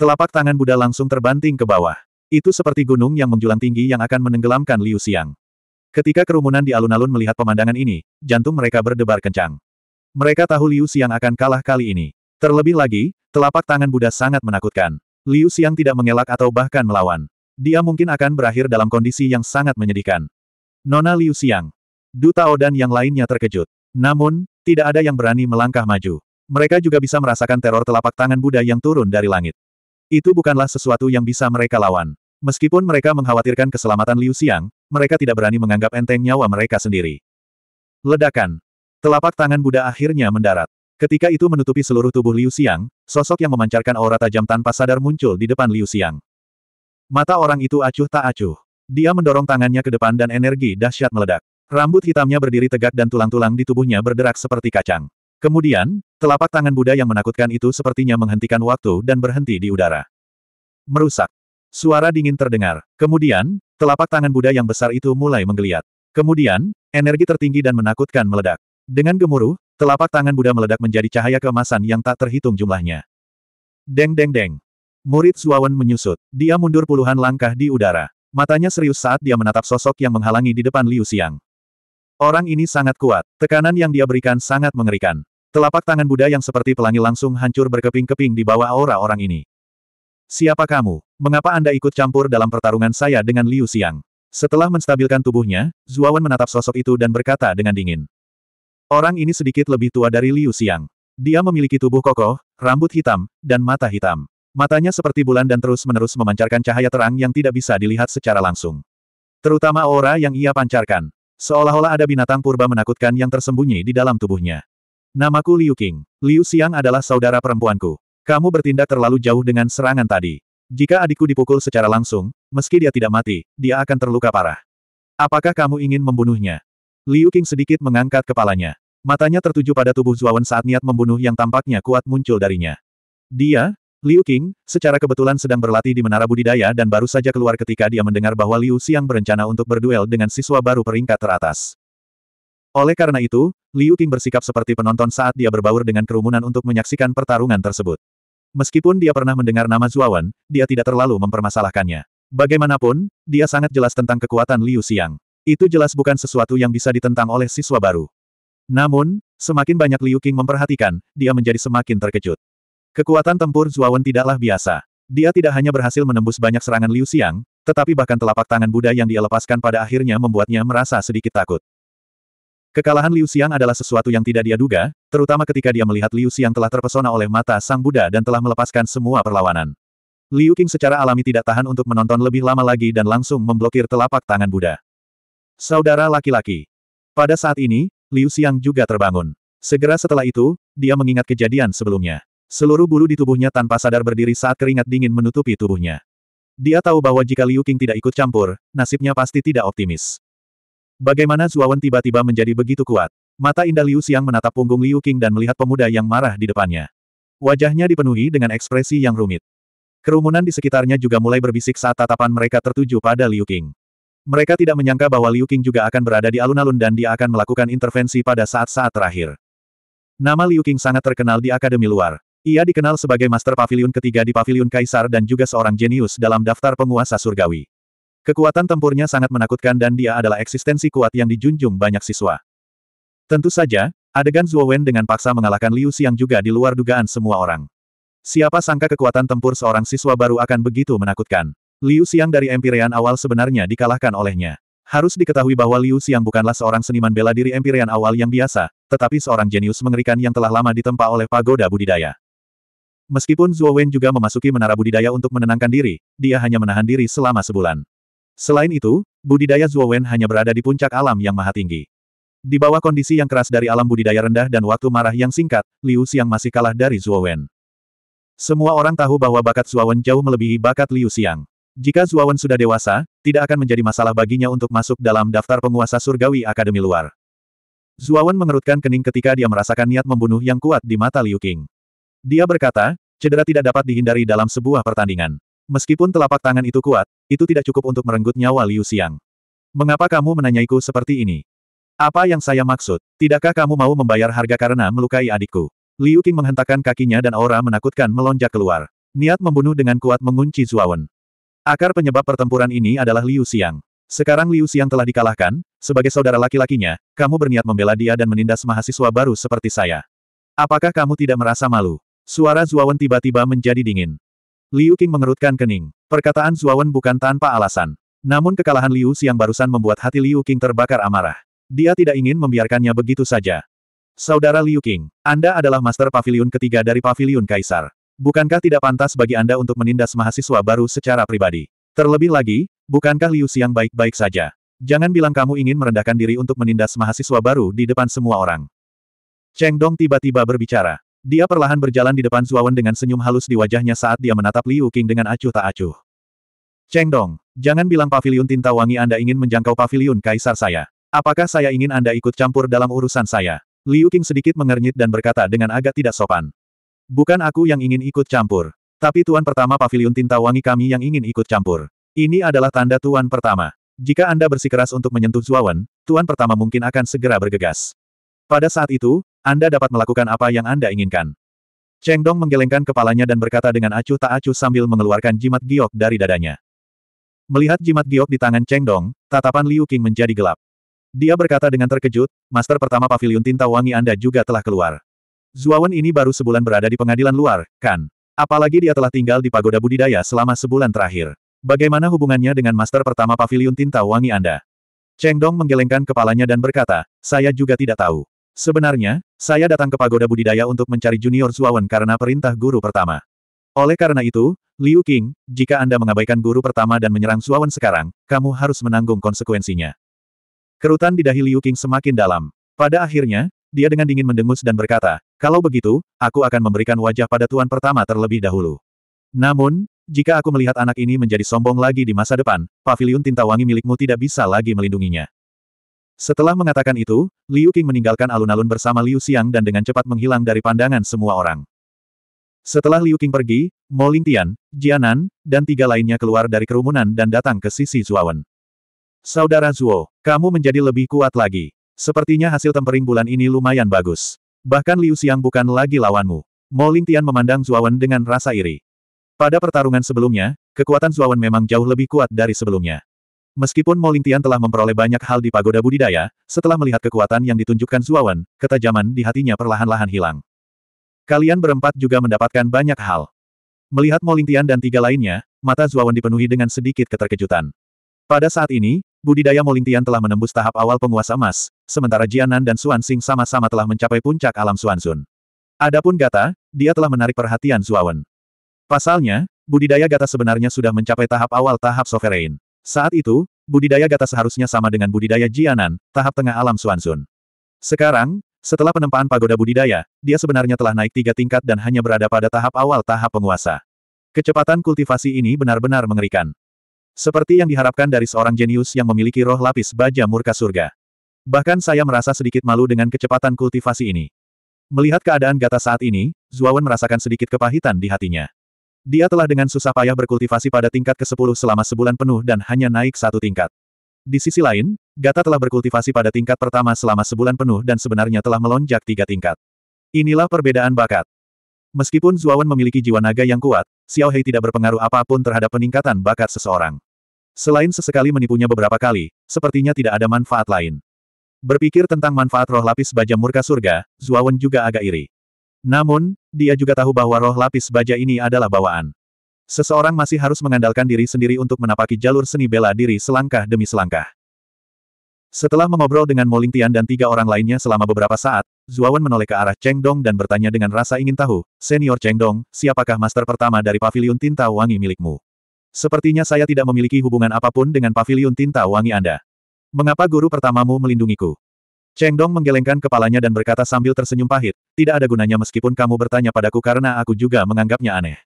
Telapak tangan Buddha langsung terbanting ke bawah. Itu seperti gunung yang menjulang tinggi yang akan menenggelamkan Liu Xiang. Ketika kerumunan di alun-alun melihat pemandangan ini, jantung mereka berdebar kencang. Mereka tahu Liu Xiang akan kalah kali ini. Terlebih lagi, telapak tangan Buddha sangat menakutkan. Liu Xiang tidak mengelak atau bahkan melawan. Dia mungkin akan berakhir dalam kondisi yang sangat menyedihkan. Nona Liu Xiang. Duta Odan yang lainnya terkejut. Namun, tidak ada yang berani melangkah maju. Mereka juga bisa merasakan teror telapak tangan Buddha yang turun dari langit. Itu bukanlah sesuatu yang bisa mereka lawan. Meskipun mereka mengkhawatirkan keselamatan Liu Xiang, mereka tidak berani menganggap enteng nyawa mereka sendiri. Ledakan. Telapak tangan Buddha akhirnya mendarat. Ketika itu menutupi seluruh tubuh Liu Xiang, sosok yang memancarkan aura tajam tanpa sadar muncul di depan Liu Xiang. Mata orang itu acuh tak acuh. Dia mendorong tangannya ke depan dan energi dahsyat meledak. Rambut hitamnya berdiri tegak dan tulang-tulang di tubuhnya berderak seperti kacang. Kemudian, telapak tangan Buddha yang menakutkan itu sepertinya menghentikan waktu dan berhenti di udara. Merusak. Suara dingin terdengar. Kemudian, telapak tangan Buddha yang besar itu mulai menggeliat. Kemudian, energi tertinggi dan menakutkan meledak. Dengan gemuruh, telapak tangan Buddha meledak menjadi cahaya keemasan yang tak terhitung jumlahnya. Deng deng deng. Murid Suawan menyusut. Dia mundur puluhan langkah di udara. Matanya serius saat dia menatap sosok yang menghalangi di depan Liu Xiang. Orang ini sangat kuat, tekanan yang dia berikan sangat mengerikan. Telapak tangan Buddha yang seperti pelangi langsung hancur berkeping-keping di bawah aura orang ini. Siapa kamu? Mengapa Anda ikut campur dalam pertarungan saya dengan Liu Xiang? Setelah menstabilkan tubuhnya, Zuawan menatap sosok itu dan berkata dengan dingin. Orang ini sedikit lebih tua dari Liu Xiang. Dia memiliki tubuh kokoh, rambut hitam, dan mata hitam. Matanya seperti bulan dan terus-menerus memancarkan cahaya terang yang tidak bisa dilihat secara langsung. Terutama aura yang ia pancarkan. Seolah-olah ada binatang purba menakutkan yang tersembunyi di dalam tubuhnya. Namaku Liu King. Liu Xiang adalah saudara perempuanku. Kamu bertindak terlalu jauh dengan serangan tadi. Jika adikku dipukul secara langsung, meski dia tidak mati, dia akan terluka parah. Apakah kamu ingin membunuhnya? Liu King sedikit mengangkat kepalanya. Matanya tertuju pada tubuh Zuawan saat niat membunuh yang tampaknya kuat muncul darinya. Dia, Liu King, secara kebetulan sedang berlatih di Menara Budidaya dan baru saja keluar ketika dia mendengar bahwa Liu Xiang berencana untuk berduel dengan siswa baru peringkat teratas. Oleh karena itu, Liu Qing bersikap seperti penonton saat dia berbaur dengan kerumunan untuk menyaksikan pertarungan tersebut. Meskipun dia pernah mendengar nama Zuawan, dia tidak terlalu mempermasalahkannya. Bagaimanapun, dia sangat jelas tentang kekuatan Liu Xiang. Itu jelas bukan sesuatu yang bisa ditentang oleh siswa baru. Namun, semakin banyak Liu Qing memperhatikan, dia menjadi semakin terkejut. Kekuatan tempur Zuawan tidaklah biasa. Dia tidak hanya berhasil menembus banyak serangan Liu Xiang, tetapi bahkan telapak tangan Buddha yang dia lepaskan pada akhirnya membuatnya merasa sedikit takut. Kekalahan Liu Xiang adalah sesuatu yang tidak dia duga, terutama ketika dia melihat Liu Xiang telah terpesona oleh mata Sang Buddha dan telah melepaskan semua perlawanan. Liu Qing secara alami tidak tahan untuk menonton lebih lama lagi dan langsung memblokir telapak tangan Buddha. Saudara laki-laki. Pada saat ini, Liu Xiang juga terbangun. Segera setelah itu, dia mengingat kejadian sebelumnya. Seluruh bulu di tubuhnya tanpa sadar berdiri saat keringat dingin menutupi tubuhnya. Dia tahu bahwa jika Liu Qing tidak ikut campur, nasibnya pasti tidak optimis. Bagaimana Zuawan tiba-tiba menjadi begitu kuat? Mata indah Liu Xiang menatap punggung Liu Qing dan melihat pemuda yang marah di depannya. Wajahnya dipenuhi dengan ekspresi yang rumit. Kerumunan di sekitarnya juga mulai berbisik saat tatapan mereka tertuju pada Liu Qing. Mereka tidak menyangka bahwa Liu Qing juga akan berada di alun-alun dan dia akan melakukan intervensi pada saat-saat terakhir. Nama Liu Qing sangat terkenal di Akademi Luar. Ia dikenal sebagai Master Pavilion ketiga di Pavilion Kaisar dan juga seorang jenius dalam daftar penguasa surgawi. Kekuatan tempurnya sangat menakutkan dan dia adalah eksistensi kuat yang dijunjung banyak siswa. Tentu saja, adegan Zhuo Wen dengan paksa mengalahkan Liu Xiang juga di luar dugaan semua orang. Siapa sangka kekuatan tempur seorang siswa baru akan begitu menakutkan. Liu Xiang dari Empyrean awal sebenarnya dikalahkan olehnya. Harus diketahui bahwa Liu Xiang bukanlah seorang seniman bela diri Empyrean awal yang biasa, tetapi seorang jenius mengerikan yang telah lama ditempa oleh pagoda budidaya. Meskipun Zhuo Wen juga memasuki menara budidaya untuk menenangkan diri, dia hanya menahan diri selama sebulan. Selain itu, budidaya Zhuowen hanya berada di puncak alam yang maha tinggi. Di bawah kondisi yang keras dari alam budidaya rendah dan waktu marah yang singkat, Liu Xiang masih kalah dari Zhuowen. Semua orang tahu bahwa bakat Zhuowen jauh melebihi bakat Liu Xiang. Jika Zhuowen sudah dewasa, tidak akan menjadi masalah baginya untuk masuk dalam daftar penguasa surgawi akademi luar. Zhuowen mengerutkan kening ketika dia merasakan niat membunuh yang kuat di mata Liu Qing. Dia berkata, cedera tidak dapat dihindari dalam sebuah pertandingan. Meskipun telapak tangan itu kuat, itu tidak cukup untuk merenggut nyawa Liu Xiang. Mengapa kamu menanyaiku seperti ini? Apa yang saya maksud? Tidakkah kamu mau membayar harga karena melukai adikku? Liu Qing menghentakkan kakinya dan aura menakutkan melonjak keluar. Niat membunuh dengan kuat mengunci Zuawan. Akar penyebab pertempuran ini adalah Liu Xiang. Sekarang Liu Xiang telah dikalahkan, sebagai saudara laki-lakinya, kamu berniat membela dia dan menindas mahasiswa baru seperti saya. Apakah kamu tidak merasa malu? Suara Zuawan tiba-tiba menjadi dingin. Liu Qing mengerutkan kening. Perkataan Zuawan bukan tanpa alasan. Namun kekalahan Liu Xiang barusan membuat hati Liu Qing terbakar amarah. Dia tidak ingin membiarkannya begitu saja. Saudara Liu Qing, Anda adalah Master pavilion ketiga dari pavilion Kaisar. Bukankah tidak pantas bagi Anda untuk menindas mahasiswa baru secara pribadi? Terlebih lagi, bukankah Liu Xiang baik-baik saja? Jangan bilang kamu ingin merendahkan diri untuk menindas mahasiswa baru di depan semua orang. Cheng Dong tiba-tiba berbicara. Dia perlahan berjalan di depan Zuawan dengan senyum halus di wajahnya saat dia menatap Liu Qing dengan acuh tak acuh. Cheng Dong, jangan bilang pavilion tinta wangi Anda ingin menjangkau pavilion kaisar saya. Apakah saya ingin Anda ikut campur dalam urusan saya? Liu Qing sedikit mengernyit dan berkata dengan agak tidak sopan. Bukan aku yang ingin ikut campur. Tapi tuan pertama pavilion tinta wangi kami yang ingin ikut campur. Ini adalah tanda tuan pertama. Jika Anda bersikeras untuk menyentuh Zuawan, tuan pertama mungkin akan segera bergegas. Pada saat itu, anda dapat melakukan apa yang Anda inginkan. Cheng Dong menggelengkan kepalanya dan berkata dengan acuh tak acuh sambil mengeluarkan jimat giok dari dadanya. Melihat jimat giok di tangan Cheng Dong, tatapan Liu Qing menjadi gelap. Dia berkata dengan terkejut, Master pertama Paviliun Tinta Wangi Anda juga telah keluar. Zuawan ini baru sebulan berada di pengadilan luar, kan? Apalagi dia telah tinggal di pagoda budidaya selama sebulan terakhir. Bagaimana hubungannya dengan master pertama pavilion tinta wangi Anda? Cheng Dong menggelengkan kepalanya dan berkata, saya juga tidak tahu. Sebenarnya, saya datang ke pagoda budidaya untuk mencari junior Zuawan karena perintah guru pertama. Oleh karena itu, Liu King, jika Anda mengabaikan guru pertama dan menyerang Zuawan sekarang, kamu harus menanggung konsekuensinya. Kerutan di dahi Liu King semakin dalam. Pada akhirnya, dia dengan dingin mendengus dan berkata, kalau begitu, aku akan memberikan wajah pada Tuan Pertama terlebih dahulu. Namun, jika aku melihat anak ini menjadi sombong lagi di masa depan, pavilion tinta wangi milikmu tidak bisa lagi melindunginya. Setelah mengatakan itu, Liu Qing meninggalkan alun-alun bersama Liu Xiang dan dengan cepat menghilang dari pandangan semua orang. Setelah Liu Qing pergi, Mo Lingtian, Jianan, dan tiga lainnya keluar dari kerumunan dan datang ke sisi Zuawan. Saudara Zuo, kamu menjadi lebih kuat lagi. Sepertinya hasil tempering bulan ini lumayan bagus. Bahkan Liu Xiang bukan lagi lawanmu. Mo Lingtian memandang Zuawan dengan rasa iri. Pada pertarungan sebelumnya, kekuatan Zuawan memang jauh lebih kuat dari sebelumnya. Meskipun Molintian telah memperoleh banyak hal di pagoda budidaya, setelah melihat kekuatan yang ditunjukkan Zuawan, ketajaman di hatinya perlahan-lahan hilang. Kalian berempat juga mendapatkan banyak hal. Melihat Molintian dan tiga lainnya, mata Zuawan dipenuhi dengan sedikit keterkejutan. Pada saat ini, budidaya Molintian telah menembus tahap awal penguasa emas, sementara Jianan dan Xuanxing sama-sama telah mencapai puncak alam Xuanzun. Adapun Gata, dia telah menarik perhatian Zuawan. Pasalnya, budidaya Gata sebenarnya sudah mencapai tahap awal tahap sovereign. Saat itu, budidaya gata seharusnya sama dengan budidaya Jianan, tahap tengah alam Suansun. Sekarang, setelah penempaan pagoda budidaya, dia sebenarnya telah naik tiga tingkat dan hanya berada pada tahap awal tahap penguasa. Kecepatan kultivasi ini benar-benar mengerikan. Seperti yang diharapkan dari seorang jenius yang memiliki roh lapis baja murka surga. Bahkan saya merasa sedikit malu dengan kecepatan kultivasi ini. Melihat keadaan Gata saat ini, Zuawan merasakan sedikit kepahitan di hatinya. Dia telah dengan susah payah berkultivasi pada tingkat ke-10 selama sebulan penuh dan hanya naik satu tingkat. Di sisi lain, Gata telah berkultivasi pada tingkat pertama selama sebulan penuh dan sebenarnya telah melonjak tiga tingkat. Inilah perbedaan bakat. Meskipun Zuawan memiliki jiwa naga yang kuat, Xiao Hei tidak berpengaruh apapun terhadap peningkatan bakat seseorang. Selain sesekali menipunya beberapa kali, sepertinya tidak ada manfaat lain. Berpikir tentang manfaat roh lapis baja murka surga, Zuawan juga agak iri. Namun, dia juga tahu bahwa roh lapis baja ini adalah bawaan. Seseorang masih harus mengandalkan diri sendiri untuk menapaki jalur seni bela diri selangkah demi selangkah. Setelah mengobrol dengan Mo Lingtian dan tiga orang lainnya selama beberapa saat, Zuawan menoleh ke arah Cheng Dong dan bertanya dengan rasa ingin tahu, Senior Cheng Dong, siapakah master pertama dari Paviliun tinta wangi milikmu? Sepertinya saya tidak memiliki hubungan apapun dengan Paviliun tinta wangi Anda. Mengapa guru pertamamu melindungiku? Cheng Dong menggelengkan kepalanya dan berkata sambil tersenyum pahit, tidak ada gunanya meskipun kamu bertanya padaku karena aku juga menganggapnya aneh.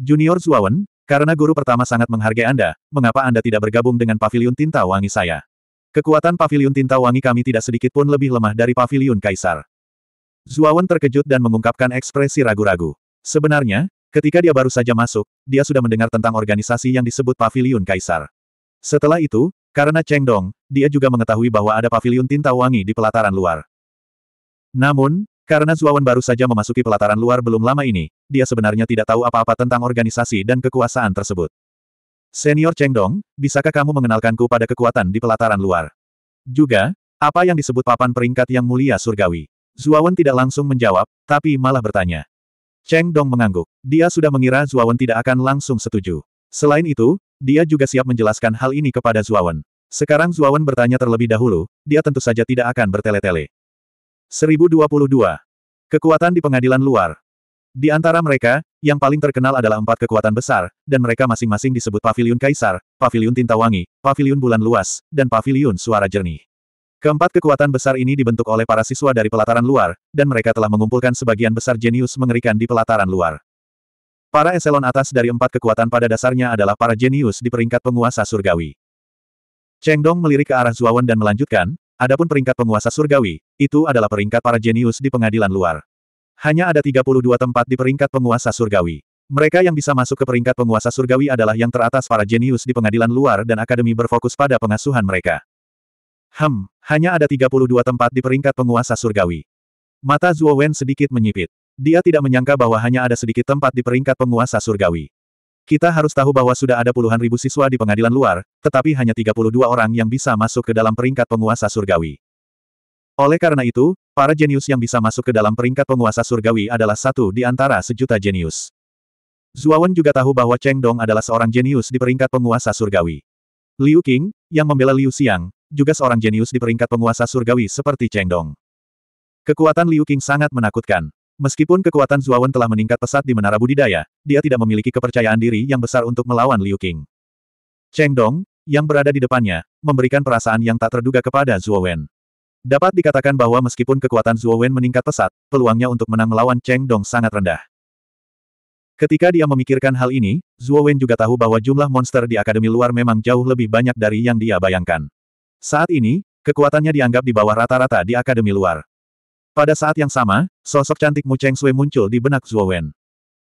Junior Zuawan, karena guru pertama sangat menghargai Anda, mengapa Anda tidak bergabung dengan pavilion tinta wangi saya? Kekuatan pavilion tinta wangi kami tidak sedikit pun lebih lemah dari pavilion kaisar. Zuawan terkejut dan mengungkapkan ekspresi ragu-ragu. Sebenarnya, ketika dia baru saja masuk, dia sudah mendengar tentang organisasi yang disebut pavilion Kaisar. Setelah itu, karena Cheng Dong, dia juga mengetahui bahwa ada pavilion Tinta Wangi di pelataran luar. Namun, karena Zuawan baru saja memasuki pelataran luar belum lama ini, dia sebenarnya tidak tahu apa-apa tentang organisasi dan kekuasaan tersebut. Senior Cheng Dong, bisakah kamu mengenalkanku pada kekuatan di pelataran luar? Juga, apa yang disebut papan peringkat yang mulia surgawi? Zuawan tidak langsung menjawab, tapi malah bertanya. Cheng Dong mengangguk. Dia sudah mengira Zuawan tidak akan langsung setuju. Selain itu, dia juga siap menjelaskan hal ini kepada Zuawan. Sekarang Zuawan bertanya terlebih dahulu, dia tentu saja tidak akan bertele-tele. 1022. Kekuatan di pengadilan luar. Di antara mereka, yang paling terkenal adalah empat kekuatan besar, dan mereka masing-masing disebut Paviliun Kaisar, Paviliun Tinta Wangi, Paviliun Bulan Luas, dan Paviliun Suara Jernih. Keempat kekuatan besar ini dibentuk oleh para siswa dari pelataran luar, dan mereka telah mengumpulkan sebagian besar jenius mengerikan di pelataran luar. Para eselon atas dari empat kekuatan pada dasarnya adalah para jenius di peringkat penguasa surgawi. Cheng Dong melirik ke arah Zuawan dan melanjutkan, adapun peringkat penguasa surgawi, itu adalah peringkat para jenius di pengadilan luar. Hanya ada 32 tempat di peringkat penguasa surgawi. Mereka yang bisa masuk ke peringkat penguasa surgawi adalah yang teratas para jenius di pengadilan luar dan akademi berfokus pada pengasuhan mereka. Hmm, hanya ada 32 tempat di peringkat penguasa surgawi. Mata Zuo Wen sedikit menyipit. Dia tidak menyangka bahwa hanya ada sedikit tempat di peringkat penguasa surgawi. Kita harus tahu bahwa sudah ada puluhan ribu siswa di pengadilan luar, tetapi hanya 32 orang yang bisa masuk ke dalam peringkat penguasa surgawi. Oleh karena itu, para jenius yang bisa masuk ke dalam peringkat penguasa surgawi adalah satu di antara sejuta jenius. Zuawan juga tahu bahwa Cheng Dong adalah seorang jenius di peringkat penguasa surgawi. Liu Qing, yang membela Liu Xiang, juga seorang jenius di peringkat penguasa surgawi seperti Cheng Dong. Kekuatan Liu Qing sangat menakutkan. Meskipun kekuatan Zuawan telah meningkat pesat di Menara Budidaya, dia tidak memiliki kepercayaan diri yang besar untuk melawan Liu Qing. Cheng Dong, yang berada di depannya, memberikan perasaan yang tak terduga kepada Zuawan. Dapat dikatakan bahwa meskipun kekuatan Zhuo Wen meningkat pesat, peluangnya untuk menang melawan Cheng Dong sangat rendah. Ketika dia memikirkan hal ini, Zhuo Wen juga tahu bahwa jumlah monster di Akademi Luar memang jauh lebih banyak dari yang dia bayangkan. Saat ini, kekuatannya dianggap di bawah rata-rata di Akademi Luar. Pada saat yang sama, sosok cantik Mu Cheng Sui muncul di benak Zhuo Wen.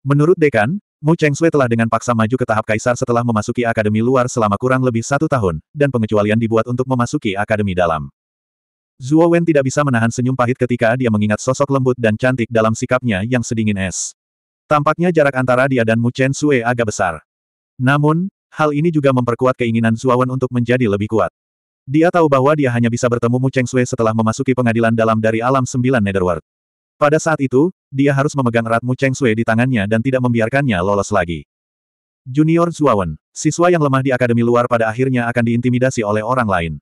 Menurut Dekan, Mu Cheng Sui telah dengan paksa maju ke tahap kaisar setelah memasuki Akademi Luar selama kurang lebih satu tahun, dan pengecualian dibuat untuk memasuki Akademi Dalam. Zuo Wen tidak bisa menahan senyum pahit ketika dia mengingat sosok lembut dan cantik dalam sikapnya yang sedingin es. Tampaknya jarak antara dia dan Mu Chen Sue agak besar. Namun, hal ini juga memperkuat keinginan Zuo Wen untuk menjadi lebih kuat. Dia tahu bahwa dia hanya bisa bertemu Mu Cheng Sue setelah memasuki pengadilan dalam dari alam sembilan Netherworld. Pada saat itu, dia harus memegang erat Mu Cheng Sui di tangannya dan tidak membiarkannya lolos lagi. Junior Zuawan, siswa yang lemah di Akademi Luar pada akhirnya akan diintimidasi oleh orang lain.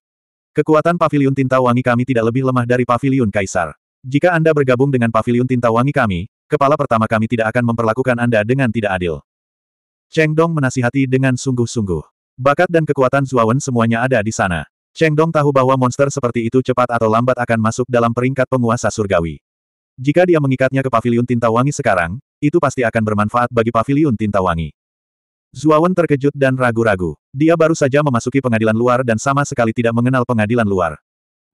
Kekuatan pavilion tinta wangi kami tidak lebih lemah dari pavilion kaisar. Jika Anda bergabung dengan pavilion tinta wangi kami, kepala pertama kami tidak akan memperlakukan Anda dengan tidak adil. Cheng Dong menasihati dengan sungguh-sungguh. Bakat dan kekuatan Zuawan semuanya ada di sana. Cheng Dong tahu bahwa monster seperti itu cepat atau lambat akan masuk dalam peringkat penguasa surgawi. Jika dia mengikatnya ke pavilion tinta wangi sekarang, itu pasti akan bermanfaat bagi pavilion tinta wangi. Zuawan terkejut dan ragu-ragu. Dia baru saja memasuki pengadilan luar dan sama sekali tidak mengenal pengadilan luar.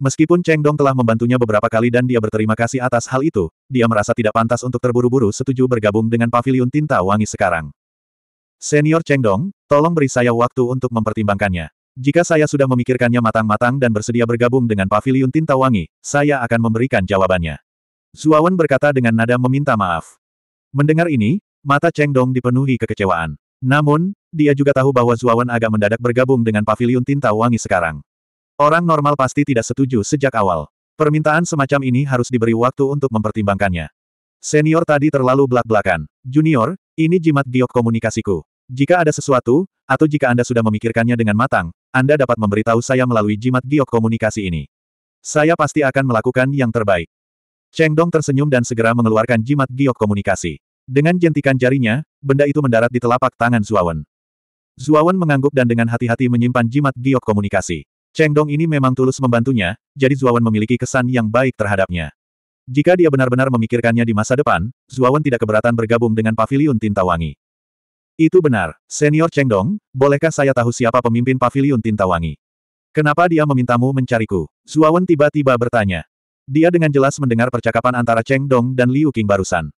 Meskipun Cheng Dong telah membantunya beberapa kali dan dia berterima kasih atas hal itu, dia merasa tidak pantas untuk terburu-buru setuju bergabung dengan Paviliun tinta wangi sekarang. Senior Cheng Dong, tolong beri saya waktu untuk mempertimbangkannya. Jika saya sudah memikirkannya matang-matang dan bersedia bergabung dengan Paviliun tinta wangi, saya akan memberikan jawabannya. Zuawan berkata dengan nada meminta maaf. Mendengar ini, mata Cheng Dong dipenuhi kekecewaan. Namun, dia juga tahu bahwa Zuawan agak mendadak bergabung dengan Paviliun tinta wangi sekarang. Orang normal pasti tidak setuju sejak awal. Permintaan semacam ini harus diberi waktu untuk mempertimbangkannya. Senior tadi terlalu belak-belakan. Junior, ini jimat giok komunikasiku. Jika ada sesuatu, atau jika Anda sudah memikirkannya dengan matang, Anda dapat memberitahu saya melalui jimat giok komunikasi ini. Saya pasti akan melakukan yang terbaik. Cheng Dong tersenyum dan segera mengeluarkan jimat giok komunikasi. Dengan jentikan jarinya, benda itu mendarat di telapak tangan Zuawan. Zuawan mengangguk dan dengan hati-hati menyimpan jimat giok komunikasi. Cheng Dong ini memang tulus membantunya, jadi Zuawan memiliki kesan yang baik terhadapnya. Jika dia benar-benar memikirkannya di masa depan, Zuawan tidak keberatan bergabung dengan Paviliun Tinta Wangi. Itu benar, Senior Cheng Dong, bolehkah saya tahu siapa pemimpin Paviliun Tinta Wangi? Kenapa dia memintamu mencariku? Zuawan tiba-tiba bertanya. Dia dengan jelas mendengar percakapan antara Cheng Dong dan Liu Qing barusan.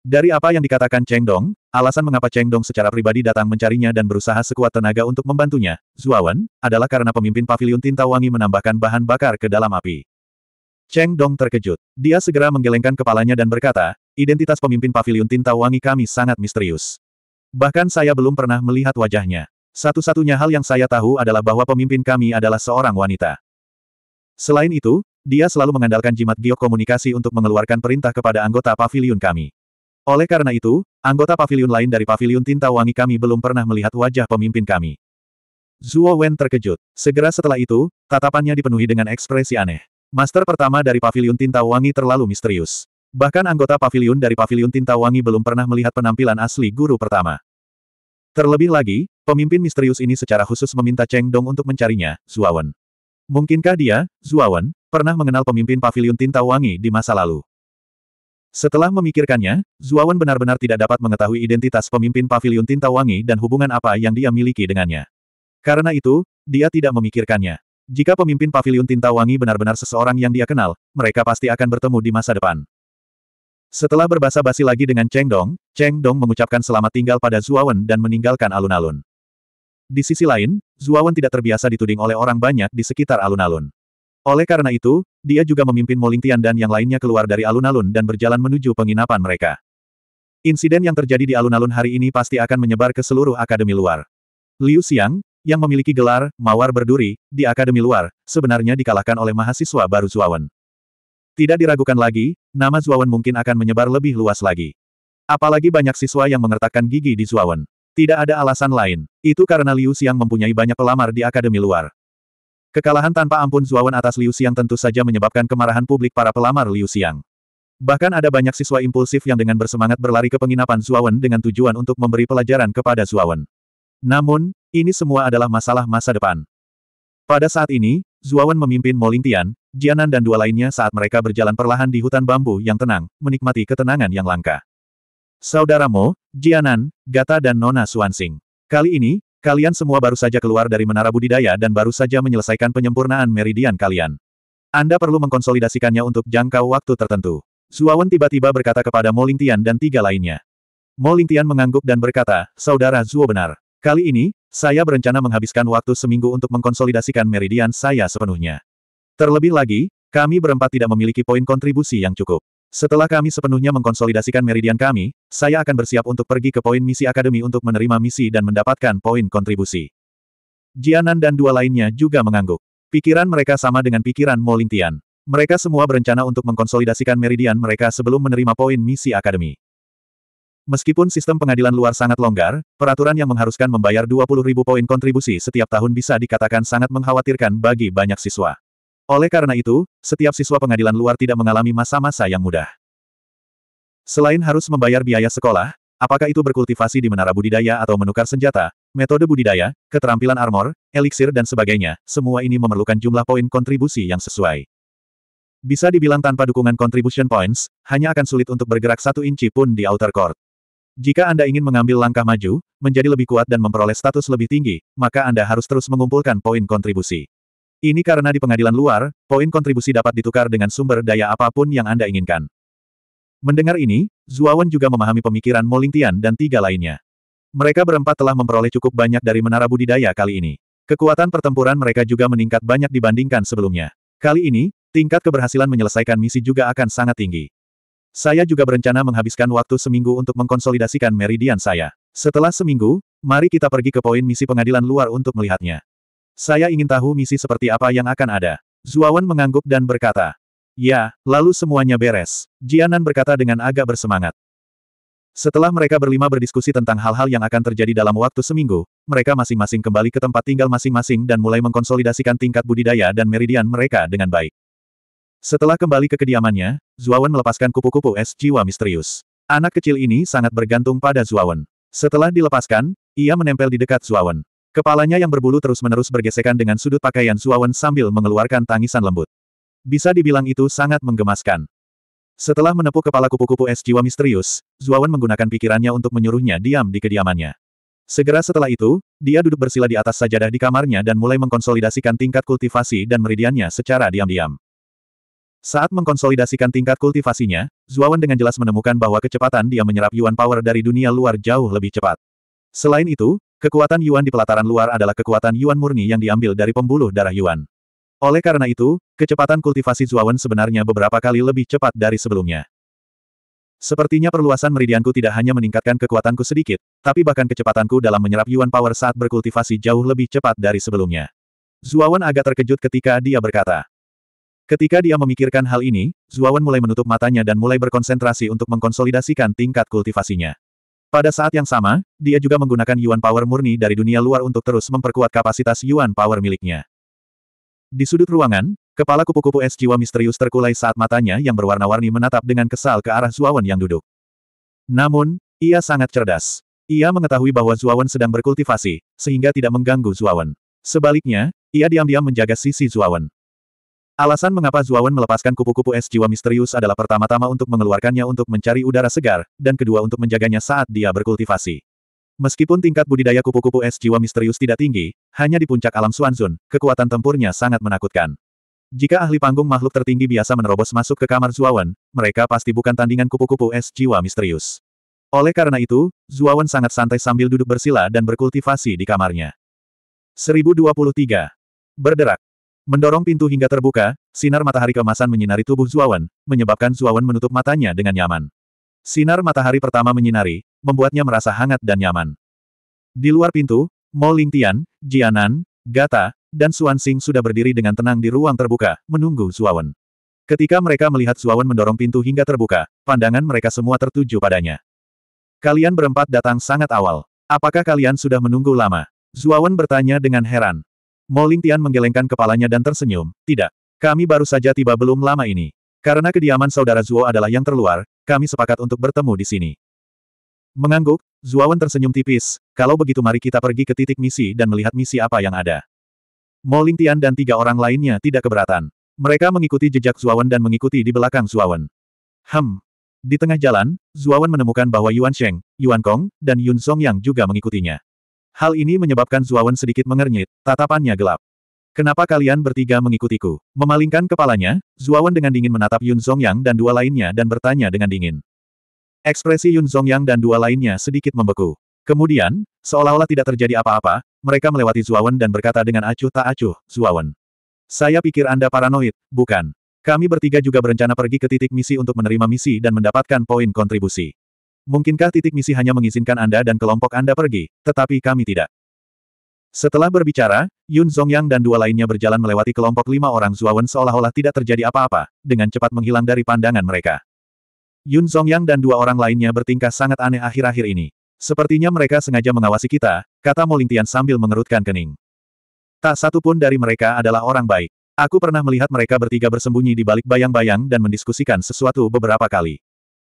Dari apa yang dikatakan Cheng Dong, alasan mengapa Cheng Dong secara pribadi datang mencarinya dan berusaha sekuat tenaga untuk membantunya, Zuawan, adalah karena pemimpin pavilion Wangi menambahkan bahan bakar ke dalam api. Cheng Dong terkejut. Dia segera menggelengkan kepalanya dan berkata, identitas pemimpin pavilion Wangi kami sangat misterius. Bahkan saya belum pernah melihat wajahnya. Satu-satunya hal yang saya tahu adalah bahwa pemimpin kami adalah seorang wanita. Selain itu, dia selalu mengandalkan jimat giok untuk mengeluarkan perintah kepada anggota pavilion kami. Oleh karena itu, anggota pavilion lain dari pavilion tinta wangi kami belum pernah melihat wajah pemimpin kami. Zuo Wen terkejut. Segera setelah itu, tatapannya dipenuhi dengan ekspresi aneh. Master pertama dari pavilion tinta wangi terlalu misterius. Bahkan anggota pavilion dari pavilion tinta wangi belum pernah melihat penampilan asli guru pertama. Terlebih lagi, pemimpin misterius ini secara khusus meminta Cheng Dong untuk mencarinya, Wen. Mungkinkah dia, Wen, pernah mengenal pemimpin pavilion tinta wangi di masa lalu? Setelah memikirkannya, Zuawan benar-benar tidak dapat mengetahui identitas pemimpin Paviliun Tinta Wangi dan hubungan apa yang dia miliki dengannya. Karena itu, dia tidak memikirkannya. Jika pemimpin Paviliun Tinta Wangi benar-benar seseorang yang dia kenal, mereka pasti akan bertemu di masa depan. Setelah berbahasa basi lagi dengan Cheng Dong, Cheng Dong mengucapkan selamat tinggal pada Zuawan dan meninggalkan alun-alun. Di sisi lain, Zuawan tidak terbiasa dituding oleh orang banyak di sekitar alun-alun. Oleh karena itu, dia juga memimpin Molingtian dan yang lainnya keluar dari alun-alun dan berjalan menuju penginapan mereka. Insiden yang terjadi di alun-alun hari ini pasti akan menyebar ke seluruh akademi luar. Liu Xiang, yang memiliki gelar Mawar Berduri di akademi luar, sebenarnya dikalahkan oleh mahasiswa baru Zuawan. Tidak diragukan lagi, nama Zuawan mungkin akan menyebar lebih luas lagi. Apalagi banyak siswa yang mengertakkan gigi di Zuawan. Tidak ada alasan lain. Itu karena Liu Xiang mempunyai banyak pelamar di akademi luar. Kekalahan tanpa ampun Zuawan atas Liu Xiang tentu saja menyebabkan kemarahan publik para pelamar Liu Xiang. Bahkan ada banyak siswa impulsif yang dengan bersemangat berlari ke penginapan Zuawan dengan tujuan untuk memberi pelajaran kepada Zuawan. Namun, ini semua adalah masalah masa depan. Pada saat ini, Zuawan memimpin Moling Tian, Jianan dan dua lainnya saat mereka berjalan perlahan di hutan bambu yang tenang, menikmati ketenangan yang langka. Saudaramu, Jianan, Gata dan Nona Suansing. Kali ini, Kalian semua baru saja keluar dari menara budidaya dan baru saja menyelesaikan penyempurnaan meridian kalian. Anda perlu mengkonsolidasikannya untuk jangka waktu tertentu. Zuawan tiba-tiba berkata kepada Mo Lingtian dan tiga lainnya. Mo Lingtian mengangguk dan berkata, Saudara Zuo benar. Kali ini, saya berencana menghabiskan waktu seminggu untuk mengkonsolidasikan meridian saya sepenuhnya. Terlebih lagi, kami berempat tidak memiliki poin kontribusi yang cukup. Setelah kami sepenuhnya mengkonsolidasikan meridian kami, saya akan bersiap untuk pergi ke poin misi akademi untuk menerima misi dan mendapatkan poin kontribusi. Jianan dan dua lainnya juga mengangguk. Pikiran mereka sama dengan pikiran Molintian. Mereka semua berencana untuk mengkonsolidasikan meridian mereka sebelum menerima poin misi akademi. Meskipun sistem pengadilan luar sangat longgar, peraturan yang mengharuskan membayar 20.000 poin kontribusi setiap tahun bisa dikatakan sangat mengkhawatirkan bagi banyak siswa. Oleh karena itu, setiap siswa pengadilan luar tidak mengalami masa-masa yang mudah. Selain harus membayar biaya sekolah, apakah itu berkultivasi di menara budidaya atau menukar senjata, metode budidaya, keterampilan armor, eliksir dan sebagainya, semua ini memerlukan jumlah poin kontribusi yang sesuai. Bisa dibilang tanpa dukungan contribution points, hanya akan sulit untuk bergerak satu inci pun di outer court. Jika Anda ingin mengambil langkah maju, menjadi lebih kuat dan memperoleh status lebih tinggi, maka Anda harus terus mengumpulkan poin kontribusi. Ini karena di pengadilan luar, poin kontribusi dapat ditukar dengan sumber daya apapun yang Anda inginkan. Mendengar ini, Zuawan juga memahami pemikiran Lingtian dan tiga lainnya. Mereka berempat telah memperoleh cukup banyak dari menara budidaya kali ini. Kekuatan pertempuran mereka juga meningkat banyak dibandingkan sebelumnya. Kali ini, tingkat keberhasilan menyelesaikan misi juga akan sangat tinggi. Saya juga berencana menghabiskan waktu seminggu untuk mengkonsolidasikan meridian saya. Setelah seminggu, mari kita pergi ke poin misi pengadilan luar untuk melihatnya. Saya ingin tahu misi seperti apa yang akan ada. Zuawan mengangguk dan berkata. Ya, lalu semuanya beres. Jianan berkata dengan agak bersemangat. Setelah mereka berlima berdiskusi tentang hal-hal yang akan terjadi dalam waktu seminggu, mereka masing-masing kembali ke tempat tinggal masing-masing dan mulai mengkonsolidasikan tingkat budidaya dan meridian mereka dengan baik. Setelah kembali ke kediamannya, Zuawan melepaskan kupu-kupu es jiwa misterius. Anak kecil ini sangat bergantung pada Zuawan. Setelah dilepaskan, ia menempel di dekat Zuawan. Kepalanya yang berbulu terus-menerus bergesekan dengan sudut pakaian Suawen sambil mengeluarkan tangisan lembut. Bisa dibilang itu sangat menggemaskan. Setelah menepuk kepala kupu-kupu es jiwa misterius, Zuawan menggunakan pikirannya untuk menyuruhnya diam di kediamannya. Segera setelah itu, dia duduk bersila di atas sajadah di kamarnya dan mulai mengkonsolidasikan tingkat kultivasi dan meridiannya secara diam-diam. Saat mengkonsolidasikan tingkat kultivasinya, Zuawan dengan jelas menemukan bahwa kecepatan dia menyerap Yuan Power dari dunia luar jauh lebih cepat. Selain itu, Kekuatan Yuan di pelataran luar adalah kekuatan Yuan murni yang diambil dari pembuluh darah Yuan. Oleh karena itu, kecepatan kultivasi Zuawan sebenarnya beberapa kali lebih cepat dari sebelumnya. Sepertinya perluasan meridianku tidak hanya meningkatkan kekuatanku sedikit, tapi bahkan kecepatanku dalam menyerap Yuan Power saat berkultivasi jauh lebih cepat dari sebelumnya. Zuawan agak terkejut ketika dia berkata. Ketika dia memikirkan hal ini, Zuawan mulai menutup matanya dan mulai berkonsentrasi untuk mengkonsolidasikan tingkat kultivasinya. Pada saat yang sama, dia juga menggunakan Yuan Power murni dari dunia luar untuk terus memperkuat kapasitas Yuan Power miliknya. Di sudut ruangan, kepala kupu-kupu es jiwa misterius terkulai saat matanya yang berwarna-warni menatap dengan kesal ke arah Zuawan yang duduk. Namun, ia sangat cerdas. Ia mengetahui bahwa Zuawan sedang berkultivasi, sehingga tidak mengganggu Zuawan. Sebaliknya, ia diam-diam menjaga sisi Zuawan. Alasan mengapa Zuawan melepaskan kupu-kupu es jiwa misterius adalah pertama-tama untuk mengeluarkannya untuk mencari udara segar, dan kedua untuk menjaganya saat dia berkultivasi. Meskipun tingkat budidaya kupu-kupu es jiwa misterius tidak tinggi, hanya di puncak alam Suanzun, kekuatan tempurnya sangat menakutkan. Jika ahli panggung makhluk tertinggi biasa menerobos masuk ke kamar Zuawan, mereka pasti bukan tandingan kupu-kupu es jiwa misterius. Oleh karena itu, Zuawan sangat santai sambil duduk bersila dan berkultivasi di kamarnya. 1023. Berderak. Mendorong pintu hingga terbuka, sinar matahari kemasan menyinari tubuh Zuawan, menyebabkan Zuawan menutup matanya dengan nyaman. Sinar matahari pertama menyinari, membuatnya merasa hangat dan nyaman. Di luar pintu, Mo Lingtian, Jianan, Gata, dan Xuan Xing sudah berdiri dengan tenang di ruang terbuka, menunggu Zuawan. Ketika mereka melihat Zuawan mendorong pintu hingga terbuka, pandangan mereka semua tertuju padanya. Kalian berempat datang sangat awal. Apakah kalian sudah menunggu lama? Zuawan bertanya dengan heran. Mo Tian menggelengkan kepalanya dan tersenyum, tidak. Kami baru saja tiba belum lama ini. Karena kediaman saudara Zuo adalah yang terluar, kami sepakat untuk bertemu di sini. Mengangguk, Zuo Wen tersenyum tipis, kalau begitu mari kita pergi ke titik misi dan melihat misi apa yang ada. Mo Tian dan tiga orang lainnya tidak keberatan. Mereka mengikuti jejak Zuo Wen dan mengikuti di belakang Zuo Wen. Hmm. Di tengah jalan, Zuo Wen menemukan bahwa Yuan Sheng, Yuan Kong, dan Yun Song yang juga mengikutinya. Hal ini menyebabkan Zuawan sedikit mengernyit, tatapannya gelap. Kenapa kalian bertiga mengikutiku? Memalingkan kepalanya, Zuawan dengan dingin menatap Yun Zhongyang dan dua lainnya dan bertanya dengan dingin. Ekspresi Yun Zhongyang dan dua lainnya sedikit membeku. Kemudian, seolah-olah tidak terjadi apa-apa, mereka melewati Zuawan dan berkata dengan acuh tak acuh, Zuawan. Saya pikir Anda paranoid, bukan? Kami bertiga juga berencana pergi ke titik misi untuk menerima misi dan mendapatkan poin kontribusi. Mungkinkah titik misi hanya mengizinkan Anda dan kelompok Anda pergi, tetapi kami tidak? Setelah berbicara, Yun Zhongyang dan dua lainnya berjalan melewati kelompok lima orang Zuawan seolah-olah tidak terjadi apa-apa, dengan cepat menghilang dari pandangan mereka. Yun Zhongyang dan dua orang lainnya bertingkah sangat aneh akhir-akhir ini. Sepertinya mereka sengaja mengawasi kita, kata Molintian sambil mengerutkan kening. Tak satu pun dari mereka adalah orang baik. Aku pernah melihat mereka bertiga bersembunyi di balik bayang-bayang dan mendiskusikan sesuatu beberapa kali.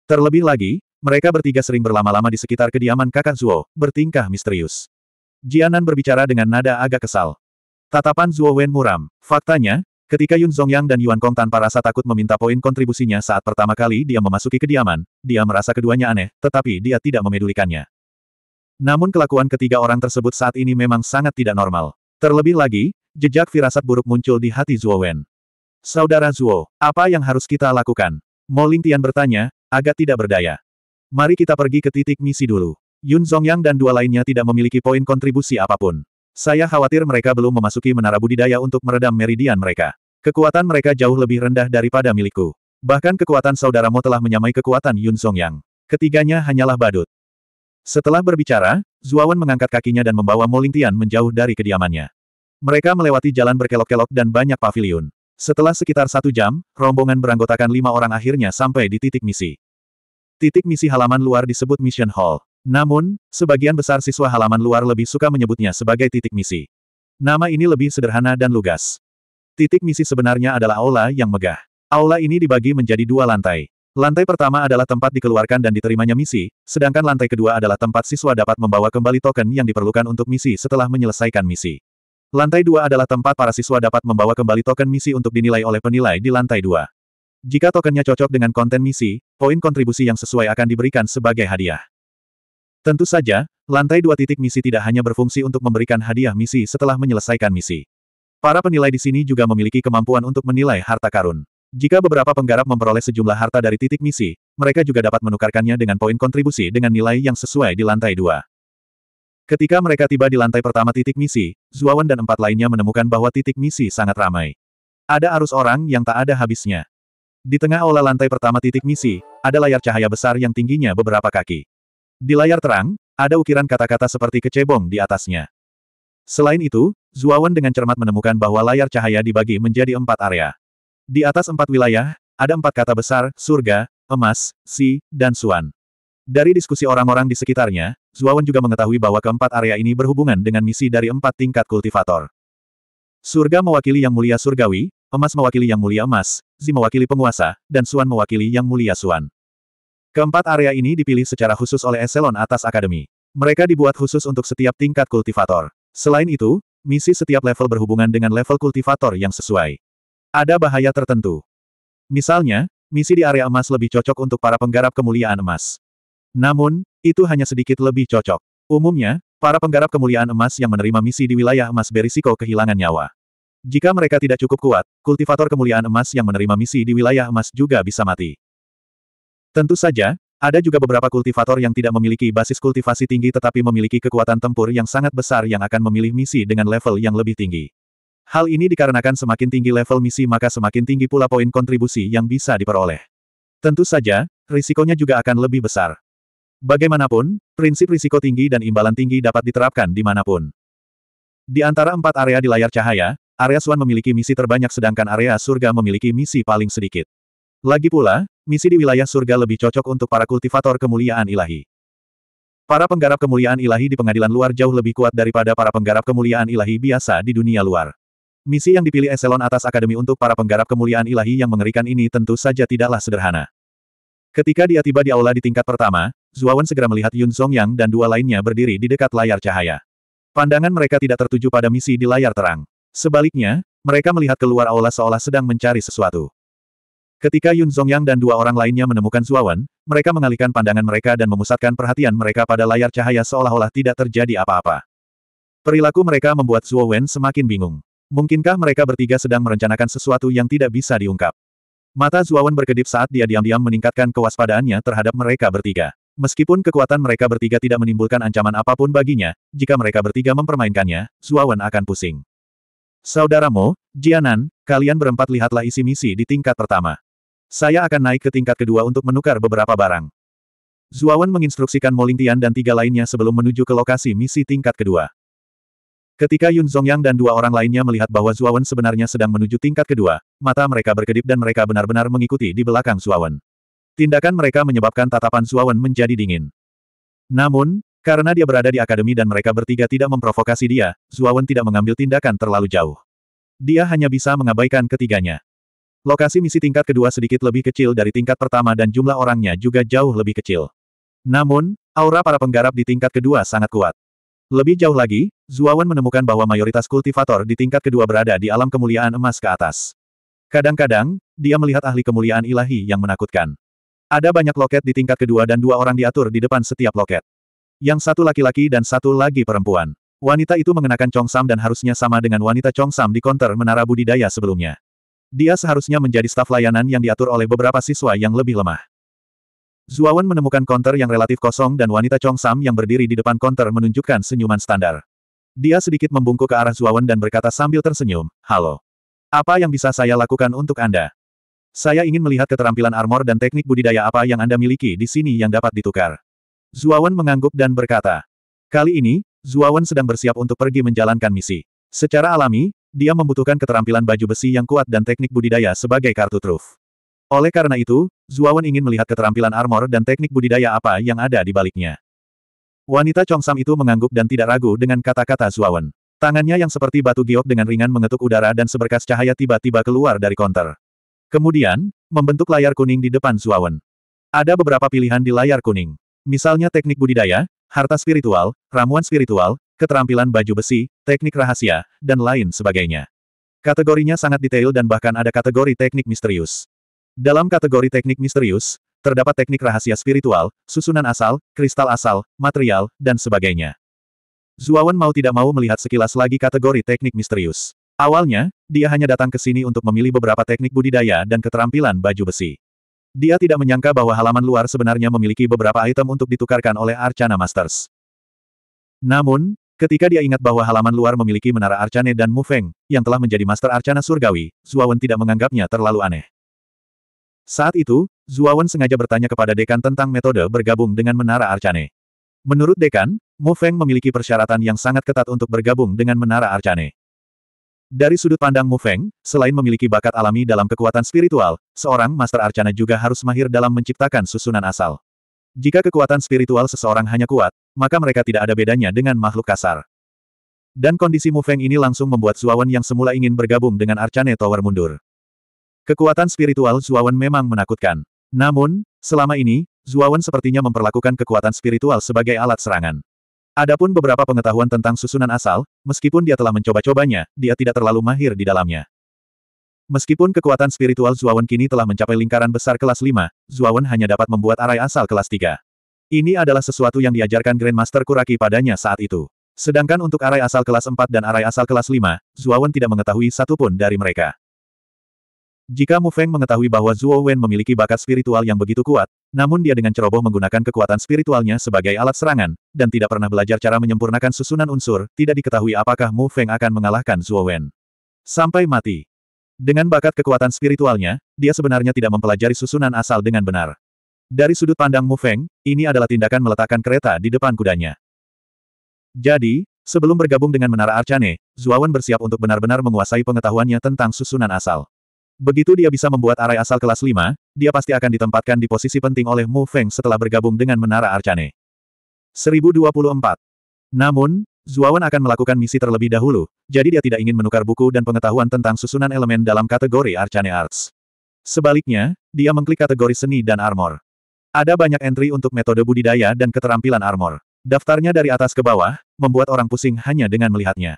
Terlebih lagi, mereka bertiga sering berlama-lama di sekitar kediaman kakak Zuo, bertingkah misterius. Jianan berbicara dengan nada agak kesal. Tatapan Zuo Wen muram. Faktanya, ketika Yun Zhongyang dan Yuan Kong tanpa rasa takut meminta poin kontribusinya saat pertama kali dia memasuki kediaman, dia merasa keduanya aneh, tetapi dia tidak memedulikannya. Namun kelakuan ketiga orang tersebut saat ini memang sangat tidak normal. Terlebih lagi, jejak firasat buruk muncul di hati Zuo Wen. Saudara Zuo, apa yang harus kita lakukan? Mo Lingtian bertanya, agak tidak berdaya. Mari kita pergi ke titik misi dulu. Yun Zhongyang dan dua lainnya tidak memiliki poin kontribusi apapun. Saya khawatir mereka belum memasuki menara budidaya untuk meredam meridian mereka. Kekuatan mereka jauh lebih rendah daripada milikku. Bahkan kekuatan saudaramu telah menyamai kekuatan Yun Zhongyang. Ketiganya hanyalah badut. Setelah berbicara, Zuawan mengangkat kakinya dan membawa Mo Lingtian menjauh dari kediamannya. Mereka melewati jalan berkelok-kelok dan banyak pavilion. Setelah sekitar satu jam, rombongan beranggotakan lima orang akhirnya sampai di titik misi. Titik misi halaman luar disebut Mission Hall. Namun, sebagian besar siswa halaman luar lebih suka menyebutnya sebagai titik misi. Nama ini lebih sederhana dan lugas. Titik misi sebenarnya adalah aula yang megah. Aula ini dibagi menjadi dua lantai. Lantai pertama adalah tempat dikeluarkan dan diterimanya misi, sedangkan lantai kedua adalah tempat siswa dapat membawa kembali token yang diperlukan untuk misi setelah menyelesaikan misi. Lantai dua adalah tempat para siswa dapat membawa kembali token misi untuk dinilai oleh penilai di lantai dua. Jika tokennya cocok dengan konten misi, poin kontribusi yang sesuai akan diberikan sebagai hadiah. Tentu saja, lantai dua titik misi tidak hanya berfungsi untuk memberikan hadiah misi setelah menyelesaikan misi. Para penilai di sini juga memiliki kemampuan untuk menilai harta karun. Jika beberapa penggarap memperoleh sejumlah harta dari titik misi, mereka juga dapat menukarkannya dengan poin kontribusi dengan nilai yang sesuai di lantai dua. Ketika mereka tiba di lantai pertama titik misi, Zuawan dan empat lainnya menemukan bahwa titik misi sangat ramai. Ada arus orang yang tak ada habisnya. Di tengah aula lantai pertama titik misi, ada layar cahaya besar yang tingginya beberapa kaki. Di layar terang, ada ukiran kata-kata seperti kecebong di atasnya. Selain itu, Zuawan dengan cermat menemukan bahwa layar cahaya dibagi menjadi empat area. Di atas empat wilayah, ada empat kata besar, surga, emas, si, dan suan. Dari diskusi orang-orang di sekitarnya, Zuawan juga mengetahui bahwa keempat area ini berhubungan dengan misi dari empat tingkat kultivator. Surga mewakili yang mulia surgawi, emas mewakili yang mulia emas, Zi mewakili penguasa, dan Suan mewakili Yang Mulia Suan. Keempat area ini dipilih secara khusus oleh Eselon atas Akademi. Mereka dibuat khusus untuk setiap tingkat kultivator. Selain itu, misi setiap level berhubungan dengan level kultivator yang sesuai. Ada bahaya tertentu. Misalnya, misi di area emas lebih cocok untuk para penggarap kemuliaan emas. Namun, itu hanya sedikit lebih cocok. Umumnya, para penggarap kemuliaan emas yang menerima misi di wilayah emas berisiko kehilangan nyawa. Jika mereka tidak cukup kuat, kultivator kemuliaan emas yang menerima misi di wilayah emas juga bisa mati. Tentu saja, ada juga beberapa kultivator yang tidak memiliki basis kultivasi tinggi tetapi memiliki kekuatan tempur yang sangat besar yang akan memilih misi dengan level yang lebih tinggi. Hal ini dikarenakan semakin tinggi level misi maka semakin tinggi pula poin kontribusi yang bisa diperoleh. Tentu saja, risikonya juga akan lebih besar. Bagaimanapun, prinsip risiko tinggi dan imbalan tinggi dapat diterapkan di manapun. Di antara empat area di layar cahaya, Area Swan memiliki misi terbanyak sedangkan area surga memiliki misi paling sedikit. Lagi pula, misi di wilayah surga lebih cocok untuk para kultivator kemuliaan ilahi. Para penggarap kemuliaan ilahi di pengadilan luar jauh lebih kuat daripada para penggarap kemuliaan ilahi biasa di dunia luar. Misi yang dipilih eselon atas akademi untuk para penggarap kemuliaan ilahi yang mengerikan ini tentu saja tidaklah sederhana. Ketika dia tiba di aula di tingkat pertama, Zuawan segera melihat Yun Songyang dan dua lainnya berdiri di dekat layar cahaya. Pandangan mereka tidak tertuju pada misi di layar terang. Sebaliknya, mereka melihat keluar aula seolah sedang mencari sesuatu. Ketika Yun Zhongyang dan dua orang lainnya menemukan Zuawan, mereka mengalihkan pandangan mereka dan memusatkan perhatian mereka pada layar cahaya seolah-olah tidak terjadi apa-apa. Perilaku mereka membuat Zuo semakin bingung. Mungkinkah mereka bertiga sedang merencanakan sesuatu yang tidak bisa diungkap? Mata Zuawan berkedip saat dia diam-diam meningkatkan kewaspadaannya terhadap mereka bertiga. Meskipun kekuatan mereka bertiga tidak menimbulkan ancaman apapun baginya, jika mereka bertiga mempermainkannya, Zuawan akan pusing. Saudaramu, Jianan, kalian berempat lihatlah isi misi di tingkat pertama. Saya akan naik ke tingkat kedua untuk menukar beberapa barang. Zuawan menginstruksikan Lingtian dan tiga lainnya sebelum menuju ke lokasi misi tingkat kedua. Ketika Yun Zhongyang dan dua orang lainnya melihat bahwa Zuawan sebenarnya sedang menuju tingkat kedua, mata mereka berkedip dan mereka benar-benar mengikuti di belakang Zuawan. Tindakan mereka menyebabkan tatapan Zuawan menjadi dingin. Namun, karena dia berada di akademi dan mereka bertiga tidak memprovokasi dia, Zuawan tidak mengambil tindakan terlalu jauh. Dia hanya bisa mengabaikan ketiganya. Lokasi misi tingkat kedua sedikit lebih kecil dari tingkat pertama dan jumlah orangnya juga jauh lebih kecil. Namun, aura para penggarap di tingkat kedua sangat kuat. Lebih jauh lagi, Zuawan menemukan bahwa mayoritas kultivator di tingkat kedua berada di alam kemuliaan emas ke atas. Kadang-kadang, dia melihat ahli kemuliaan ilahi yang menakutkan. Ada banyak loket di tingkat kedua dan dua orang diatur di depan setiap loket. Yang satu laki-laki dan satu lagi perempuan. Wanita itu mengenakan congsam dan harusnya sama dengan wanita congsam di konter menara budidaya sebelumnya. Dia seharusnya menjadi staf layanan yang diatur oleh beberapa siswa yang lebih lemah. Zuawan menemukan konter yang relatif kosong dan wanita congsam yang berdiri di depan konter menunjukkan senyuman standar. Dia sedikit membungkuk ke arah Zuawan dan berkata sambil tersenyum, Halo. Apa yang bisa saya lakukan untuk Anda? Saya ingin melihat keterampilan armor dan teknik budidaya apa yang Anda miliki di sini yang dapat ditukar. Zuawan mengangguk dan berkata. Kali ini, Zuawan sedang bersiap untuk pergi menjalankan misi. Secara alami, dia membutuhkan keterampilan baju besi yang kuat dan teknik budidaya sebagai kartu truf. Oleh karena itu, Zuawan ingin melihat keterampilan armor dan teknik budidaya apa yang ada di baliknya. Wanita Chongsam itu mengangguk dan tidak ragu dengan kata-kata Zuawan. Tangannya yang seperti batu giok dengan ringan mengetuk udara dan seberkas cahaya tiba-tiba keluar dari konter. Kemudian, membentuk layar kuning di depan Zuawan. Ada beberapa pilihan di layar kuning. Misalnya teknik budidaya, harta spiritual, ramuan spiritual, keterampilan baju besi, teknik rahasia, dan lain sebagainya. Kategorinya sangat detail dan bahkan ada kategori teknik misterius. Dalam kategori teknik misterius, terdapat teknik rahasia spiritual, susunan asal, kristal asal, material, dan sebagainya. Zuawan mau tidak mau melihat sekilas lagi kategori teknik misterius. Awalnya, dia hanya datang ke sini untuk memilih beberapa teknik budidaya dan keterampilan baju besi. Dia tidak menyangka bahwa halaman luar sebenarnya memiliki beberapa item untuk ditukarkan oleh Arcana Masters. Namun, ketika dia ingat bahwa halaman luar memiliki menara Arcane dan Mufeng, yang telah menjadi Master Arcana Surgawi, Zuawan tidak menganggapnya terlalu aneh. Saat itu, Zuawan sengaja bertanya kepada Dekan tentang metode bergabung dengan menara Arcane. Menurut Dekan, Mufeng memiliki persyaratan yang sangat ketat untuk bergabung dengan menara Arcane. Dari sudut pandang Mu Feng, selain memiliki bakat alami dalam kekuatan spiritual, seorang Master Arcana juga harus mahir dalam menciptakan susunan asal. Jika kekuatan spiritual seseorang hanya kuat, maka mereka tidak ada bedanya dengan makhluk kasar. Dan kondisi Mu Feng ini langsung membuat Zuawan yang semula ingin bergabung dengan Arcane Tower mundur. Kekuatan spiritual Zuawan memang menakutkan. Namun, selama ini, Zuawan sepertinya memperlakukan kekuatan spiritual sebagai alat serangan. Adapun beberapa pengetahuan tentang susunan asal, meskipun dia telah mencoba-cobanya, dia tidak terlalu mahir di dalamnya. Meskipun kekuatan spiritual Zuawan kini telah mencapai lingkaran besar kelas 5, Zuawan hanya dapat membuat arai asal kelas 3. Ini adalah sesuatu yang diajarkan Grandmaster Kuraki padanya saat itu. Sedangkan untuk arai asal kelas 4 dan arai asal kelas 5, Zuawan tidak mengetahui satupun dari mereka. Jika Mu Feng mengetahui bahwa Zuo Wen memiliki bakat spiritual yang begitu kuat, namun dia dengan ceroboh menggunakan kekuatan spiritualnya sebagai alat serangan, dan tidak pernah belajar cara menyempurnakan susunan unsur, tidak diketahui apakah Mu Feng akan mengalahkan Zuo Wen. Sampai mati. Dengan bakat kekuatan spiritualnya, dia sebenarnya tidak mempelajari susunan asal dengan benar. Dari sudut pandang Mu Feng, ini adalah tindakan meletakkan kereta di depan kudanya. Jadi, sebelum bergabung dengan Menara Arcane, Zuo Wen bersiap untuk benar-benar menguasai pengetahuannya tentang susunan asal. Begitu dia bisa membuat arai asal kelas 5, dia pasti akan ditempatkan di posisi penting oleh Mu Feng setelah bergabung dengan Menara Arcane. 1024. Namun, Zuawan akan melakukan misi terlebih dahulu, jadi dia tidak ingin menukar buku dan pengetahuan tentang susunan elemen dalam kategori Arcane Arts. Sebaliknya, dia mengklik kategori seni dan armor. Ada banyak entry untuk metode budidaya dan keterampilan armor. Daftarnya dari atas ke bawah, membuat orang pusing hanya dengan melihatnya.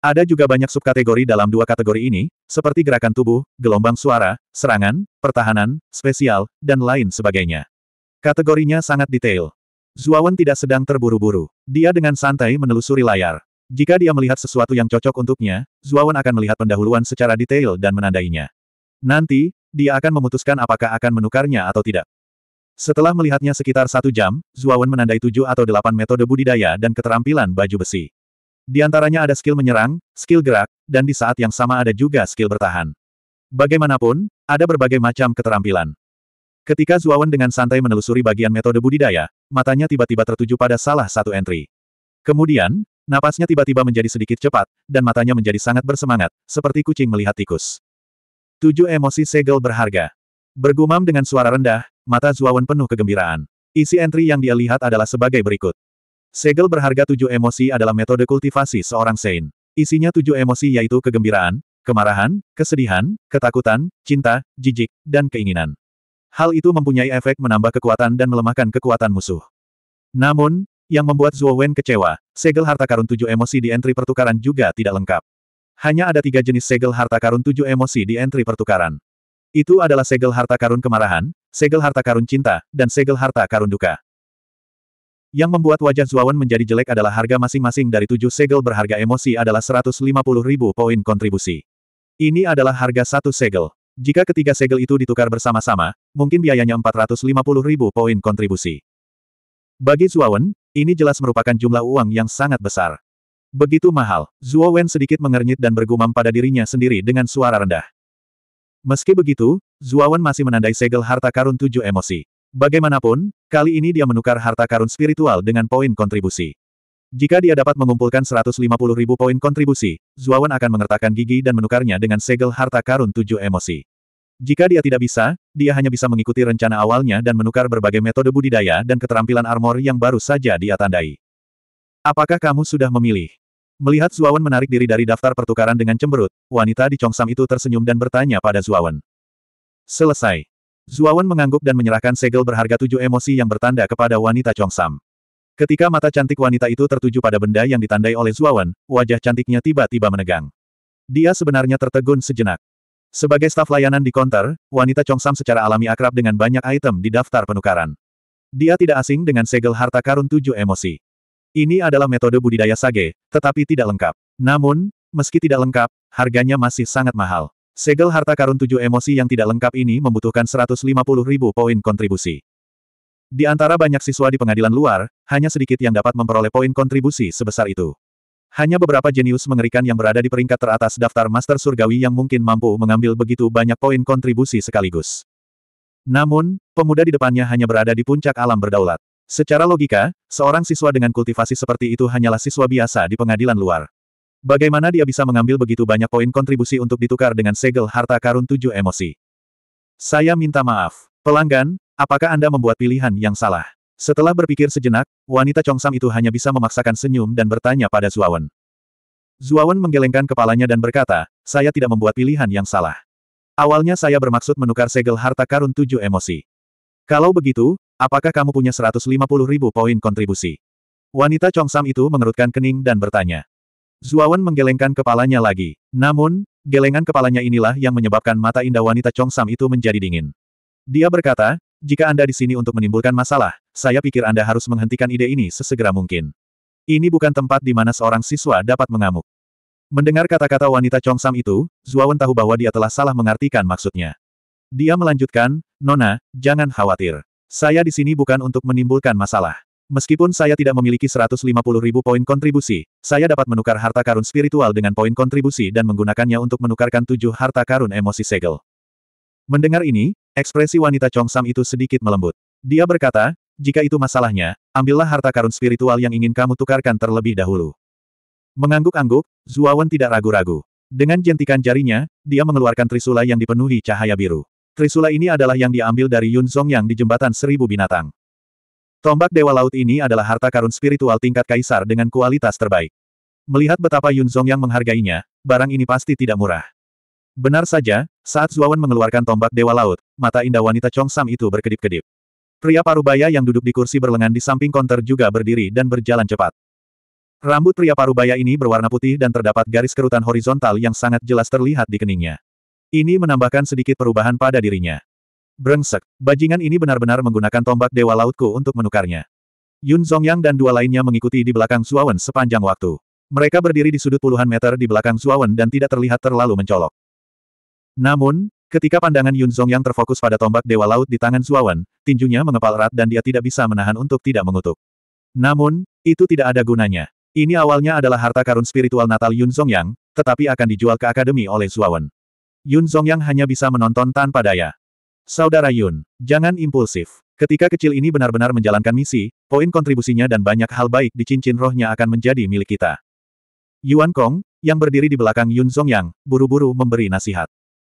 Ada juga banyak subkategori dalam dua kategori ini, seperti gerakan tubuh, gelombang suara, serangan, pertahanan, spesial, dan lain sebagainya. Kategorinya sangat detail. Zuawan tidak sedang terburu-buru. Dia dengan santai menelusuri layar. Jika dia melihat sesuatu yang cocok untuknya, Zuawan akan melihat pendahuluan secara detail dan menandainya. Nanti, dia akan memutuskan apakah akan menukarnya atau tidak. Setelah melihatnya sekitar satu jam, Zuawan menandai tujuh atau delapan metode budidaya dan keterampilan baju besi. Di antaranya ada skill menyerang, skill gerak, dan di saat yang sama ada juga skill bertahan. Bagaimanapun, ada berbagai macam keterampilan. Ketika Zuawan dengan santai menelusuri bagian metode budidaya, matanya tiba-tiba tertuju pada salah satu entry. Kemudian, napasnya tiba-tiba menjadi sedikit cepat, dan matanya menjadi sangat bersemangat, seperti kucing melihat tikus. Tujuh emosi segel berharga. Bergumam dengan suara rendah, mata Zuawan penuh kegembiraan. Isi entry yang dia lihat adalah sebagai berikut. Segel berharga tujuh emosi adalah metode kultivasi seorang Sein. Isinya tujuh emosi yaitu kegembiraan, kemarahan, kesedihan, ketakutan, cinta, jijik, dan keinginan. Hal itu mempunyai efek menambah kekuatan dan melemahkan kekuatan musuh. Namun, yang membuat Zuo Wen kecewa, segel harta karun tujuh emosi di entry pertukaran juga tidak lengkap. Hanya ada tiga jenis segel harta karun tujuh emosi di entry pertukaran. Itu adalah segel harta karun kemarahan, segel harta karun cinta, dan segel harta karun duka. Yang membuat wajah Zuawan menjadi jelek adalah harga masing-masing dari tujuh segel berharga emosi adalah 150 ribu poin kontribusi. Ini adalah harga satu segel. Jika ketiga segel itu ditukar bersama-sama, mungkin biayanya 450 ribu poin kontribusi. Bagi Zuawan, ini jelas merupakan jumlah uang yang sangat besar. Begitu mahal, Zuawan sedikit mengernyit dan bergumam pada dirinya sendiri dengan suara rendah. Meski begitu, Zuawan masih menandai segel harta karun tujuh emosi. Bagaimanapun, kali ini dia menukar harta karun spiritual dengan poin kontribusi. Jika dia dapat mengumpulkan 150 ribu poin kontribusi, Zuawan akan mengertakkan gigi dan menukarnya dengan segel harta karun tujuh emosi. Jika dia tidak bisa, dia hanya bisa mengikuti rencana awalnya dan menukar berbagai metode budidaya dan keterampilan armor yang baru saja dia tandai. Apakah kamu sudah memilih? Melihat Zuawan menarik diri dari daftar pertukaran dengan cemberut, wanita di Chongsam itu tersenyum dan bertanya pada Zuawan. Selesai. Zuawan mengangguk dan menyerahkan segel berharga tujuh emosi yang bertanda kepada wanita Chongsam. Ketika mata cantik wanita itu tertuju pada benda yang ditandai oleh Zuawan, wajah cantiknya tiba-tiba menegang. Dia sebenarnya tertegun sejenak. Sebagai staf layanan di konter, wanita Chongsam secara alami akrab dengan banyak item di daftar penukaran. Dia tidak asing dengan segel harta karun tujuh emosi. Ini adalah metode budidaya sage, tetapi tidak lengkap. Namun, meski tidak lengkap, harganya masih sangat mahal. Segel harta karun tujuh emosi yang tidak lengkap ini membutuhkan 150 ribu poin kontribusi. Di antara banyak siswa di pengadilan luar, hanya sedikit yang dapat memperoleh poin kontribusi sebesar itu. Hanya beberapa jenius mengerikan yang berada di peringkat teratas daftar Master Surgawi yang mungkin mampu mengambil begitu banyak poin kontribusi sekaligus. Namun, pemuda di depannya hanya berada di puncak alam berdaulat. Secara logika, seorang siswa dengan kultivasi seperti itu hanyalah siswa biasa di pengadilan luar. Bagaimana dia bisa mengambil begitu banyak poin kontribusi untuk ditukar dengan segel harta karun tujuh emosi? Saya minta maaf. Pelanggan, apakah Anda membuat pilihan yang salah? Setelah berpikir sejenak, wanita congsam itu hanya bisa memaksakan senyum dan bertanya pada Zuawan. Zuawan menggelengkan kepalanya dan berkata, saya tidak membuat pilihan yang salah. Awalnya saya bermaksud menukar segel harta karun tujuh emosi. Kalau begitu, apakah kamu punya 150 ribu poin kontribusi? Wanita congsam itu mengerutkan kening dan bertanya. Zuawan menggelengkan kepalanya lagi. Namun, gelengan kepalanya inilah yang menyebabkan mata indah wanita Chong Sam itu menjadi dingin. Dia berkata, jika Anda di sini untuk menimbulkan masalah, saya pikir Anda harus menghentikan ide ini sesegera mungkin. Ini bukan tempat di mana seorang siswa dapat mengamuk. Mendengar kata-kata wanita Chong Sam itu, Zuawan tahu bahwa dia telah salah mengartikan maksudnya. Dia melanjutkan, Nona, jangan khawatir. Saya di sini bukan untuk menimbulkan masalah. Meskipun saya tidak memiliki 150 ribu poin kontribusi, saya dapat menukar harta karun spiritual dengan poin kontribusi dan menggunakannya untuk menukarkan tujuh harta karun emosi segel. Mendengar ini, ekspresi wanita Chong Sam itu sedikit melembut. Dia berkata, jika itu masalahnya, ambillah harta karun spiritual yang ingin kamu tukarkan terlebih dahulu. Mengangguk-angguk, Zuawan tidak ragu-ragu. Dengan jentikan jarinya, dia mengeluarkan trisula yang dipenuhi cahaya biru. Trisula ini adalah yang diambil dari Yun Song yang di jembatan seribu binatang. Tombak Dewa Laut ini adalah harta karun spiritual tingkat kaisar dengan kualitas terbaik. Melihat betapa Yun Zong yang menghargainya, barang ini pasti tidak murah. Benar saja, saat Zuawan mengeluarkan tombak Dewa Laut, mata indah wanita Chong Sam itu berkedip-kedip. Pria parubaya yang duduk di kursi berlengan di samping konter juga berdiri dan berjalan cepat. Rambut pria parubaya ini berwarna putih dan terdapat garis kerutan horizontal yang sangat jelas terlihat di keningnya. Ini menambahkan sedikit perubahan pada dirinya. Brengsek, bajingan ini benar-benar menggunakan tombak Dewa Lautku untuk menukarnya. Yun Zhongyang dan dua lainnya mengikuti di belakang Suawen sepanjang waktu. Mereka berdiri di sudut puluhan meter di belakang Suawen dan tidak terlihat terlalu mencolok. Namun, ketika pandangan Yun Zhongyang terfokus pada tombak Dewa Laut di tangan Suawen, tinjunya mengepal erat dan dia tidak bisa menahan untuk tidak mengutuk. Namun, itu tidak ada gunanya. Ini awalnya adalah harta karun spiritual Natal Yun Zhongyang, tetapi akan dijual ke akademi oleh Suawen. Yun Zhongyang hanya bisa menonton tanpa daya. Saudara Yun, jangan impulsif. Ketika kecil ini benar-benar menjalankan misi, poin kontribusinya dan banyak hal baik di cincin rohnya akan menjadi milik kita. Yuan Kong, yang berdiri di belakang Yun Zhongyang, buru-buru memberi nasihat.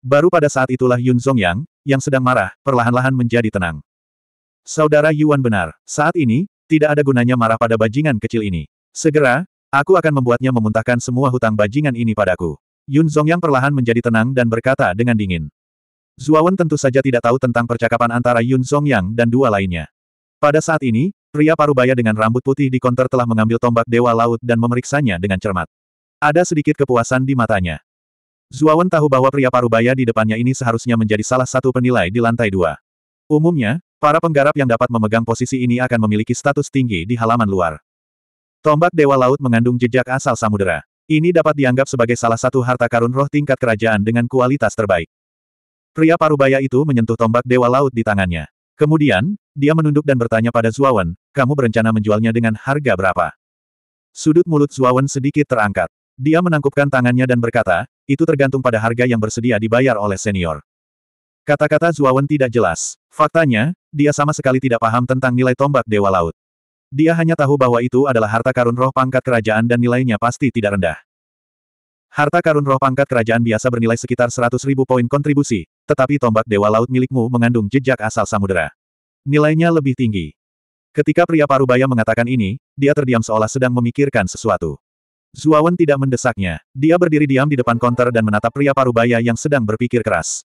Baru pada saat itulah Yun Zhongyang, yang sedang marah, perlahan-lahan menjadi tenang. Saudara Yuan benar, saat ini, tidak ada gunanya marah pada bajingan kecil ini. Segera, aku akan membuatnya memuntahkan semua hutang bajingan ini padaku. Yun Zhongyang perlahan menjadi tenang dan berkata dengan dingin. Zuawan tentu saja tidak tahu tentang percakapan antara Yun Songyang dan dua lainnya. Pada saat ini, pria parubaya dengan rambut putih di konter telah mengambil tombak Dewa Laut dan memeriksanya dengan cermat. Ada sedikit kepuasan di matanya. Zuawan tahu bahwa pria parubaya di depannya ini seharusnya menjadi salah satu penilai di lantai dua. Umumnya, para penggarap yang dapat memegang posisi ini akan memiliki status tinggi di halaman luar. Tombak Dewa Laut mengandung jejak asal samudera. Ini dapat dianggap sebagai salah satu harta karun roh tingkat kerajaan dengan kualitas terbaik. Pria parubaya itu menyentuh tombak dewa laut di tangannya. Kemudian, dia menunduk dan bertanya pada Zuawan, kamu berencana menjualnya dengan harga berapa? Sudut mulut Zuawan sedikit terangkat. Dia menangkupkan tangannya dan berkata, itu tergantung pada harga yang bersedia dibayar oleh senior. Kata-kata Zuawan tidak jelas. Faktanya, dia sama sekali tidak paham tentang nilai tombak Dewa Laut. Dia hanya tahu bahwa itu adalah harta karun roh pangkat kerajaan dan nilainya pasti tidak rendah. Harta karun roh pangkat kerajaan biasa bernilai sekitar 100 ribu poin kontribusi, tetapi tombak dewa laut milikmu mengandung jejak asal samudera. Nilainya lebih tinggi. Ketika pria parubaya mengatakan ini, dia terdiam seolah sedang memikirkan sesuatu. Zuawan tidak mendesaknya. Dia berdiri diam di depan konter dan menatap pria parubaya yang sedang berpikir keras.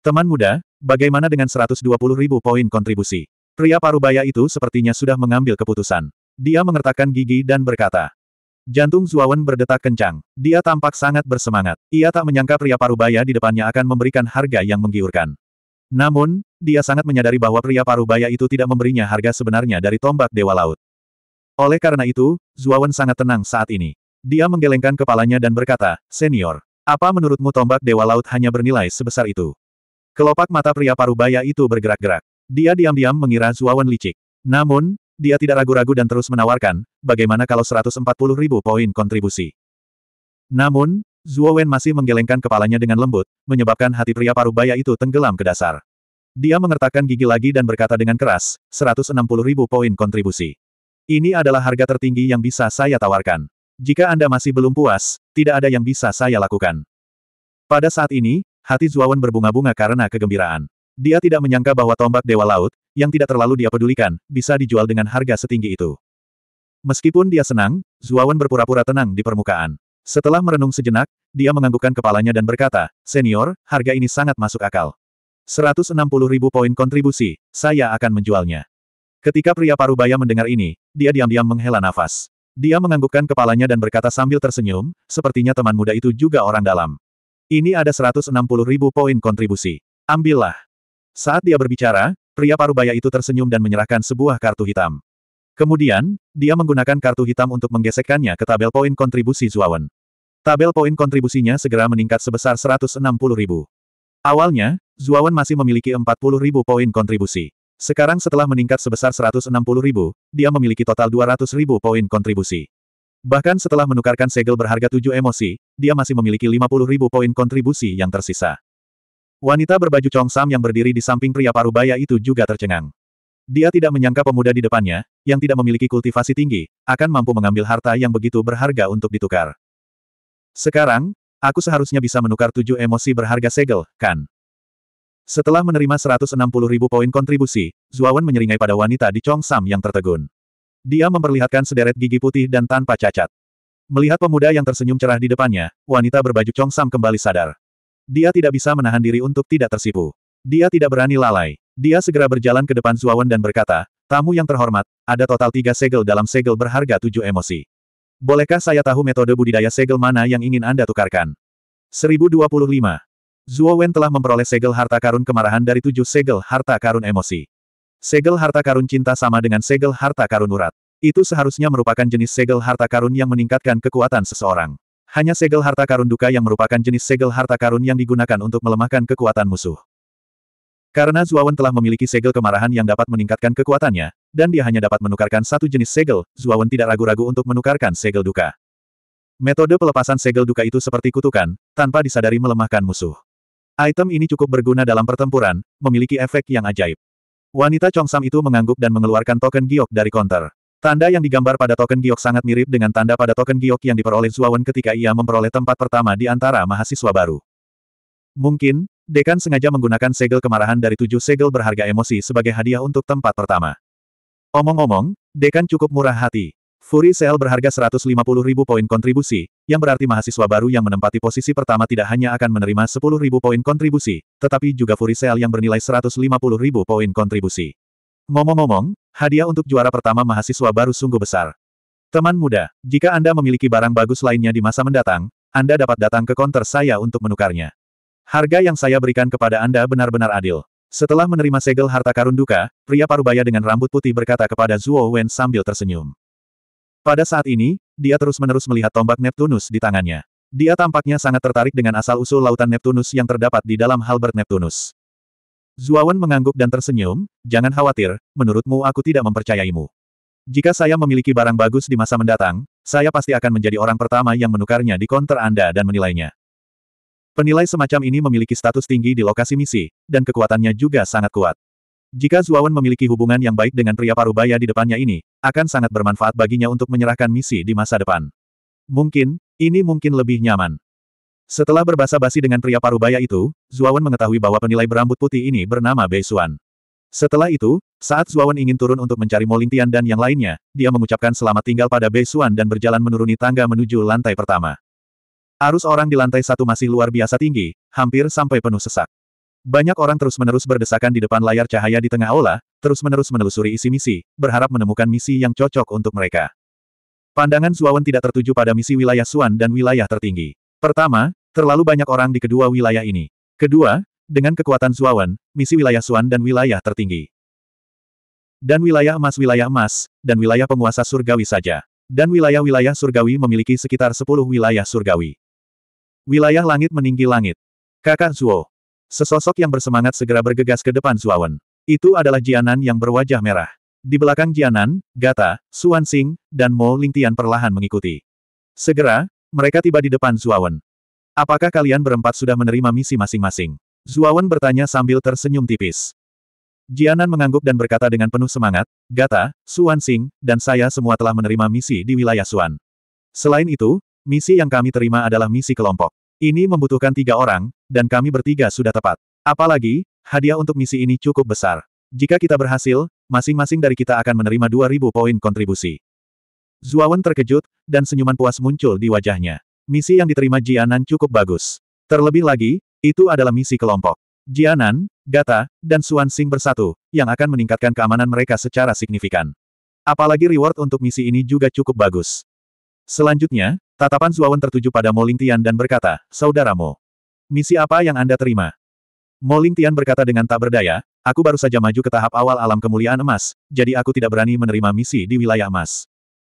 Teman muda, bagaimana dengan 120 ribu poin kontribusi? Pria parubaya itu sepertinya sudah mengambil keputusan. Dia mengertakkan gigi dan berkata, Jantung Zuawan berdetak kencang. Dia tampak sangat bersemangat. Ia tak menyangka pria parubaya di depannya akan memberikan harga yang menggiurkan. Namun, dia sangat menyadari bahwa pria parubaya itu tidak memberinya harga sebenarnya dari tombak Dewa Laut. Oleh karena itu, Zuawan sangat tenang saat ini. Dia menggelengkan kepalanya dan berkata, Senior, apa menurutmu tombak Dewa Laut hanya bernilai sebesar itu? Kelopak mata pria parubaya itu bergerak-gerak. Dia diam-diam mengira Zuawan licik. Namun, dia tidak ragu-ragu dan terus menawarkan, bagaimana kalau 140 ribu poin kontribusi. Namun, Zhuo Wen masih menggelengkan kepalanya dengan lembut, menyebabkan hati pria paruh baya itu tenggelam ke dasar. Dia mengertakkan gigi lagi dan berkata dengan keras, 160 ribu poin kontribusi. Ini adalah harga tertinggi yang bisa saya tawarkan. Jika Anda masih belum puas, tidak ada yang bisa saya lakukan. Pada saat ini, hati Wen berbunga-bunga karena kegembiraan. Dia tidak menyangka bahwa tombak Dewa Laut, yang tidak terlalu dia pedulikan, bisa dijual dengan harga setinggi itu. Meskipun dia senang, Zuawan berpura-pura tenang di permukaan. Setelah merenung sejenak, dia menganggukkan kepalanya dan berkata, Senior, harga ini sangat masuk akal. 160 ribu poin kontribusi, saya akan menjualnya. Ketika pria parubaya mendengar ini, dia diam-diam menghela nafas. Dia menganggukkan kepalanya dan berkata sambil tersenyum, sepertinya teman muda itu juga orang dalam. Ini ada 160 ribu poin kontribusi. Ambillah. Saat dia berbicara, Pria parubaya itu tersenyum dan menyerahkan sebuah kartu hitam. Kemudian, dia menggunakan kartu hitam untuk menggesekkannya ke tabel poin kontribusi Zuawan. Tabel poin kontribusinya segera meningkat sebesar 160 ribu. Awalnya, Zuawan masih memiliki 40 ribu poin kontribusi. Sekarang setelah meningkat sebesar 160 ribu, dia memiliki total 200 ribu poin kontribusi. Bahkan setelah menukarkan segel berharga 7 emosi, dia masih memiliki 50 ribu poin kontribusi yang tersisa. Wanita berbaju congsam yang berdiri di samping pria parubaya itu juga tercengang. Dia tidak menyangka pemuda di depannya, yang tidak memiliki kultivasi tinggi, akan mampu mengambil harta yang begitu berharga untuk ditukar. Sekarang, aku seharusnya bisa menukar tujuh emosi berharga segel, kan? Setelah menerima 160 ribu poin kontribusi, Zuawan menyeringai pada wanita di chong sam yang tertegun. Dia memperlihatkan sederet gigi putih dan tanpa cacat. Melihat pemuda yang tersenyum cerah di depannya, wanita berbaju chong sam kembali sadar. Dia tidak bisa menahan diri untuk tidak tersipu. Dia tidak berani lalai. Dia segera berjalan ke depan Zuawan dan berkata, Tamu yang terhormat, ada total tiga segel dalam segel berharga tujuh emosi. Bolehkah saya tahu metode budidaya segel mana yang ingin Anda tukarkan? 1025. Zuowen telah memperoleh segel harta karun kemarahan dari tujuh segel harta karun emosi. Segel harta karun cinta sama dengan segel harta karun urat. Itu seharusnya merupakan jenis segel harta karun yang meningkatkan kekuatan seseorang. Hanya segel harta karun duka yang merupakan jenis segel harta karun yang digunakan untuk melemahkan kekuatan musuh. Karena Zuawan telah memiliki segel kemarahan yang dapat meningkatkan kekuatannya, dan dia hanya dapat menukarkan satu jenis segel, Zuawan tidak ragu-ragu untuk menukarkan segel duka. Metode pelepasan segel duka itu seperti kutukan, tanpa disadari melemahkan musuh. Item ini cukup berguna dalam pertempuran, memiliki efek yang ajaib. Wanita Chongsam itu mengangguk dan mengeluarkan token giok dari konter. Tanda yang digambar pada token giok sangat mirip dengan tanda pada token giok yang diperoleh Zuawan ketika ia memperoleh tempat pertama di antara mahasiswa baru. Mungkin, Dekan sengaja menggunakan segel kemarahan dari tujuh segel berharga emosi sebagai hadiah untuk tempat pertama. Omong-omong, Dekan cukup murah hati. Furi Sel berharga 150 ribu poin kontribusi, yang berarti mahasiswa baru yang menempati posisi pertama tidak hanya akan menerima 10 ribu poin kontribusi, tetapi juga furi Sel yang bernilai 150 ribu poin kontribusi. Ngomong-ngomong, hadiah untuk juara pertama mahasiswa baru sungguh besar. Teman muda, jika Anda memiliki barang bagus lainnya di masa mendatang, Anda dapat datang ke konter saya untuk menukarnya. Harga yang saya berikan kepada Anda benar-benar adil. Setelah menerima segel harta karun duka, pria parubaya dengan rambut putih berkata kepada Zuo Wen sambil tersenyum. Pada saat ini, dia terus-menerus melihat tombak Neptunus di tangannya. Dia tampaknya sangat tertarik dengan asal-usul lautan Neptunus yang terdapat di dalam Halberd Neptunus. Zuawan mengangguk dan tersenyum, jangan khawatir, menurutmu aku tidak mempercayaimu. Jika saya memiliki barang bagus di masa mendatang, saya pasti akan menjadi orang pertama yang menukarnya di konter Anda dan menilainya. Penilai semacam ini memiliki status tinggi di lokasi misi, dan kekuatannya juga sangat kuat. Jika Zuawan memiliki hubungan yang baik dengan pria parubaya di depannya ini, akan sangat bermanfaat baginya untuk menyerahkan misi di masa depan. Mungkin, ini mungkin lebih nyaman. Setelah berbasa-basi dengan pria parubaya itu, Zuawan mengetahui bahwa penilai berambut putih ini bernama Bei Xuan. Setelah itu, saat Zuawan ingin turun untuk mencari Molintian dan yang lainnya, dia mengucapkan selamat tinggal pada Bei Xuan dan berjalan menuruni tangga menuju lantai pertama. Arus orang di lantai satu masih luar biasa tinggi, hampir sampai penuh sesak. Banyak orang terus-menerus berdesakan di depan layar cahaya di tengah aula, terus-menerus menelusuri isi misi, berharap menemukan misi yang cocok untuk mereka. Pandangan Zuawan tidak tertuju pada misi wilayah Suan dan wilayah tertinggi. Pertama, terlalu banyak orang di kedua wilayah ini. Kedua, dengan kekuatan Zuawan, misi wilayah Suan dan wilayah tertinggi. Dan wilayah emas wilayah emas, dan wilayah penguasa surgawi saja. Dan wilayah-wilayah surgawi memiliki sekitar 10 wilayah surgawi. Wilayah langit meninggi langit. Kakak Zuo. Sesosok yang bersemangat segera bergegas ke depan Zuawan. Itu adalah Jianan yang berwajah merah. Di belakang Jianan, Gata, Suan Sing, dan Mo Lingtian perlahan mengikuti. Segera, mereka tiba di depan Zuawan. Apakah kalian berempat sudah menerima misi masing-masing? Zuawan bertanya sambil tersenyum tipis. Jianan mengangguk dan berkata dengan penuh semangat, Gata, Suan Sing, dan saya semua telah menerima misi di wilayah Suan. Selain itu, misi yang kami terima adalah misi kelompok. Ini membutuhkan tiga orang, dan kami bertiga sudah tepat. Apalagi, hadiah untuk misi ini cukup besar. Jika kita berhasil, masing-masing dari kita akan menerima 2000 poin kontribusi. Zuawan terkejut, dan senyuman puas muncul di wajahnya. Misi yang diterima Jianan cukup bagus. Terlebih lagi, itu adalah misi kelompok. Jianan, Gata, dan Suan Sing bersatu, yang akan meningkatkan keamanan mereka secara signifikan. Apalagi reward untuk misi ini juga cukup bagus. Selanjutnya, tatapan Zuawan tertuju pada Mo Tian dan berkata, Saudaramu, misi apa yang Anda terima? Mo Tian berkata dengan tak berdaya, aku baru saja maju ke tahap awal alam kemuliaan emas, jadi aku tidak berani menerima misi di wilayah emas.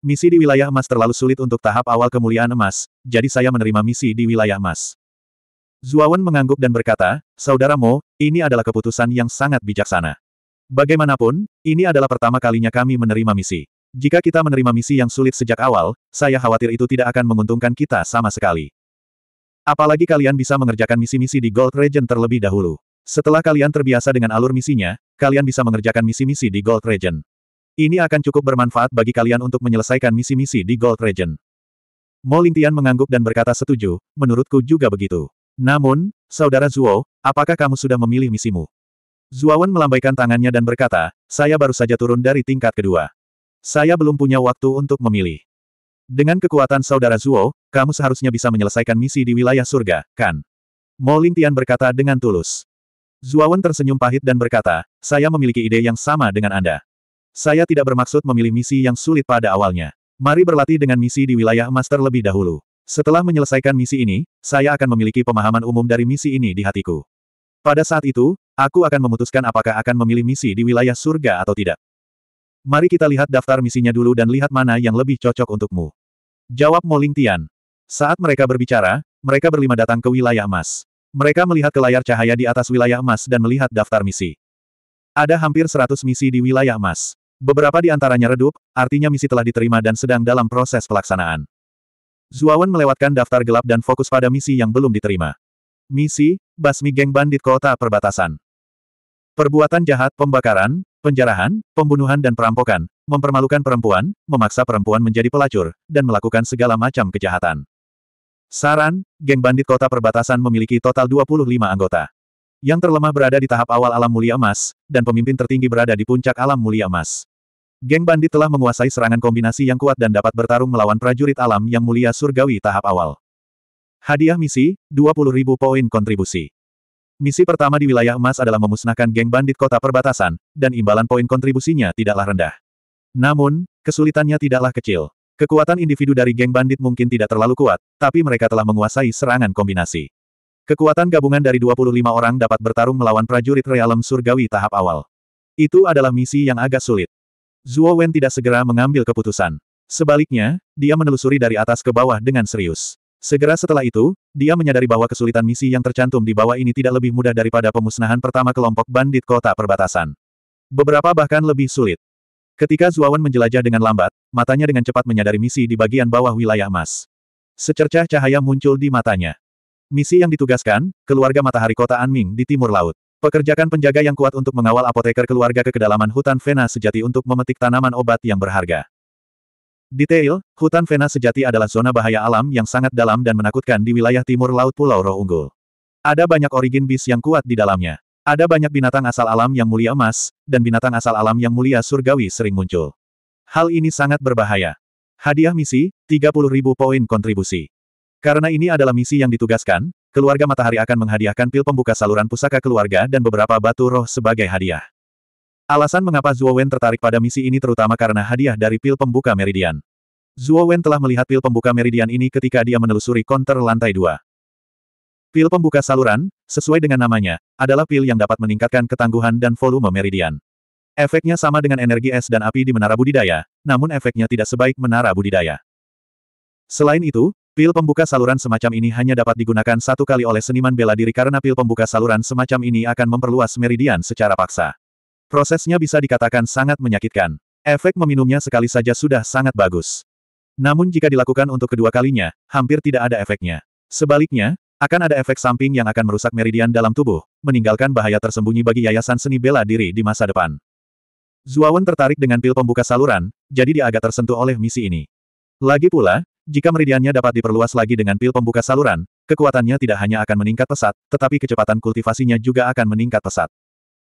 Misi di wilayah emas terlalu sulit untuk tahap awal kemuliaan emas, jadi saya menerima misi di wilayah emas. Zuawan mengangguk dan berkata, Saudara Mo, ini adalah keputusan yang sangat bijaksana. Bagaimanapun, ini adalah pertama kalinya kami menerima misi. Jika kita menerima misi yang sulit sejak awal, saya khawatir itu tidak akan menguntungkan kita sama sekali. Apalagi kalian bisa mengerjakan misi-misi di Gold Region terlebih dahulu. Setelah kalian terbiasa dengan alur misinya, kalian bisa mengerjakan misi-misi di Gold Region. Ini akan cukup bermanfaat bagi kalian untuk menyelesaikan misi-misi di Gold Region. Mo Lingtian mengangguk dan berkata setuju, menurutku juga begitu. Namun, Saudara Zuo, apakah kamu sudah memilih misimu? Zuawan melambaikan tangannya dan berkata, saya baru saja turun dari tingkat kedua. Saya belum punya waktu untuk memilih. Dengan kekuatan Saudara Zuo, kamu seharusnya bisa menyelesaikan misi di wilayah surga, kan? Mo Lingtian berkata dengan tulus. Zuawan tersenyum pahit dan berkata, saya memiliki ide yang sama dengan Anda. Saya tidak bermaksud memilih misi yang sulit pada awalnya. Mari berlatih dengan misi di wilayah emas terlebih dahulu. Setelah menyelesaikan misi ini, saya akan memiliki pemahaman umum dari misi ini di hatiku. Pada saat itu, aku akan memutuskan apakah akan memilih misi di wilayah surga atau tidak. Mari kita lihat daftar misinya dulu dan lihat mana yang lebih cocok untukmu. Jawab Molintian. Tian. Saat mereka berbicara, mereka berlima datang ke wilayah emas. Mereka melihat ke layar cahaya di atas wilayah emas dan melihat daftar misi. Ada hampir 100 misi di wilayah emas. Beberapa di antaranya redup, artinya misi telah diterima dan sedang dalam proses pelaksanaan. Zuawan melewatkan daftar gelap dan fokus pada misi yang belum diterima. Misi, basmi geng bandit kota perbatasan. Perbuatan jahat pembakaran, penjarahan, pembunuhan dan perampokan, mempermalukan perempuan, memaksa perempuan menjadi pelacur, dan melakukan segala macam kejahatan. Saran, geng bandit kota perbatasan memiliki total 25 anggota. Yang terlemah berada di tahap awal alam mulia emas, dan pemimpin tertinggi berada di puncak alam mulia emas. Geng bandit telah menguasai serangan kombinasi yang kuat dan dapat bertarung melawan prajurit alam yang mulia surgawi tahap awal. Hadiah misi, 20.000 poin kontribusi. Misi pertama di wilayah emas adalah memusnahkan geng bandit kota perbatasan, dan imbalan poin kontribusinya tidaklah rendah. Namun, kesulitannya tidaklah kecil. Kekuatan individu dari geng bandit mungkin tidak terlalu kuat, tapi mereka telah menguasai serangan kombinasi. Kekuatan gabungan dari 25 orang dapat bertarung melawan prajurit realem surgawi tahap awal. Itu adalah misi yang agak sulit. Zhuo Wen tidak segera mengambil keputusan. Sebaliknya, dia menelusuri dari atas ke bawah dengan serius. Segera setelah itu, dia menyadari bahwa kesulitan misi yang tercantum di bawah ini tidak lebih mudah daripada pemusnahan pertama kelompok bandit kota perbatasan. Beberapa bahkan lebih sulit. Ketika Wen menjelajah dengan lambat, matanya dengan cepat menyadari misi di bagian bawah wilayah emas. Secercah cahaya muncul di matanya. Misi yang ditugaskan, keluarga matahari kota Anming di timur laut. Pekerjakan penjaga yang kuat untuk mengawal apoteker keluarga ke kedalaman hutan Vena sejati untuk memetik tanaman obat yang berharga. Detail, hutan Vena sejati adalah zona bahaya alam yang sangat dalam dan menakutkan di wilayah timur laut Pulau Roh Unggul. Ada banyak origin bis yang kuat di dalamnya. Ada banyak binatang asal alam yang mulia emas, dan binatang asal alam yang mulia surgawi sering muncul. Hal ini sangat berbahaya. Hadiah misi, 30.000 poin kontribusi. Karena ini adalah misi yang ditugaskan, keluarga Matahari akan menghadiahkan pil pembuka saluran pusaka keluarga dan beberapa batu roh sebagai hadiah. Alasan mengapa Zhuo Wen tertarik pada misi ini terutama karena hadiah dari pil pembuka meridian. Zhuo Wen telah melihat pil pembuka meridian ini ketika dia menelusuri konter lantai dua. Pil pembuka saluran, sesuai dengan namanya, adalah pil yang dapat meningkatkan ketangguhan dan volume meridian. Efeknya sama dengan energi es dan api di menara budidaya, namun efeknya tidak sebaik menara budidaya. Selain itu, Pil pembuka saluran semacam ini hanya dapat digunakan satu kali oleh seniman bela diri karena pil pembuka saluran semacam ini akan memperluas meridian secara paksa. Prosesnya bisa dikatakan sangat menyakitkan. Efek meminumnya sekali saja sudah sangat bagus. Namun jika dilakukan untuk kedua kalinya, hampir tidak ada efeknya. Sebaliknya, akan ada efek samping yang akan merusak meridian dalam tubuh, meninggalkan bahaya tersembunyi bagi Yayasan Seni Bela Diri di masa depan. Zuawan tertarik dengan pil pembuka saluran, jadi dia agak tersentuh oleh misi ini. Lagi pula, jika meridiannya dapat diperluas lagi dengan pil pembuka saluran, kekuatannya tidak hanya akan meningkat pesat, tetapi kecepatan kultivasinya juga akan meningkat pesat.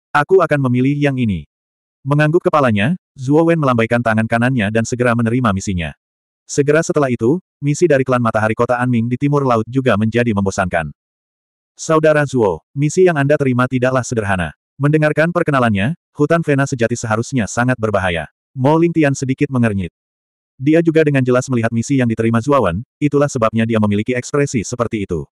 Aku akan memilih yang ini. Mengangguk kepalanya, Zuo Wen melambaikan tangan kanannya dan segera menerima misinya. Segera setelah itu, misi dari klan Matahari Kota Anming di Timur Laut juga menjadi membosankan. Saudara Zuo, misi yang Anda terima tidaklah sederhana. Mendengarkan perkenalannya, hutan Vena sejati seharusnya sangat berbahaya. Mo Ling Tian sedikit mengernyit. Dia juga dengan jelas melihat misi yang diterima Zuawan, itulah sebabnya dia memiliki ekspresi seperti itu.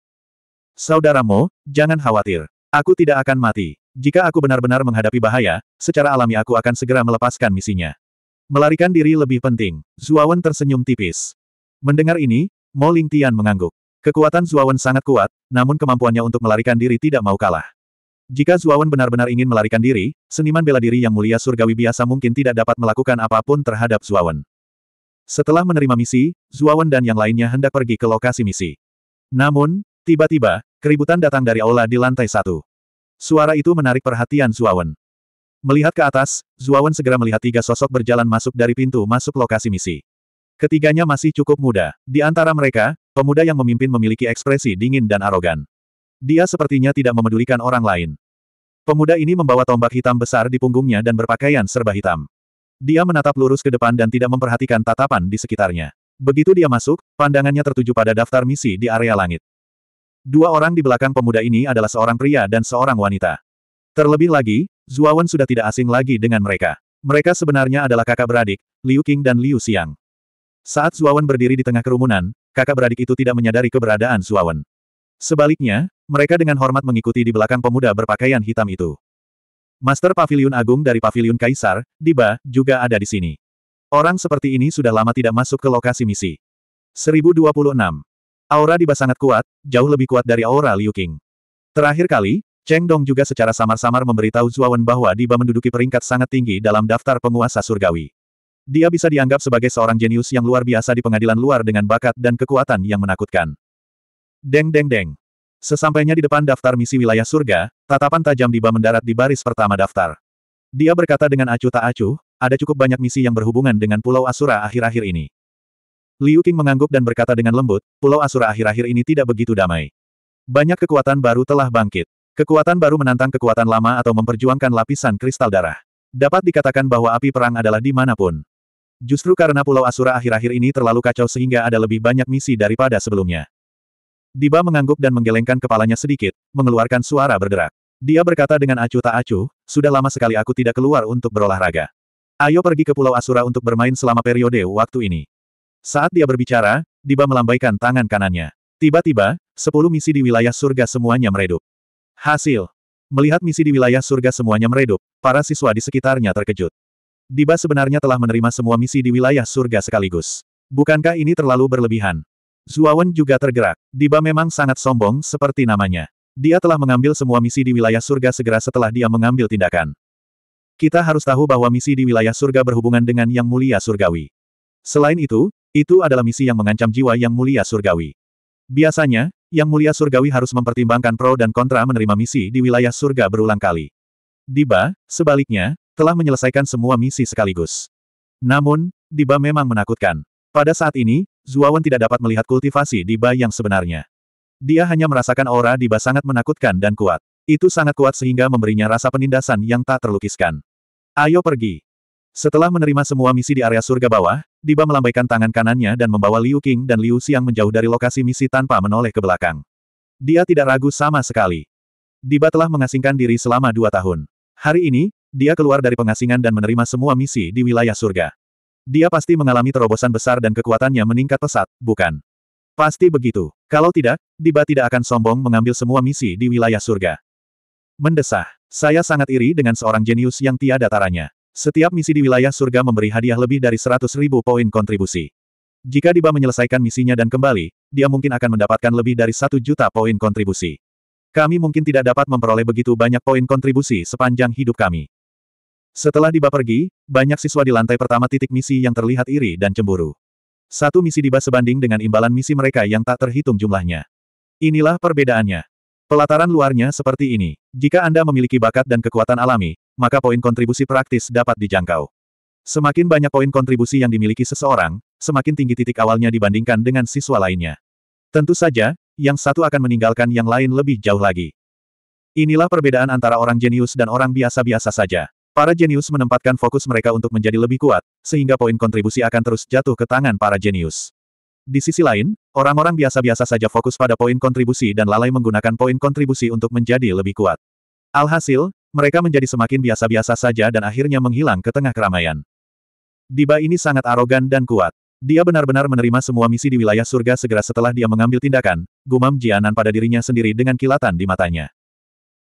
Saudaramu, jangan khawatir. Aku tidak akan mati. Jika aku benar-benar menghadapi bahaya, secara alami aku akan segera melepaskan misinya. Melarikan diri lebih penting. Zuawan tersenyum tipis. Mendengar ini, Mo Lingtian mengangguk. Kekuatan Zuawan sangat kuat, namun kemampuannya untuk melarikan diri tidak mau kalah. Jika Zuawan benar-benar ingin melarikan diri, seniman bela diri yang mulia surgawi biasa mungkin tidak dapat melakukan apapun terhadap Zuawan. Setelah menerima misi, Zuawan dan yang lainnya hendak pergi ke lokasi misi. Namun, tiba-tiba, keributan datang dari aula di lantai satu. Suara itu menarik perhatian Zuawan. Melihat ke atas, Zuawan segera melihat tiga sosok berjalan masuk dari pintu masuk lokasi misi. Ketiganya masih cukup muda. Di antara mereka, pemuda yang memimpin memiliki ekspresi dingin dan arogan. Dia sepertinya tidak memedulikan orang lain. Pemuda ini membawa tombak hitam besar di punggungnya dan berpakaian serba hitam. Dia menatap lurus ke depan dan tidak memperhatikan tatapan di sekitarnya. Begitu dia masuk, pandangannya tertuju pada daftar misi di area langit. Dua orang di belakang pemuda ini adalah seorang pria dan seorang wanita. Terlebih lagi, Zuawan sudah tidak asing lagi dengan mereka. Mereka sebenarnya adalah kakak beradik, Liu Qing dan Liu Xiang. Saat Zuawan berdiri di tengah kerumunan, kakak beradik itu tidak menyadari keberadaan Zuawan. Sebaliknya, mereka dengan hormat mengikuti di belakang pemuda berpakaian hitam itu. Master Pavilion Agung dari Pavilion Kaisar, Diba, juga ada di sini. Orang seperti ini sudah lama tidak masuk ke lokasi misi. 1026. Aura Diba sangat kuat, jauh lebih kuat dari aura Liu King. Terakhir kali, Cheng Dong juga secara samar-samar memberitahu Zuawan bahwa Diba menduduki peringkat sangat tinggi dalam daftar penguasa surgawi. Dia bisa dianggap sebagai seorang jenius yang luar biasa di pengadilan luar dengan bakat dan kekuatan yang menakutkan. Deng deng deng. Sesampainya di depan daftar misi wilayah surga, tatapan tajam Diba mendarat di baris pertama daftar. Dia berkata dengan acuh tak acuh, ada cukup banyak misi yang berhubungan dengan Pulau Asura akhir-akhir ini. Liu Qing mengangguk dan berkata dengan lembut, Pulau Asura akhir-akhir ini tidak begitu damai. Banyak kekuatan baru telah bangkit. Kekuatan baru menantang kekuatan lama atau memperjuangkan lapisan kristal darah. Dapat dikatakan bahwa api perang adalah di dimanapun. Justru karena Pulau Asura akhir-akhir ini terlalu kacau sehingga ada lebih banyak misi daripada sebelumnya. Diba mengangguk dan menggelengkan kepalanya sedikit, mengeluarkan suara berderak. Dia berkata dengan acuh tak acuh, sudah lama sekali aku tidak keluar untuk berolahraga. Ayo pergi ke Pulau Asura untuk bermain selama periode waktu ini. Saat dia berbicara, Diba melambaikan tangan kanannya. Tiba-tiba, sepuluh misi di wilayah surga semuanya meredup. Hasil. Melihat misi di wilayah surga semuanya meredup, para siswa di sekitarnya terkejut. Diba sebenarnya telah menerima semua misi di wilayah surga sekaligus. Bukankah ini terlalu berlebihan? Zuawan juga tergerak. Diba memang sangat sombong seperti namanya. Dia telah mengambil semua misi di wilayah surga segera setelah dia mengambil tindakan. Kita harus tahu bahwa misi di wilayah surga berhubungan dengan yang mulia surgawi. Selain itu, itu adalah misi yang mengancam jiwa yang mulia surgawi. Biasanya, yang mulia surgawi harus mempertimbangkan pro dan kontra menerima misi di wilayah surga berulang kali. Diba, sebaliknya, telah menyelesaikan semua misi sekaligus. Namun, Diba memang menakutkan. Pada saat ini, Zuawan tidak dapat melihat kultivasi di Bai yang sebenarnya. Dia hanya merasakan aura di Ba sangat menakutkan dan kuat. Itu sangat kuat sehingga memberinya rasa penindasan yang tak terlukiskan. Ayo pergi. Setelah menerima semua misi di area surga bawah, Diba melambaikan tangan kanannya dan membawa Liu Qing dan Liu Xiang menjauh dari lokasi misi tanpa menoleh ke belakang. Dia tidak ragu sama sekali. Diba telah mengasingkan diri selama dua tahun. Hari ini, dia keluar dari pengasingan dan menerima semua misi di wilayah surga. Dia pasti mengalami terobosan besar dan kekuatannya meningkat pesat, bukan? Pasti begitu. Kalau tidak, Diba tidak akan sombong mengambil semua misi di wilayah surga. Mendesah. Saya sangat iri dengan seorang jenius yang tiada taranya. Setiap misi di wilayah surga memberi hadiah lebih dari 100 ribu poin kontribusi. Jika Diba menyelesaikan misinya dan kembali, dia mungkin akan mendapatkan lebih dari satu juta poin kontribusi. Kami mungkin tidak dapat memperoleh begitu banyak poin kontribusi sepanjang hidup kami. Setelah Diba pergi, banyak siswa di lantai pertama titik misi yang terlihat iri dan cemburu. Satu misi Diba sebanding dengan imbalan misi mereka yang tak terhitung jumlahnya. Inilah perbedaannya. Pelataran luarnya seperti ini. Jika Anda memiliki bakat dan kekuatan alami, maka poin kontribusi praktis dapat dijangkau. Semakin banyak poin kontribusi yang dimiliki seseorang, semakin tinggi titik awalnya dibandingkan dengan siswa lainnya. Tentu saja, yang satu akan meninggalkan yang lain lebih jauh lagi. Inilah perbedaan antara orang jenius dan orang biasa-biasa saja. Para jenius menempatkan fokus mereka untuk menjadi lebih kuat, sehingga poin kontribusi akan terus jatuh ke tangan para jenius. Di sisi lain, orang-orang biasa-biasa saja fokus pada poin kontribusi dan lalai menggunakan poin kontribusi untuk menjadi lebih kuat. Alhasil, mereka menjadi semakin biasa-biasa saja dan akhirnya menghilang ke tengah keramaian. Diba ini sangat arogan dan kuat. Dia benar-benar menerima semua misi di wilayah surga segera setelah dia mengambil tindakan, gumam Jianan pada dirinya sendiri dengan kilatan di matanya.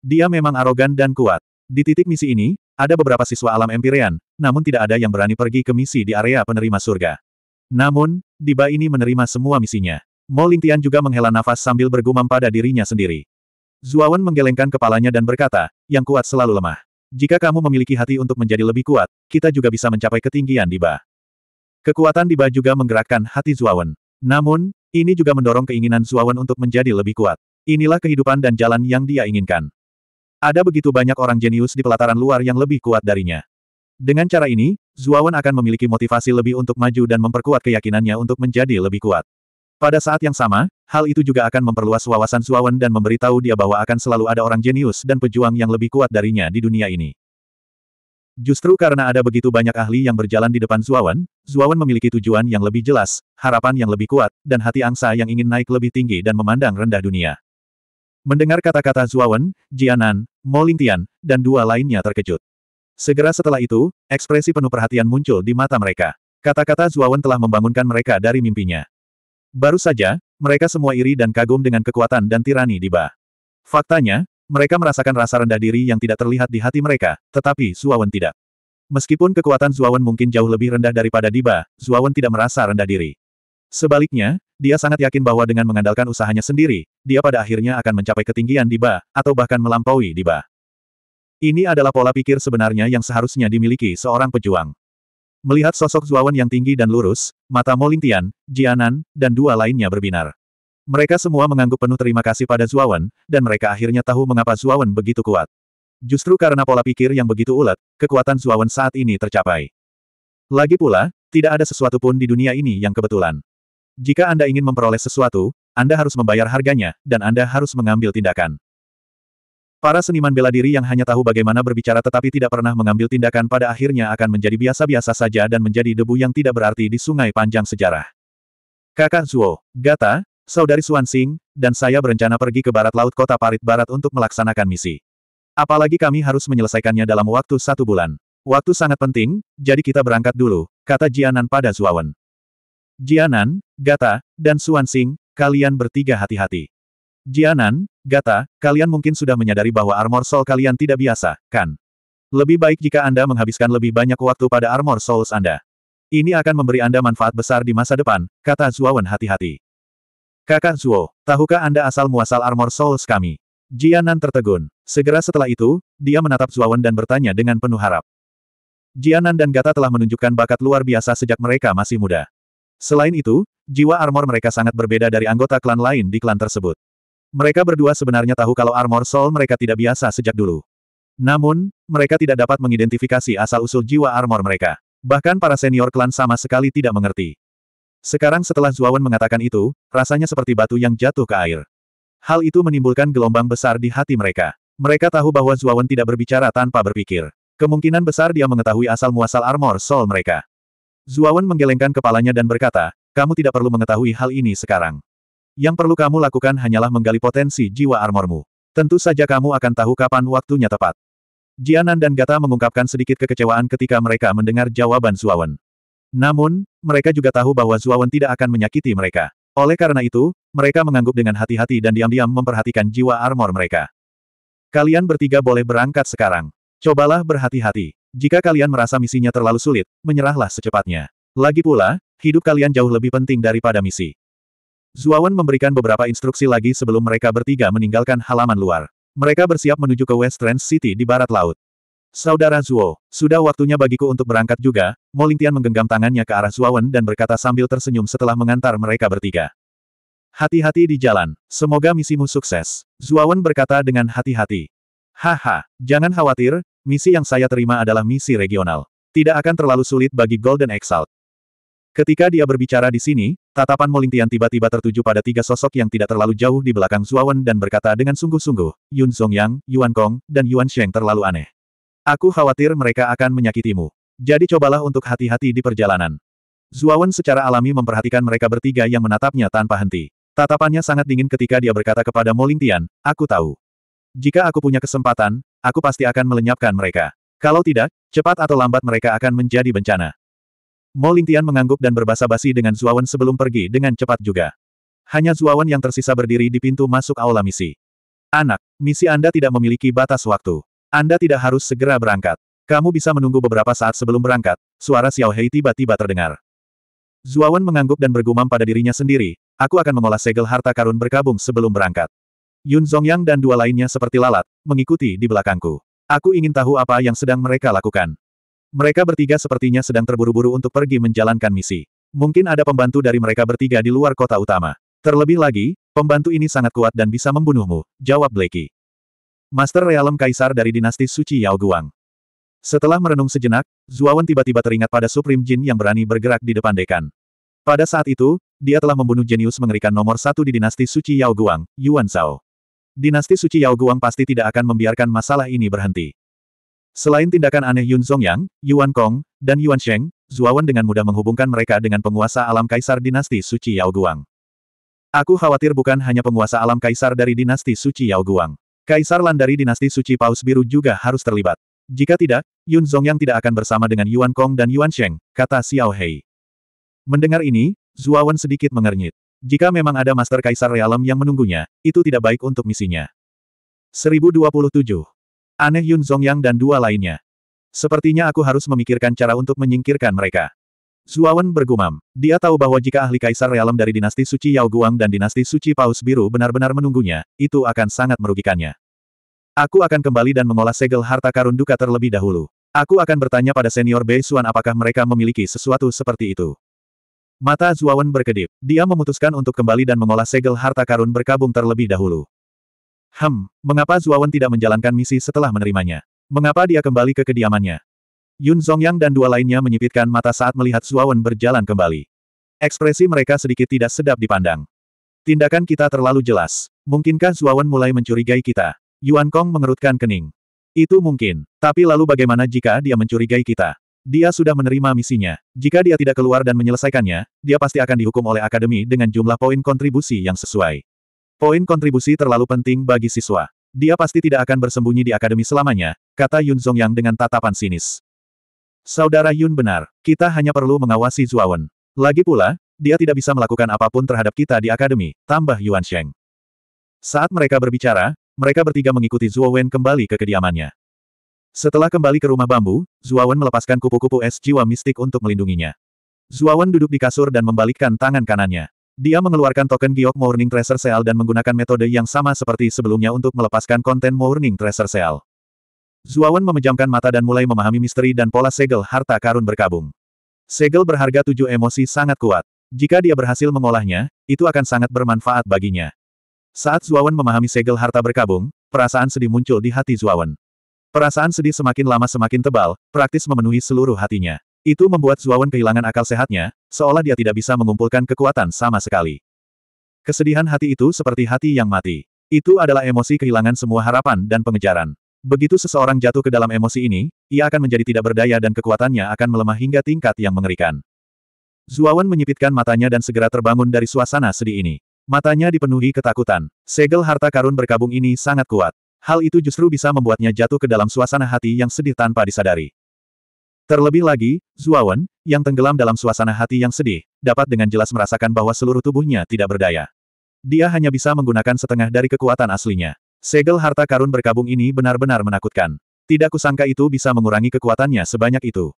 Dia memang arogan dan kuat. Di titik misi ini, ada beberapa siswa alam Empyrean, namun tidak ada yang berani pergi ke misi di area penerima surga. Namun, Diba ini menerima semua misinya. Mo Lingtian juga menghela nafas sambil bergumam pada dirinya sendiri. Zuawan menggelengkan kepalanya dan berkata, yang kuat selalu lemah. Jika kamu memiliki hati untuk menjadi lebih kuat, kita juga bisa mencapai ketinggian Diba. Kekuatan Diba juga menggerakkan hati Zuawan. Namun, ini juga mendorong keinginan Zuawan untuk menjadi lebih kuat. Inilah kehidupan dan jalan yang dia inginkan. Ada begitu banyak orang jenius di pelataran luar yang lebih kuat darinya. Dengan cara ini, Zuawan akan memiliki motivasi lebih untuk maju dan memperkuat keyakinannya untuk menjadi lebih kuat. Pada saat yang sama, hal itu juga akan memperluas wawasan Zuawan dan memberitahu dia bahwa akan selalu ada orang jenius dan pejuang yang lebih kuat darinya di dunia ini. Justru karena ada begitu banyak ahli yang berjalan di depan Zuawan, Zuawan memiliki tujuan yang lebih jelas, harapan yang lebih kuat, dan hati angsa yang ingin naik lebih tinggi dan memandang rendah dunia. Mendengar kata-kata Zuawan, Jianan, Mo dan dua lainnya terkejut. Segera setelah itu, ekspresi penuh perhatian muncul di mata mereka. Kata-kata Zuawan telah membangunkan mereka dari mimpinya. Baru saja, mereka semua iri dan kagum dengan kekuatan dan tirani di Ba. Faktanya, mereka merasakan rasa rendah diri yang tidak terlihat di hati mereka, tetapi Zuawan tidak. Meskipun kekuatan Zuawan mungkin jauh lebih rendah daripada Diba, Zuawan tidak merasa rendah diri. Sebaliknya, dia sangat yakin bahwa dengan mengandalkan usahanya sendiri, dia pada akhirnya akan mencapai ketinggian di ba, atau bahkan melampaui di ba. Ini adalah pola pikir sebenarnya yang seharusnya dimiliki seorang pejuang. Melihat sosok Zuawan yang tinggi dan lurus, mata Molintian, Jianan, dan dua lainnya berbinar. Mereka semua mengangguk penuh terima kasih pada Zuawan, dan mereka akhirnya tahu mengapa Zuawan begitu kuat. Justru karena pola pikir yang begitu ulet, kekuatan Zuawan saat ini tercapai. Lagi pula, tidak ada sesuatu pun di dunia ini yang kebetulan. Jika Anda ingin memperoleh sesuatu, Anda harus membayar harganya, dan Anda harus mengambil tindakan. Para seniman bela diri yang hanya tahu bagaimana berbicara tetapi tidak pernah mengambil tindakan pada akhirnya akan menjadi biasa-biasa saja dan menjadi debu yang tidak berarti di sungai panjang sejarah. Kakak Zuo, Gata, saudari Suan Sing, dan saya berencana pergi ke barat laut kota Parit Barat untuk melaksanakan misi. Apalagi kami harus menyelesaikannya dalam waktu satu bulan. Waktu sangat penting, jadi kita berangkat dulu, kata Jianan pada Zuawan. Jianan, Gata, dan Suansing, kalian bertiga hati-hati. Jianan, Gata, kalian mungkin sudah menyadari bahwa armor soul kalian tidak biasa, kan? Lebih baik jika Anda menghabiskan lebih banyak waktu pada armor souls Anda. Ini akan memberi Anda manfaat besar di masa depan, kata Zuawan hati-hati. Kakak Zuo, tahukah Anda asal-muasal armor souls kami? Jianan tertegun. Segera setelah itu, dia menatap Zuawan dan bertanya dengan penuh harap. Jianan dan Gata telah menunjukkan bakat luar biasa sejak mereka masih muda. Selain itu, jiwa armor mereka sangat berbeda dari anggota klan lain di klan tersebut. Mereka berdua sebenarnya tahu kalau armor soul mereka tidak biasa sejak dulu. Namun, mereka tidak dapat mengidentifikasi asal-usul jiwa armor mereka. Bahkan para senior klan sama sekali tidak mengerti. Sekarang setelah Zuawan mengatakan itu, rasanya seperti batu yang jatuh ke air. Hal itu menimbulkan gelombang besar di hati mereka. Mereka tahu bahwa Zuawan tidak berbicara tanpa berpikir. Kemungkinan besar dia mengetahui asal-muasal armor soul mereka. Zuawan menggelengkan kepalanya dan berkata, kamu tidak perlu mengetahui hal ini sekarang. Yang perlu kamu lakukan hanyalah menggali potensi jiwa armormu. Tentu saja kamu akan tahu kapan waktunya tepat. Jianan dan Gata mengungkapkan sedikit kekecewaan ketika mereka mendengar jawaban Zuawan. Namun, mereka juga tahu bahwa Zuawan tidak akan menyakiti mereka. Oleh karena itu, mereka mengangguk dengan hati-hati dan diam-diam memperhatikan jiwa armor mereka. Kalian bertiga boleh berangkat sekarang. Cobalah berhati-hati. Jika kalian merasa misinya terlalu sulit, menyerahlah secepatnya. Lagi pula, hidup kalian jauh lebih penting daripada misi. Zuawan memberikan beberapa instruksi lagi sebelum mereka bertiga meninggalkan halaman luar. Mereka bersiap menuju ke West Trans City di barat laut. Saudara Zuo, sudah waktunya bagiku untuk berangkat juga, Molingtian menggenggam tangannya ke arah Zuawan dan berkata sambil tersenyum setelah mengantar mereka bertiga. Hati-hati di jalan, semoga misimu sukses. Zuawan berkata dengan hati-hati. Haha, jangan khawatir, Misi yang saya terima adalah misi regional. Tidak akan terlalu sulit bagi Golden Exalt. Ketika dia berbicara di sini, tatapan Molintian tiba-tiba tertuju pada tiga sosok yang tidak terlalu jauh di belakang Zuawan dan berkata dengan sungguh-sungguh, Yun Songyang, Yuan Kong, dan Yuan Sheng terlalu aneh. Aku khawatir mereka akan menyakitimu. Jadi cobalah untuk hati-hati di perjalanan. Zuawan secara alami memperhatikan mereka bertiga yang menatapnya tanpa henti. Tatapannya sangat dingin ketika dia berkata kepada Molintian, aku tahu. Jika aku punya kesempatan, aku pasti akan melenyapkan mereka. Kalau tidak, cepat atau lambat mereka akan menjadi bencana. Mo Lingtian mengangguk dan berbahasa basi dengan Zuawan sebelum pergi dengan cepat juga. Hanya Zuawan yang tersisa berdiri di pintu masuk aula misi. Anak, misi Anda tidak memiliki batas waktu. Anda tidak harus segera berangkat. Kamu bisa menunggu beberapa saat sebelum berangkat, suara Xiao Hei tiba-tiba terdengar. Zuawan mengangguk dan bergumam pada dirinya sendiri, aku akan mengolah segel harta karun berkabung sebelum berangkat. Yun Zhongyang dan dua lainnya seperti lalat, mengikuti di belakangku. Aku ingin tahu apa yang sedang mereka lakukan. Mereka bertiga sepertinya sedang terburu-buru untuk pergi menjalankan misi. Mungkin ada pembantu dari mereka bertiga di luar kota utama. Terlebih lagi, pembantu ini sangat kuat dan bisa membunuhmu, jawab Blakey. Master Realem Kaisar dari dinasti Suci Yao Guang. Setelah merenung sejenak, Zuawan tiba-tiba teringat pada Supreme Jin yang berani bergerak di depan dekan. Pada saat itu, dia telah membunuh jenius mengerikan nomor satu di dinasti Suci Yao Guang, Yuan Zhao. Dinasti Suci Yao Guang pasti tidak akan membiarkan masalah ini berhenti. Selain tindakan aneh Yun Zhongyang, Yuan Kong, dan Yuan Sheng, Zuawan dengan mudah menghubungkan mereka dengan penguasa alam kaisar dinasti Suci Yao Guang. Aku khawatir bukan hanya penguasa alam kaisar dari dinasti Suci Yao Guang. Kaisar Lan dari dinasti Suci Paus Biru juga harus terlibat. Jika tidak, Yun Zhongyang tidak akan bersama dengan Yuan Kong dan Yuan Sheng, kata Xiao Hei. Mendengar ini, Zuawan sedikit mengernyit. Jika memang ada Master Kaisar Realem yang menunggunya, itu tidak baik untuk misinya. 1027. Aneh Yun Zhongyang dan dua lainnya. Sepertinya aku harus memikirkan cara untuk menyingkirkan mereka. Zuawan bergumam. Dia tahu bahwa jika ahli Kaisar Realem dari dinasti suci Yao Guang dan dinasti suci Paus Biru benar-benar menunggunya, itu akan sangat merugikannya. Aku akan kembali dan mengolah segel harta karun duka terlebih dahulu. Aku akan bertanya pada senior Bei Xuan apakah mereka memiliki sesuatu seperti itu. Mata Zuawan berkedip. Dia memutuskan untuk kembali dan mengolah segel harta karun berkabung terlebih dahulu. Hem, mengapa Zuawan tidak menjalankan misi setelah menerimanya? Mengapa dia kembali ke kediamannya? Yun Zongyang dan dua lainnya menyipitkan mata saat melihat Zuawan berjalan kembali. Ekspresi mereka sedikit tidak sedap dipandang. Tindakan kita terlalu jelas. Mungkinkah Zuawan mulai mencurigai kita? Yuan Kong mengerutkan kening. Itu mungkin. Tapi lalu bagaimana jika dia mencurigai kita? Dia sudah menerima misinya. Jika dia tidak keluar dan menyelesaikannya, dia pasti akan dihukum oleh akademi dengan jumlah poin kontribusi yang sesuai. Poin kontribusi terlalu penting bagi siswa. Dia pasti tidak akan bersembunyi di akademi selamanya, kata Yun Zhongyang dengan tatapan sinis. Saudara Yun benar, kita hanya perlu mengawasi Zuawan. Lagi pula, dia tidak bisa melakukan apapun terhadap kita di akademi, tambah Yuan Sheng. Saat mereka berbicara, mereka bertiga mengikuti Zuo Wen kembali ke kediamannya. Setelah kembali ke rumah bambu, Zuawan melepaskan kupu-kupu es jiwa mistik untuk melindunginya. Zuawan duduk di kasur dan membalikkan tangan kanannya. Dia mengeluarkan token Giok Morning Treasure Seal dan menggunakan metode yang sama seperti sebelumnya untuk melepaskan konten Morning Treasure Seal. Zuawan memejamkan mata dan mulai memahami misteri dan pola segel harta karun berkabung. Segel berharga tujuh emosi sangat kuat. Jika dia berhasil mengolahnya, itu akan sangat bermanfaat baginya. Saat Zuawan memahami segel harta berkabung, perasaan sedih muncul di hati Zuawan. Perasaan sedih semakin lama semakin tebal, praktis memenuhi seluruh hatinya. Itu membuat Zuawan kehilangan akal sehatnya, seolah dia tidak bisa mengumpulkan kekuatan sama sekali. Kesedihan hati itu seperti hati yang mati. Itu adalah emosi kehilangan semua harapan dan pengejaran. Begitu seseorang jatuh ke dalam emosi ini, ia akan menjadi tidak berdaya dan kekuatannya akan melemah hingga tingkat yang mengerikan. Zuawan menyipitkan matanya dan segera terbangun dari suasana sedih ini. Matanya dipenuhi ketakutan. Segel harta karun berkabung ini sangat kuat. Hal itu justru bisa membuatnya jatuh ke dalam suasana hati yang sedih tanpa disadari. Terlebih lagi, Zuawan, yang tenggelam dalam suasana hati yang sedih, dapat dengan jelas merasakan bahwa seluruh tubuhnya tidak berdaya. Dia hanya bisa menggunakan setengah dari kekuatan aslinya. Segel harta karun berkabung ini benar-benar menakutkan. Tidak kusangka itu bisa mengurangi kekuatannya sebanyak itu.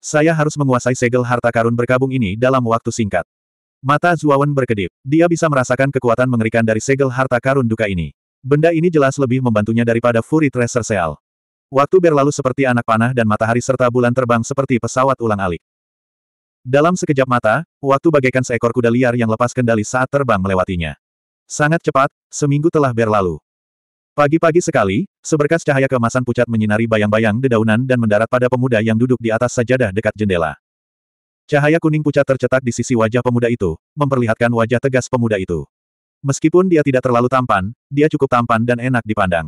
Saya harus menguasai segel harta karun berkabung ini dalam waktu singkat. Mata Zuawan berkedip. Dia bisa merasakan kekuatan mengerikan dari segel harta karun duka ini. Benda ini jelas lebih membantunya daripada Fury Tracer Seal. Waktu berlalu seperti anak panah dan matahari serta bulan terbang seperti pesawat ulang-alik. Dalam sekejap mata, waktu bagaikan seekor kuda liar yang lepas kendali saat terbang melewatinya. Sangat cepat, seminggu telah berlalu. Pagi-pagi sekali, seberkas cahaya kemasan pucat menyinari bayang-bayang dedaunan dan mendarat pada pemuda yang duduk di atas sajadah dekat jendela. Cahaya kuning pucat tercetak di sisi wajah pemuda itu, memperlihatkan wajah tegas pemuda itu. Meskipun dia tidak terlalu tampan, dia cukup tampan dan enak dipandang.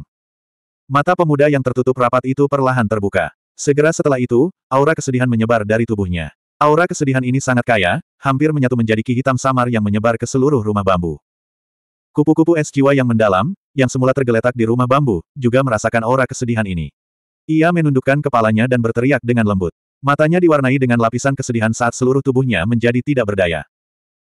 Mata pemuda yang tertutup rapat itu perlahan terbuka. Segera setelah itu, aura kesedihan menyebar dari tubuhnya. Aura kesedihan ini sangat kaya, hampir menyatu menjadi ki hitam samar yang menyebar ke seluruh rumah bambu. Kupu-kupu es jiwa yang mendalam, yang semula tergeletak di rumah bambu, juga merasakan aura kesedihan ini. Ia menundukkan kepalanya dan berteriak dengan lembut. Matanya diwarnai dengan lapisan kesedihan saat seluruh tubuhnya menjadi tidak berdaya.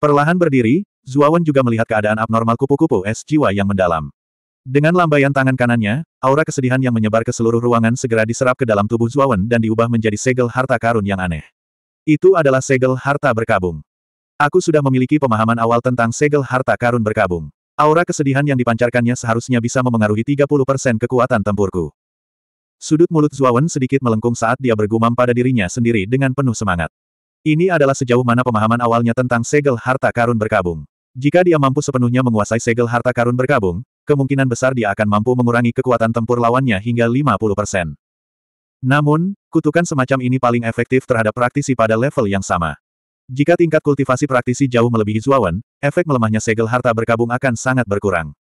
Perlahan berdiri, Zuawan juga melihat keadaan abnormal kupu-kupu es jiwa yang mendalam. Dengan lambaian tangan kanannya, aura kesedihan yang menyebar ke seluruh ruangan segera diserap ke dalam tubuh Zuawan dan diubah menjadi segel harta karun yang aneh. Itu adalah segel harta berkabung. Aku sudah memiliki pemahaman awal tentang segel harta karun berkabung. Aura kesedihan yang dipancarkannya seharusnya bisa memengaruhi 30% kekuatan tempurku. Sudut mulut Zuawan sedikit melengkung saat dia bergumam pada dirinya sendiri dengan penuh semangat. Ini adalah sejauh mana pemahaman awalnya tentang segel harta karun berkabung. Jika dia mampu sepenuhnya menguasai segel harta karun berkabung, kemungkinan besar dia akan mampu mengurangi kekuatan tempur lawannya hingga 50%. Namun, kutukan semacam ini paling efektif terhadap praktisi pada level yang sama. Jika tingkat kultivasi praktisi jauh melebihi Zuawan, efek melemahnya segel harta berkabung akan sangat berkurang.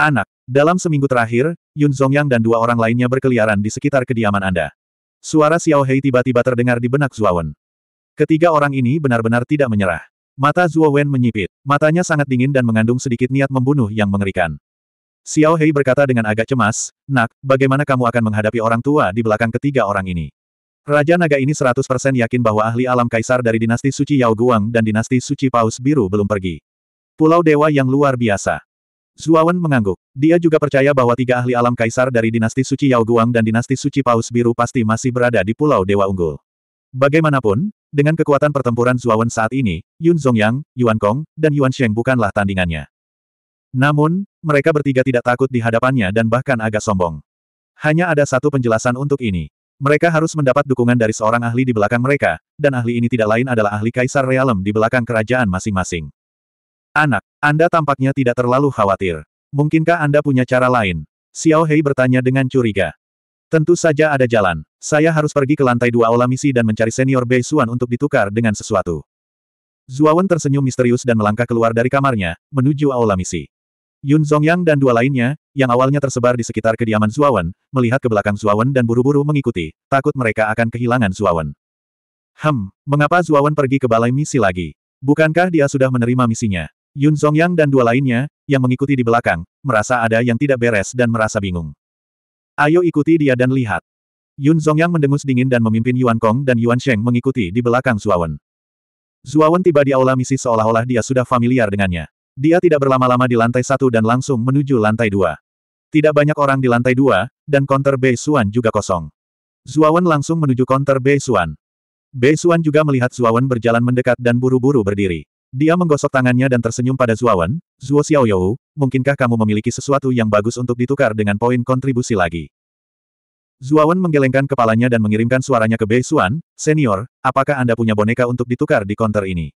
Anak, dalam seminggu terakhir, Yun Zhongyang dan dua orang lainnya berkeliaran di sekitar kediaman Anda. Suara Xiao Hei tiba-tiba terdengar di benak Zuawan. Ketiga orang ini benar-benar tidak menyerah. Mata Zuo Wen menyipit. Matanya sangat dingin dan mengandung sedikit niat membunuh yang mengerikan. Xiao Hei berkata dengan agak cemas, Nak, bagaimana kamu akan menghadapi orang tua di belakang ketiga orang ini? Raja Naga ini 100% yakin bahwa ahli alam kaisar dari dinasti suci Yao Guang dan dinasti suci Paus Biru belum pergi. Pulau Dewa yang luar biasa. Zuawan mengangguk. Dia juga percaya bahwa tiga ahli alam kaisar dari dinasti suci Yao Guang dan dinasti suci Paus Biru pasti masih berada di Pulau Dewa Unggul. Bagaimanapun, dengan kekuatan pertempuran Zuawan saat ini, Yun Zhongyang, Yuan Kong, dan Yuan Sheng bukanlah tandingannya. Namun, mereka bertiga tidak takut di hadapannya dan bahkan agak sombong. Hanya ada satu penjelasan untuk ini. Mereka harus mendapat dukungan dari seorang ahli di belakang mereka, dan ahli ini tidak lain adalah ahli Kaisar Realem di belakang kerajaan masing-masing. Anak, Anda tampaknya tidak terlalu khawatir. Mungkinkah Anda punya cara lain? Xiao Hei bertanya dengan curiga. Tentu saja ada jalan. Saya harus pergi ke lantai dua aula misi dan mencari senior Bei Xuan untuk ditukar dengan sesuatu. Zuawan tersenyum misterius dan melangkah keluar dari kamarnya, menuju aula misi. Yun Zhongyang dan dua lainnya, yang awalnya tersebar di sekitar kediaman Zuawan, melihat ke belakang Zuawan dan buru-buru mengikuti, takut mereka akan kehilangan Zuawan. Hmm, mengapa Zuawan pergi ke balai misi lagi? Bukankah dia sudah menerima misinya? Yun Zhongyang dan dua lainnya, yang mengikuti di belakang, merasa ada yang tidak beres dan merasa bingung. Ayo ikuti dia dan lihat. Yun Zhongyang mendengus dingin dan memimpin Yuan Kong dan Yuan Sheng mengikuti di belakang Zuawan. Zuawan tiba di aula misi seolah-olah dia sudah familiar dengannya. Dia tidak berlama-lama di lantai satu dan langsung menuju lantai dua. Tidak banyak orang di lantai dua, dan konter Bei Suan juga kosong. Zuawan langsung menuju konter Bei Suan. Bei Suan juga melihat Zuawan berjalan mendekat dan buru-buru berdiri. Dia menggosok tangannya dan tersenyum pada Zuawan, Zuo Xiaoyou, mungkinkah kamu memiliki sesuatu yang bagus untuk ditukar dengan poin kontribusi lagi? Zuawan menggelengkan kepalanya dan mengirimkan suaranya ke Bei Xuan, Senior, apakah Anda punya boneka untuk ditukar di konter ini?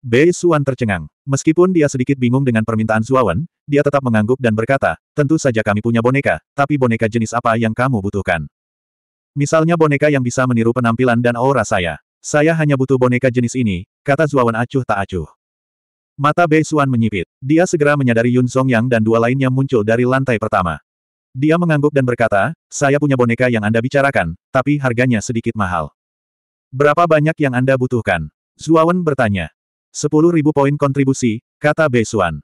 Bei Xuan tercengang. Meskipun dia sedikit bingung dengan permintaan Zuawan, dia tetap mengangguk dan berkata, tentu saja kami punya boneka, tapi boneka jenis apa yang kamu butuhkan? Misalnya boneka yang bisa meniru penampilan dan aura saya. Saya hanya butuh boneka jenis ini, kata Zuawan acuh tak acuh. Mata Bei Xuan menyipit. Dia segera menyadari Yun Song Yang dan dua lainnya muncul dari lantai pertama. Dia mengangguk dan berkata, saya punya boneka yang Anda bicarakan, tapi harganya sedikit mahal. Berapa banyak yang Anda butuhkan? Zuawan bertanya. Sepuluh ribu poin kontribusi, kata Bei Xuan.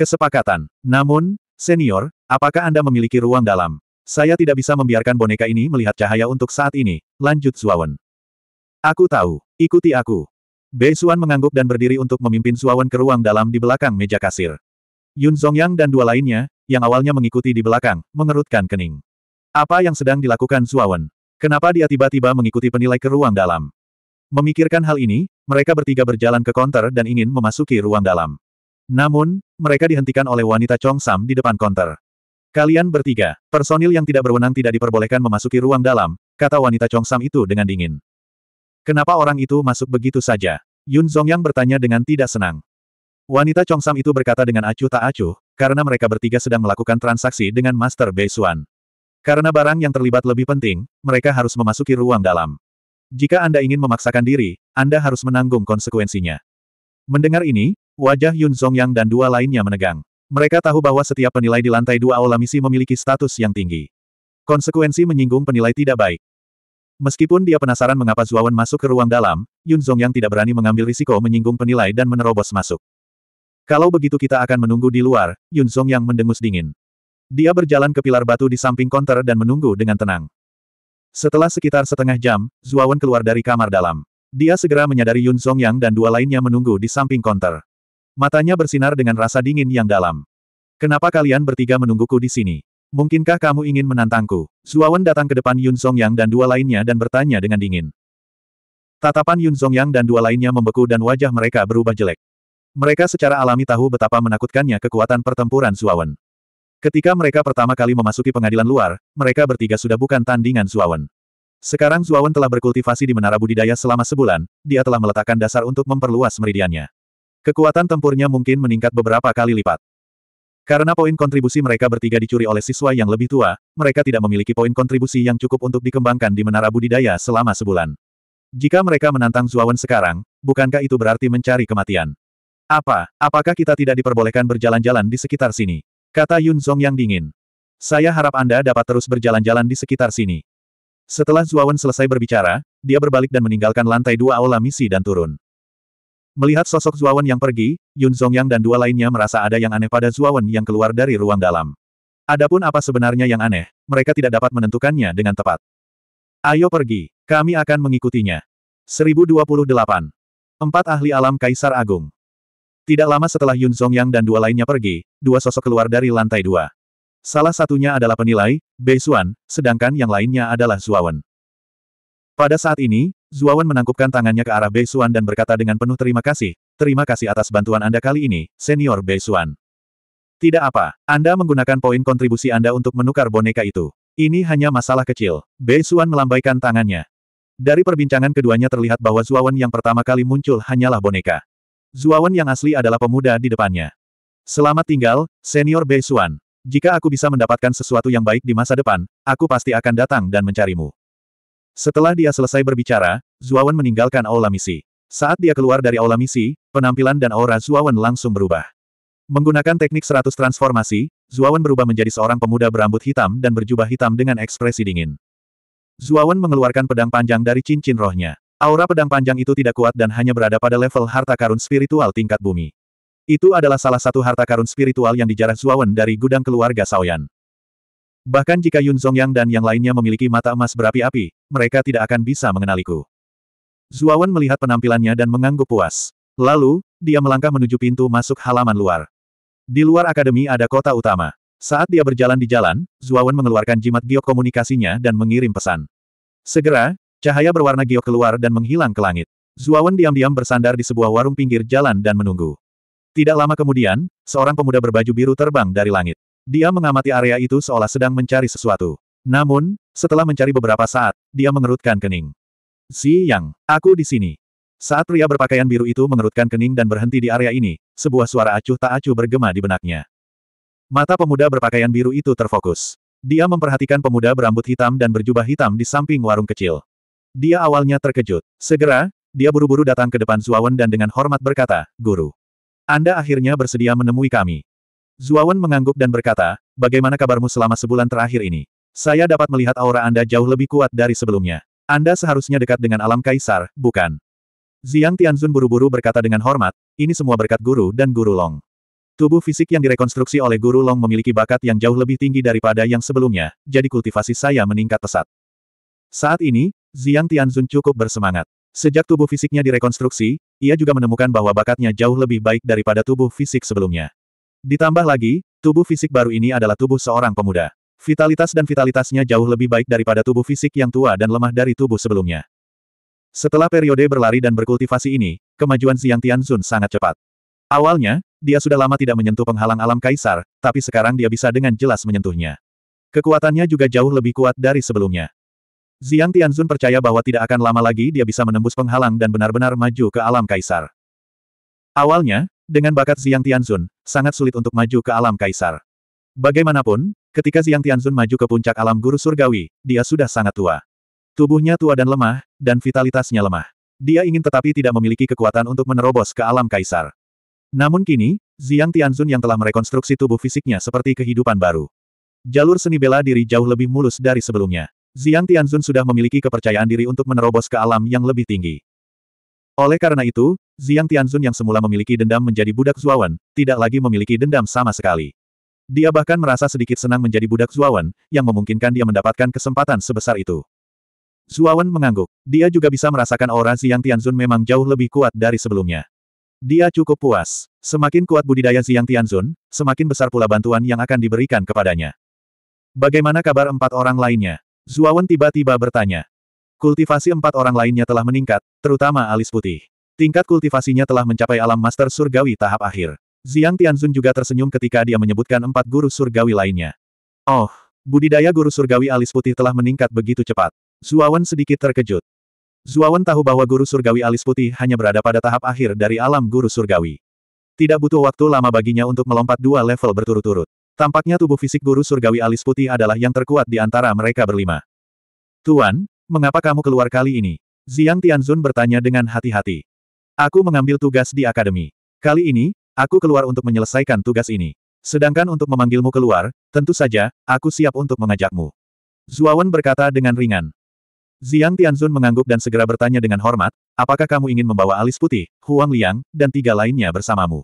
Kesepakatan. Namun, senior, apakah Anda memiliki ruang dalam? Saya tidak bisa membiarkan boneka ini melihat cahaya untuk saat ini, lanjut Zuawan. Aku tahu, ikuti aku. Bei Xuan mengangguk dan berdiri untuk memimpin Suawan ke ruang dalam di belakang meja kasir. Yun Zhongyang dan dua lainnya, yang awalnya mengikuti di belakang, mengerutkan kening. Apa yang sedang dilakukan Suawan? Kenapa dia tiba-tiba mengikuti penilai ke ruang dalam? Memikirkan hal ini, mereka bertiga berjalan ke konter dan ingin memasuki ruang dalam. Namun, mereka dihentikan oleh wanita Chong Sam di depan konter. Kalian bertiga, personil yang tidak berwenang tidak diperbolehkan memasuki ruang dalam, kata wanita Chong Sam itu dengan dingin. Kenapa orang itu masuk begitu saja? Yun Zhongyang bertanya dengan tidak senang. Wanita Chongsam itu berkata dengan acuh tak acuh, karena mereka bertiga sedang melakukan transaksi dengan Master Bei Xuan. Karena barang yang terlibat lebih penting, mereka harus memasuki ruang dalam. Jika Anda ingin memaksakan diri, Anda harus menanggung konsekuensinya. Mendengar ini, wajah Yun Zhongyang dan dua lainnya menegang. Mereka tahu bahwa setiap penilai di lantai dua aula misi memiliki status yang tinggi. Konsekuensi menyinggung penilai tidak baik, Meskipun dia penasaran mengapa Zuawan masuk ke ruang dalam, Yun Zhongyang tidak berani mengambil risiko menyinggung penilai dan menerobos masuk. Kalau begitu kita akan menunggu di luar, Yun Zhongyang mendengus dingin. Dia berjalan ke pilar batu di samping konter dan menunggu dengan tenang. Setelah sekitar setengah jam, Zuawan keluar dari kamar dalam. Dia segera menyadari Yun Zhongyang dan dua lainnya menunggu di samping konter. Matanya bersinar dengan rasa dingin yang dalam. Kenapa kalian bertiga menungguku di sini? Mungkinkah kamu ingin menantangku? Zuawan datang ke depan Yun Song Yang dan dua lainnya dan bertanya dengan dingin. Tatapan Yun Song Yang dan dua lainnya membeku dan wajah mereka berubah jelek. Mereka secara alami tahu betapa menakutkannya kekuatan pertempuran Zuawan. Ketika mereka pertama kali memasuki pengadilan luar, mereka bertiga sudah bukan tandingan Zuawan. Sekarang Zuawan telah berkultivasi di Menara Budidaya selama sebulan, dia telah meletakkan dasar untuk memperluas meridiannya. Kekuatan tempurnya mungkin meningkat beberapa kali lipat. Karena poin kontribusi mereka bertiga dicuri oleh siswa yang lebih tua, mereka tidak memiliki poin kontribusi yang cukup untuk dikembangkan di menara budidaya selama sebulan. Jika mereka menantang Zuawan sekarang, bukankah itu berarti mencari kematian? Apa, apakah kita tidak diperbolehkan berjalan-jalan di sekitar sini? Kata Yun Zong yang dingin. Saya harap Anda dapat terus berjalan-jalan di sekitar sini. Setelah Zuawan selesai berbicara, dia berbalik dan meninggalkan lantai dua aula misi dan turun. Melihat sosok Zuawan yang pergi, Yun Zhongyang dan dua lainnya merasa ada yang aneh pada Zuawan yang keluar dari ruang dalam. Adapun apa sebenarnya yang aneh, mereka tidak dapat menentukannya dengan tepat. Ayo pergi, kami akan mengikutinya. 1028. Empat ahli alam Kaisar Agung. Tidak lama setelah Yun Zhongyang dan dua lainnya pergi, dua sosok keluar dari lantai dua. Salah satunya adalah penilai, Bei Xuan, sedangkan yang lainnya adalah Zuawan. Pada saat ini, Zuawan menangkupkan tangannya ke arah Bei Xuan dan berkata dengan penuh terima kasih, terima kasih atas bantuan Anda kali ini, Senior Bei Xuan. Tidak apa, Anda menggunakan poin kontribusi Anda untuk menukar boneka itu. Ini hanya masalah kecil. Bei Xuan melambaikan tangannya. Dari perbincangan keduanya terlihat bahwa Zuawan yang pertama kali muncul hanyalah boneka. Zuawan yang asli adalah pemuda di depannya. Selamat tinggal, Senior Bei Xuan. Jika aku bisa mendapatkan sesuatu yang baik di masa depan, aku pasti akan datang dan mencarimu. Setelah dia selesai berbicara, Zuawan meninggalkan aula misi. Saat dia keluar dari aula misi, penampilan dan aura Zuawan langsung berubah. Menggunakan teknik seratus transformasi, Zuawan berubah menjadi seorang pemuda berambut hitam dan berjubah hitam dengan ekspresi dingin. Zuawan mengeluarkan pedang panjang dari cincin rohnya. Aura pedang panjang itu tidak kuat dan hanya berada pada level harta karun spiritual tingkat bumi. Itu adalah salah satu harta karun spiritual yang dijarah Zuawan dari gudang keluarga Saoyan. Bahkan jika Yun Zhongyang dan yang lainnya memiliki mata emas berapi-api, mereka tidak akan bisa mengenaliku. Zuawan melihat penampilannya dan mengangguk puas. Lalu, dia melangkah menuju pintu masuk halaman luar. Di luar akademi ada kota utama. Saat dia berjalan di jalan, Zuawan mengeluarkan jimat giok komunikasinya dan mengirim pesan. Segera, cahaya berwarna giok keluar dan menghilang ke langit. Zuawan diam-diam bersandar di sebuah warung pinggir jalan dan menunggu. Tidak lama kemudian, seorang pemuda berbaju biru terbang dari langit. Dia mengamati area itu seolah sedang mencari sesuatu. Namun, setelah mencari beberapa saat, dia mengerutkan kening. Si Yang, aku di sini. Saat pria berpakaian biru itu mengerutkan kening dan berhenti di area ini, sebuah suara acuh tak acuh bergema di benaknya. Mata pemuda berpakaian biru itu terfokus. Dia memperhatikan pemuda berambut hitam dan berjubah hitam di samping warung kecil. Dia awalnya terkejut. Segera, dia buru-buru datang ke depan Zuawan dan dengan hormat berkata, Guru. Anda akhirnya bersedia menemui kami. Zuawan mengangguk dan berkata, bagaimana kabarmu selama sebulan terakhir ini? Saya dapat melihat aura Anda jauh lebih kuat dari sebelumnya. Anda seharusnya dekat dengan alam kaisar, bukan? Ziang Tianzun buru-buru berkata dengan hormat, ini semua berkat guru dan guru Long. Tubuh fisik yang direkonstruksi oleh guru Long memiliki bakat yang jauh lebih tinggi daripada yang sebelumnya, jadi kultivasi saya meningkat pesat. Saat ini, Ziang Tianzun cukup bersemangat. Sejak tubuh fisiknya direkonstruksi, ia juga menemukan bahwa bakatnya jauh lebih baik daripada tubuh fisik sebelumnya. Ditambah lagi, tubuh fisik baru ini adalah tubuh seorang pemuda. Vitalitas dan vitalitasnya jauh lebih baik daripada tubuh fisik yang tua dan lemah dari tubuh sebelumnya. Setelah periode berlari dan berkultivasi ini, kemajuan Xiang Tianzun sangat cepat. Awalnya, dia sudah lama tidak menyentuh penghalang alam kaisar, tapi sekarang dia bisa dengan jelas menyentuhnya. Kekuatannya juga jauh lebih kuat dari sebelumnya. Xiang Tianzun percaya bahwa tidak akan lama lagi dia bisa menembus penghalang dan benar-benar maju ke alam kaisar. Awalnya, dengan bakat Ziang Tianzun, sangat sulit untuk maju ke alam kaisar. Bagaimanapun, ketika Ziang Tianzun maju ke puncak alam guru surgawi, dia sudah sangat tua. Tubuhnya tua dan lemah, dan vitalitasnya lemah. Dia ingin tetapi tidak memiliki kekuatan untuk menerobos ke alam kaisar. Namun kini, Ziang Tianzun yang telah merekonstruksi tubuh fisiknya seperti kehidupan baru. Jalur seni bela diri jauh lebih mulus dari sebelumnya. Ziang Tianzun sudah memiliki kepercayaan diri untuk menerobos ke alam yang lebih tinggi. Oleh karena itu, Ziyang Tianzun yang semula memiliki dendam menjadi budak Zuawan, tidak lagi memiliki dendam sama sekali. Dia bahkan merasa sedikit senang menjadi budak Zuawan, yang memungkinkan dia mendapatkan kesempatan sebesar itu. Zuawan mengangguk. Dia juga bisa merasakan aura Ziyang Tianzun memang jauh lebih kuat dari sebelumnya. Dia cukup puas. Semakin kuat budidaya Ziyang Tianzun, semakin besar pula bantuan yang akan diberikan kepadanya. Bagaimana kabar empat orang lainnya? Zuawan tiba-tiba bertanya. Kultivasi empat orang lainnya telah meningkat, terutama alis putih. Tingkat kultivasinya telah mencapai alam master surgawi tahap akhir. Ziang Tianzun juga tersenyum ketika dia menyebutkan empat guru surgawi lainnya. Oh, budidaya guru surgawi alis putih telah meningkat begitu cepat. Zuawan sedikit terkejut. Zuawan tahu bahwa guru surgawi alis putih hanya berada pada tahap akhir dari alam guru surgawi. Tidak butuh waktu lama baginya untuk melompat dua level berturut-turut. Tampaknya tubuh fisik guru surgawi alis putih adalah yang terkuat di antara mereka berlima. Tuan, mengapa kamu keluar kali ini? Ziang Tianzun bertanya dengan hati-hati. Aku mengambil tugas di akademi. Kali ini, aku keluar untuk menyelesaikan tugas ini. Sedangkan untuk memanggilmu keluar, tentu saja, aku siap untuk mengajakmu. Zuawan berkata dengan ringan. Ziang Tianzun mengangguk dan segera bertanya dengan hormat, apakah kamu ingin membawa alis putih, Huang Liang, dan tiga lainnya bersamamu?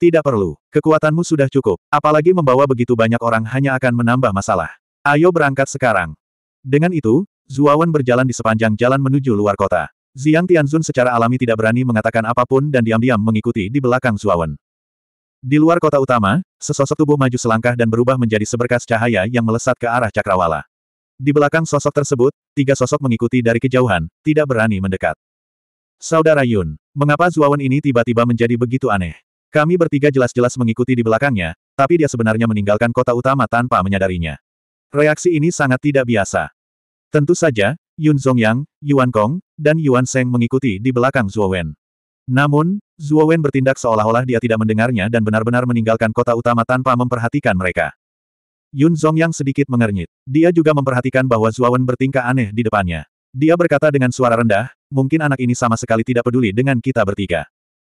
Tidak perlu, kekuatanmu sudah cukup, apalagi membawa begitu banyak orang hanya akan menambah masalah. Ayo berangkat sekarang. Dengan itu, Zuawan berjalan di sepanjang jalan menuju luar kota. Ziang Tianzun secara alami tidak berani mengatakan apapun dan diam-diam mengikuti di belakang Zuawan. Di luar kota utama, sesosok tubuh maju selangkah dan berubah menjadi seberkas cahaya yang melesat ke arah cakrawala. Di belakang sosok tersebut, tiga sosok mengikuti dari kejauhan, tidak berani mendekat. Saudara Yun, mengapa Zuawan ini tiba-tiba menjadi begitu aneh? Kami bertiga jelas-jelas mengikuti di belakangnya, tapi dia sebenarnya meninggalkan kota utama tanpa menyadarinya. Reaksi ini sangat tidak biasa. Tentu saja, Yun Zhongyang, Yuan Kong, dan Yuan Seng mengikuti di belakang Zhuo Wen. Namun, Zhuo Wen bertindak seolah-olah dia tidak mendengarnya dan benar-benar meninggalkan kota utama tanpa memperhatikan mereka. Yun Zhongyang sedikit mengernyit. Dia juga memperhatikan bahwa Zhuo Wen bertingkah aneh di depannya. Dia berkata dengan suara rendah, mungkin anak ini sama sekali tidak peduli dengan kita bertiga.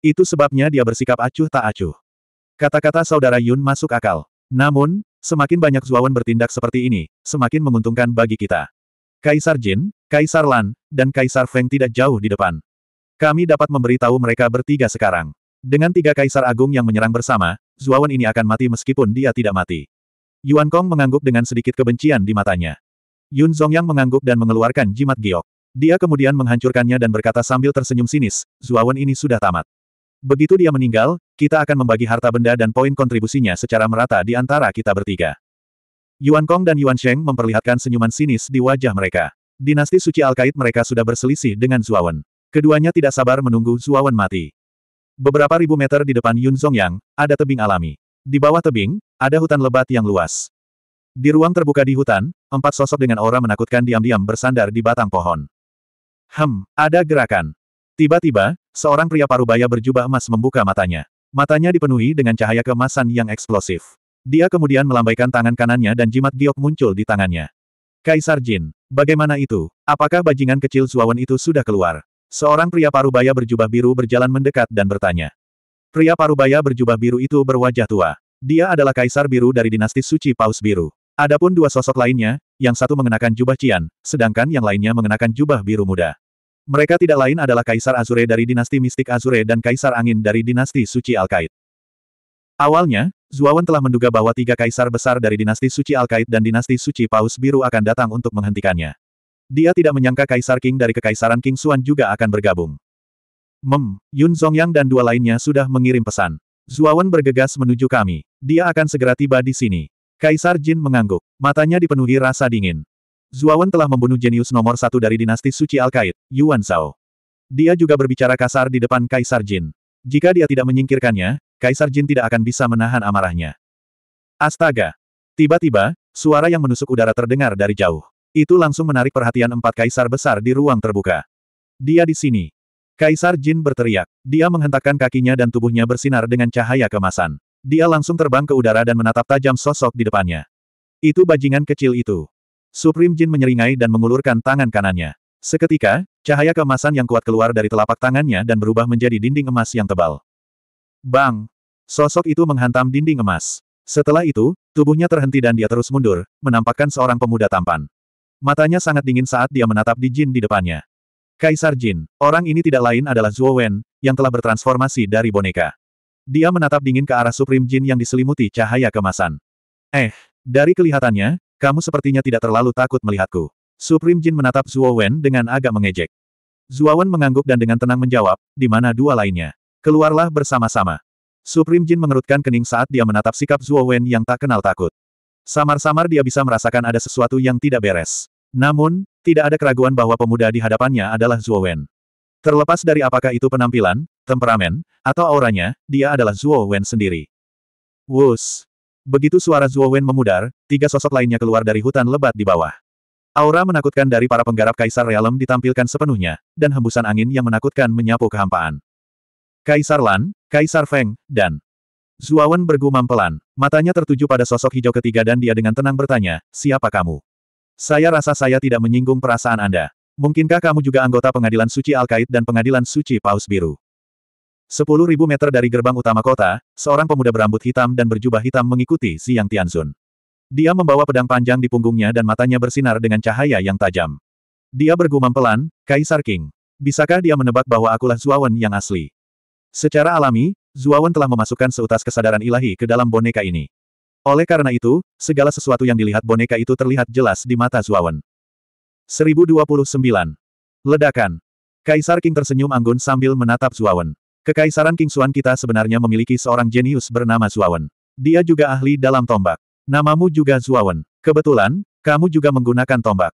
Itu sebabnya dia bersikap acuh tak acuh. Kata-kata saudara Yun masuk akal. Namun, Semakin banyak Wen bertindak seperti ini, semakin menguntungkan bagi kita. Kaisar Jin, Kaisar Lan, dan Kaisar Feng tidak jauh di depan. Kami dapat memberitahu mereka bertiga sekarang. Dengan tiga kaisar agung yang menyerang bersama, Zuawan ini akan mati meskipun dia tidak mati. Yuan Kong mengangguk dengan sedikit kebencian di matanya. Yun Zhongyang mengangguk dan mengeluarkan jimat giok. Dia kemudian menghancurkannya dan berkata sambil tersenyum sinis, Zuawan ini sudah tamat. Begitu dia meninggal, kita akan membagi harta benda dan poin kontribusinya secara merata di antara kita bertiga. Yuan Kong dan Yuan Sheng memperlihatkan senyuman sinis di wajah mereka. Dinasti suci Alkait mereka sudah berselisih dengan Zuawan. Keduanya tidak sabar menunggu Zuawan mati. Beberapa ribu meter di depan Yun Zhongyang ada tebing alami. Di bawah tebing, ada hutan lebat yang luas. Di ruang terbuka di hutan, empat sosok dengan aura menakutkan diam-diam bersandar di batang pohon. Hem, ada gerakan. Tiba-tiba, seorang pria parubaya berjubah emas membuka matanya. Matanya dipenuhi dengan cahaya kemasan yang eksplosif. Dia kemudian melambaikan tangan kanannya dan jimat giok muncul di tangannya. Kaisar Jin, bagaimana itu? Apakah bajingan kecil Suawan itu sudah keluar? Seorang pria parubaya berjubah biru berjalan mendekat dan bertanya. Pria parubaya berjubah biru itu berwajah tua. Dia adalah kaisar biru dari dinasti suci Paus Biru. Adapun dua sosok lainnya, yang satu mengenakan jubah cian, sedangkan yang lainnya mengenakan jubah biru muda. Mereka tidak lain adalah Kaisar Azure dari dinasti mistik Azure dan Kaisar Angin dari dinasti suci Alkait. Awalnya, Zuawan telah menduga bahwa tiga kaisar besar dari dinasti suci Alkait dan dinasti suci Paus Biru akan datang untuk menghentikannya. Dia tidak menyangka kaisar King dari kekaisaran King Xuan juga akan bergabung. Mem, Yun Zongyang dan dua lainnya sudah mengirim pesan. Zuawan bergegas menuju kami. Dia akan segera tiba di sini. Kaisar Jin mengangguk. Matanya dipenuhi rasa dingin. Zuawan telah membunuh jenius nomor satu dari dinasti suci Alkait, Yuan Zhao. Dia juga berbicara kasar di depan Kaisar Jin. Jika dia tidak menyingkirkannya, Kaisar Jin tidak akan bisa menahan amarahnya. Astaga! Tiba-tiba, suara yang menusuk udara terdengar dari jauh. Itu langsung menarik perhatian empat kaisar besar di ruang terbuka. Dia di sini. Kaisar Jin berteriak. Dia menghentakkan kakinya dan tubuhnya bersinar dengan cahaya kemasan. Dia langsung terbang ke udara dan menatap tajam sosok di depannya. Itu bajingan kecil itu. Supreme Jin menyeringai dan mengulurkan tangan kanannya. Seketika, cahaya kemasan yang kuat keluar dari telapak tangannya dan berubah menjadi dinding emas yang tebal. Bang! Sosok itu menghantam dinding emas. Setelah itu, tubuhnya terhenti dan dia terus mundur, menampakkan seorang pemuda tampan. Matanya sangat dingin saat dia menatap di Jin di depannya. Kaisar Jin, orang ini tidak lain adalah Zhuo Wen, yang telah bertransformasi dari boneka. Dia menatap dingin ke arah Supreme Jin yang diselimuti cahaya kemasan. Eh, dari kelihatannya, kamu sepertinya tidak terlalu takut melihatku. Supreme Jin menatap Zhuo Wen dengan agak mengejek. Zhuo Wen mengangguk dan dengan tenang menjawab, di mana dua lainnya. Keluarlah bersama-sama. Supreme Jin mengerutkan kening saat dia menatap sikap Zuo Wen yang tak kenal takut. Samar-samar dia bisa merasakan ada sesuatu yang tidak beres. Namun, tidak ada keraguan bahwa pemuda di hadapannya adalah Zuo Wen. Terlepas dari apakah itu penampilan, temperamen, atau auranya, dia adalah Zuo Wen sendiri. Wus! Begitu suara Zuo Wen memudar, tiga sosok lainnya keluar dari hutan lebat di bawah. Aura menakutkan dari para penggarap Kaisar Realem ditampilkan sepenuhnya, dan hembusan angin yang menakutkan menyapu kehampaan. Kaisar Lan, Kaisar Feng, dan Zuawan bergumam pelan, matanya tertuju pada sosok hijau ketiga dan dia dengan tenang bertanya, siapa kamu? Saya rasa saya tidak menyinggung perasaan Anda. Mungkinkah kamu juga anggota pengadilan suci Alkait dan pengadilan suci Paus Biru? Sepuluh ribu meter dari gerbang utama kota, seorang pemuda berambut hitam dan berjubah hitam mengikuti Siang Tianzun. Dia membawa pedang panjang di punggungnya dan matanya bersinar dengan cahaya yang tajam. Dia bergumam pelan, Kaisar King. Bisakah dia menebak bahwa akulah Zuawan yang asli? Secara alami, Zuawan telah memasukkan seutas kesadaran ilahi ke dalam boneka ini. Oleh karena itu, segala sesuatu yang dilihat boneka itu terlihat jelas di mata Zuawan. 1029. Ledakan. Kaisar King tersenyum anggun sambil menatap Zuawan. Kekaisaran King Xuan kita sebenarnya memiliki seorang jenius bernama Zuawan. Dia juga ahli dalam tombak. Namamu juga Zuawan. Kebetulan, kamu juga menggunakan tombak.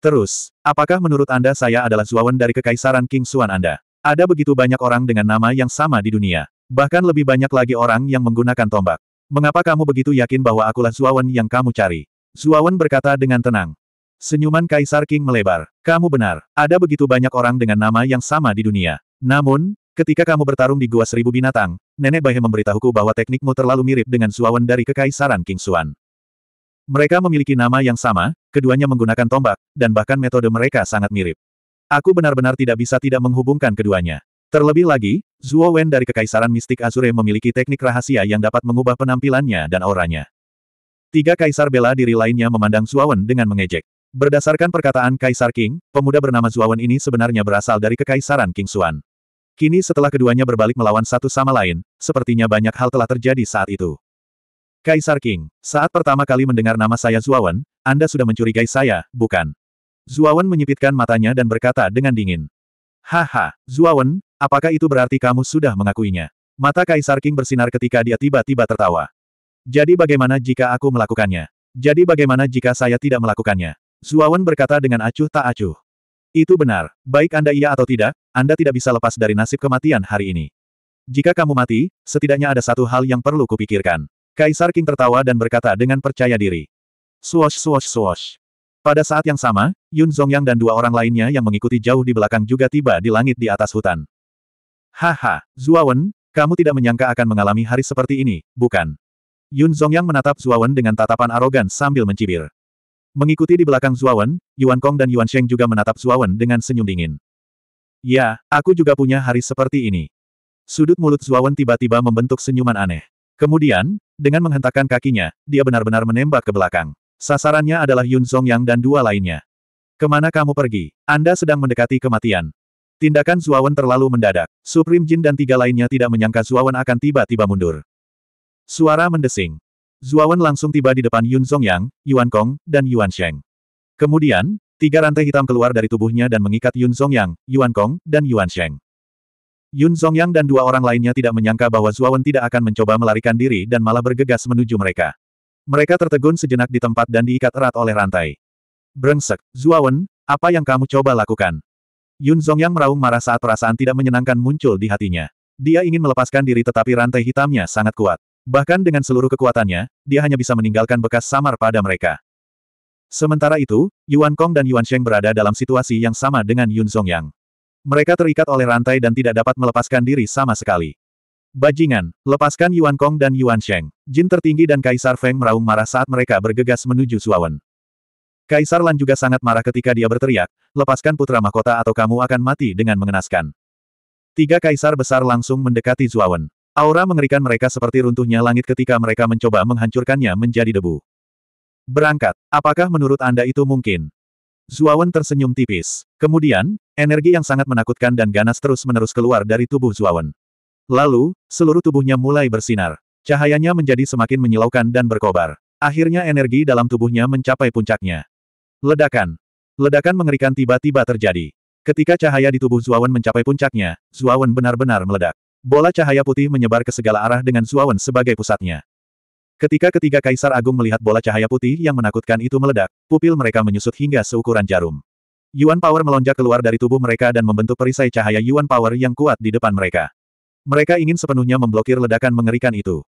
Terus, apakah menurut Anda saya adalah Zuawan dari Kekaisaran King Xuan Anda? Ada begitu banyak orang dengan nama yang sama di dunia. Bahkan lebih banyak lagi orang yang menggunakan tombak. Mengapa kamu begitu yakin bahwa akulah Zuawan yang kamu cari? Zuawan berkata dengan tenang. Senyuman Kaisar King melebar. Kamu benar, ada begitu banyak orang dengan nama yang sama di dunia. Namun, ketika kamu bertarung di Gua Seribu Binatang, Nenek Bahe memberitahuku bahwa teknikmu terlalu mirip dengan Zuawan dari Kekaisaran King Suan. Mereka memiliki nama yang sama, keduanya menggunakan tombak, dan bahkan metode mereka sangat mirip. Aku benar-benar tidak bisa tidak menghubungkan keduanya. Terlebih lagi, Zuo Wen dari Kekaisaran Mistik Azure memiliki teknik rahasia yang dapat mengubah penampilannya dan auranya. Tiga kaisar bela diri lainnya memandang Zuo Wen dengan mengejek. Berdasarkan perkataan Kaisar King, pemuda bernama Zuo Wen ini sebenarnya berasal dari Kekaisaran King Xuan. Kini setelah keduanya berbalik melawan satu sama lain, sepertinya banyak hal telah terjadi saat itu. Kaisar King, saat pertama kali mendengar nama saya Zuo Wen, Anda sudah mencurigai saya, bukan? Zuawan menyipitkan matanya dan berkata dengan dingin. Haha, Zuawan, apakah itu berarti kamu sudah mengakuinya? Mata Kaisar King bersinar ketika dia tiba-tiba tertawa. Jadi bagaimana jika aku melakukannya? Jadi bagaimana jika saya tidak melakukannya? Zuawan berkata dengan acuh tak acuh. Itu benar, baik Anda iya atau tidak, Anda tidak bisa lepas dari nasib kematian hari ini. Jika kamu mati, setidaknya ada satu hal yang perlu kupikirkan. Kaisar King tertawa dan berkata dengan percaya diri. Swosh swosh swosh. Pada saat yang sama, Yun Zhongyang dan dua orang lainnya yang mengikuti jauh di belakang juga tiba di langit di atas hutan. Haha, Zuawan, kamu tidak menyangka akan mengalami hari seperti ini, bukan? Yun Zhongyang menatap Zuawan dengan tatapan arogan sambil mencibir. Mengikuti di belakang Zuawan, Yuan Kong dan Yuan Sheng juga menatap Zuawan dengan senyum dingin. Ya, aku juga punya hari seperti ini. Sudut mulut Zuawan tiba-tiba membentuk senyuman aneh. Kemudian, dengan menghentakkan kakinya, dia benar-benar menembak ke belakang. Sasarannya adalah Yun Zhongyang dan dua lainnya. Kemana kamu pergi? Anda sedang mendekati kematian. Tindakan Zuawan terlalu mendadak. Supreme Jin dan tiga lainnya tidak menyangka Zuawan akan tiba-tiba mundur. Suara mendesing. Zuawan langsung tiba di depan Yun Zhongyang, Yuan Kong, dan Yuan Sheng. Kemudian, tiga rantai hitam keluar dari tubuhnya dan mengikat Yun Zhongyang, Yuan Kong, dan Yuan Sheng. Yun Zhongyang dan dua orang lainnya tidak menyangka bahwa Zuawan tidak akan mencoba melarikan diri dan malah bergegas menuju mereka. Mereka tertegun sejenak di tempat dan diikat erat oleh rantai. Brengsek, Zuawan, apa yang kamu coba lakukan? Yun Zhongyang meraung marah saat perasaan tidak menyenangkan muncul di hatinya. Dia ingin melepaskan diri tetapi rantai hitamnya sangat kuat. Bahkan dengan seluruh kekuatannya, dia hanya bisa meninggalkan bekas samar pada mereka. Sementara itu, Yuan Kong dan Yuan Sheng berada dalam situasi yang sama dengan Yun Zhongyang. Mereka terikat oleh rantai dan tidak dapat melepaskan diri sama sekali. Bajingan, lepaskan Yuan Kong dan Yuan Sheng. Jin tertinggi dan Kaisar Feng meraung marah saat mereka bergegas menuju Suawen. Kaisar Lan juga sangat marah ketika dia berteriak, lepaskan putra mahkota atau kamu akan mati dengan mengenaskan. Tiga kaisar besar langsung mendekati Zuawan. Aura mengerikan mereka seperti runtuhnya langit ketika mereka mencoba menghancurkannya menjadi debu. Berangkat, apakah menurut Anda itu mungkin? Zuawan tersenyum tipis. Kemudian, energi yang sangat menakutkan dan ganas terus-menerus keluar dari tubuh Zuawan. Lalu, seluruh tubuhnya mulai bersinar. Cahayanya menjadi semakin menyilaukan dan berkobar. Akhirnya energi dalam tubuhnya mencapai puncaknya. Ledakan. Ledakan mengerikan tiba-tiba terjadi. Ketika cahaya di tubuh Zuawan mencapai puncaknya, Zuawan benar-benar meledak. Bola cahaya putih menyebar ke segala arah dengan Zuawan sebagai pusatnya. Ketika ketiga Kaisar Agung melihat bola cahaya putih yang menakutkan itu meledak, pupil mereka menyusut hingga seukuran jarum. Yuan Power melonjak keluar dari tubuh mereka dan membentuk perisai cahaya Yuan Power yang kuat di depan mereka. Mereka ingin sepenuhnya memblokir ledakan mengerikan itu.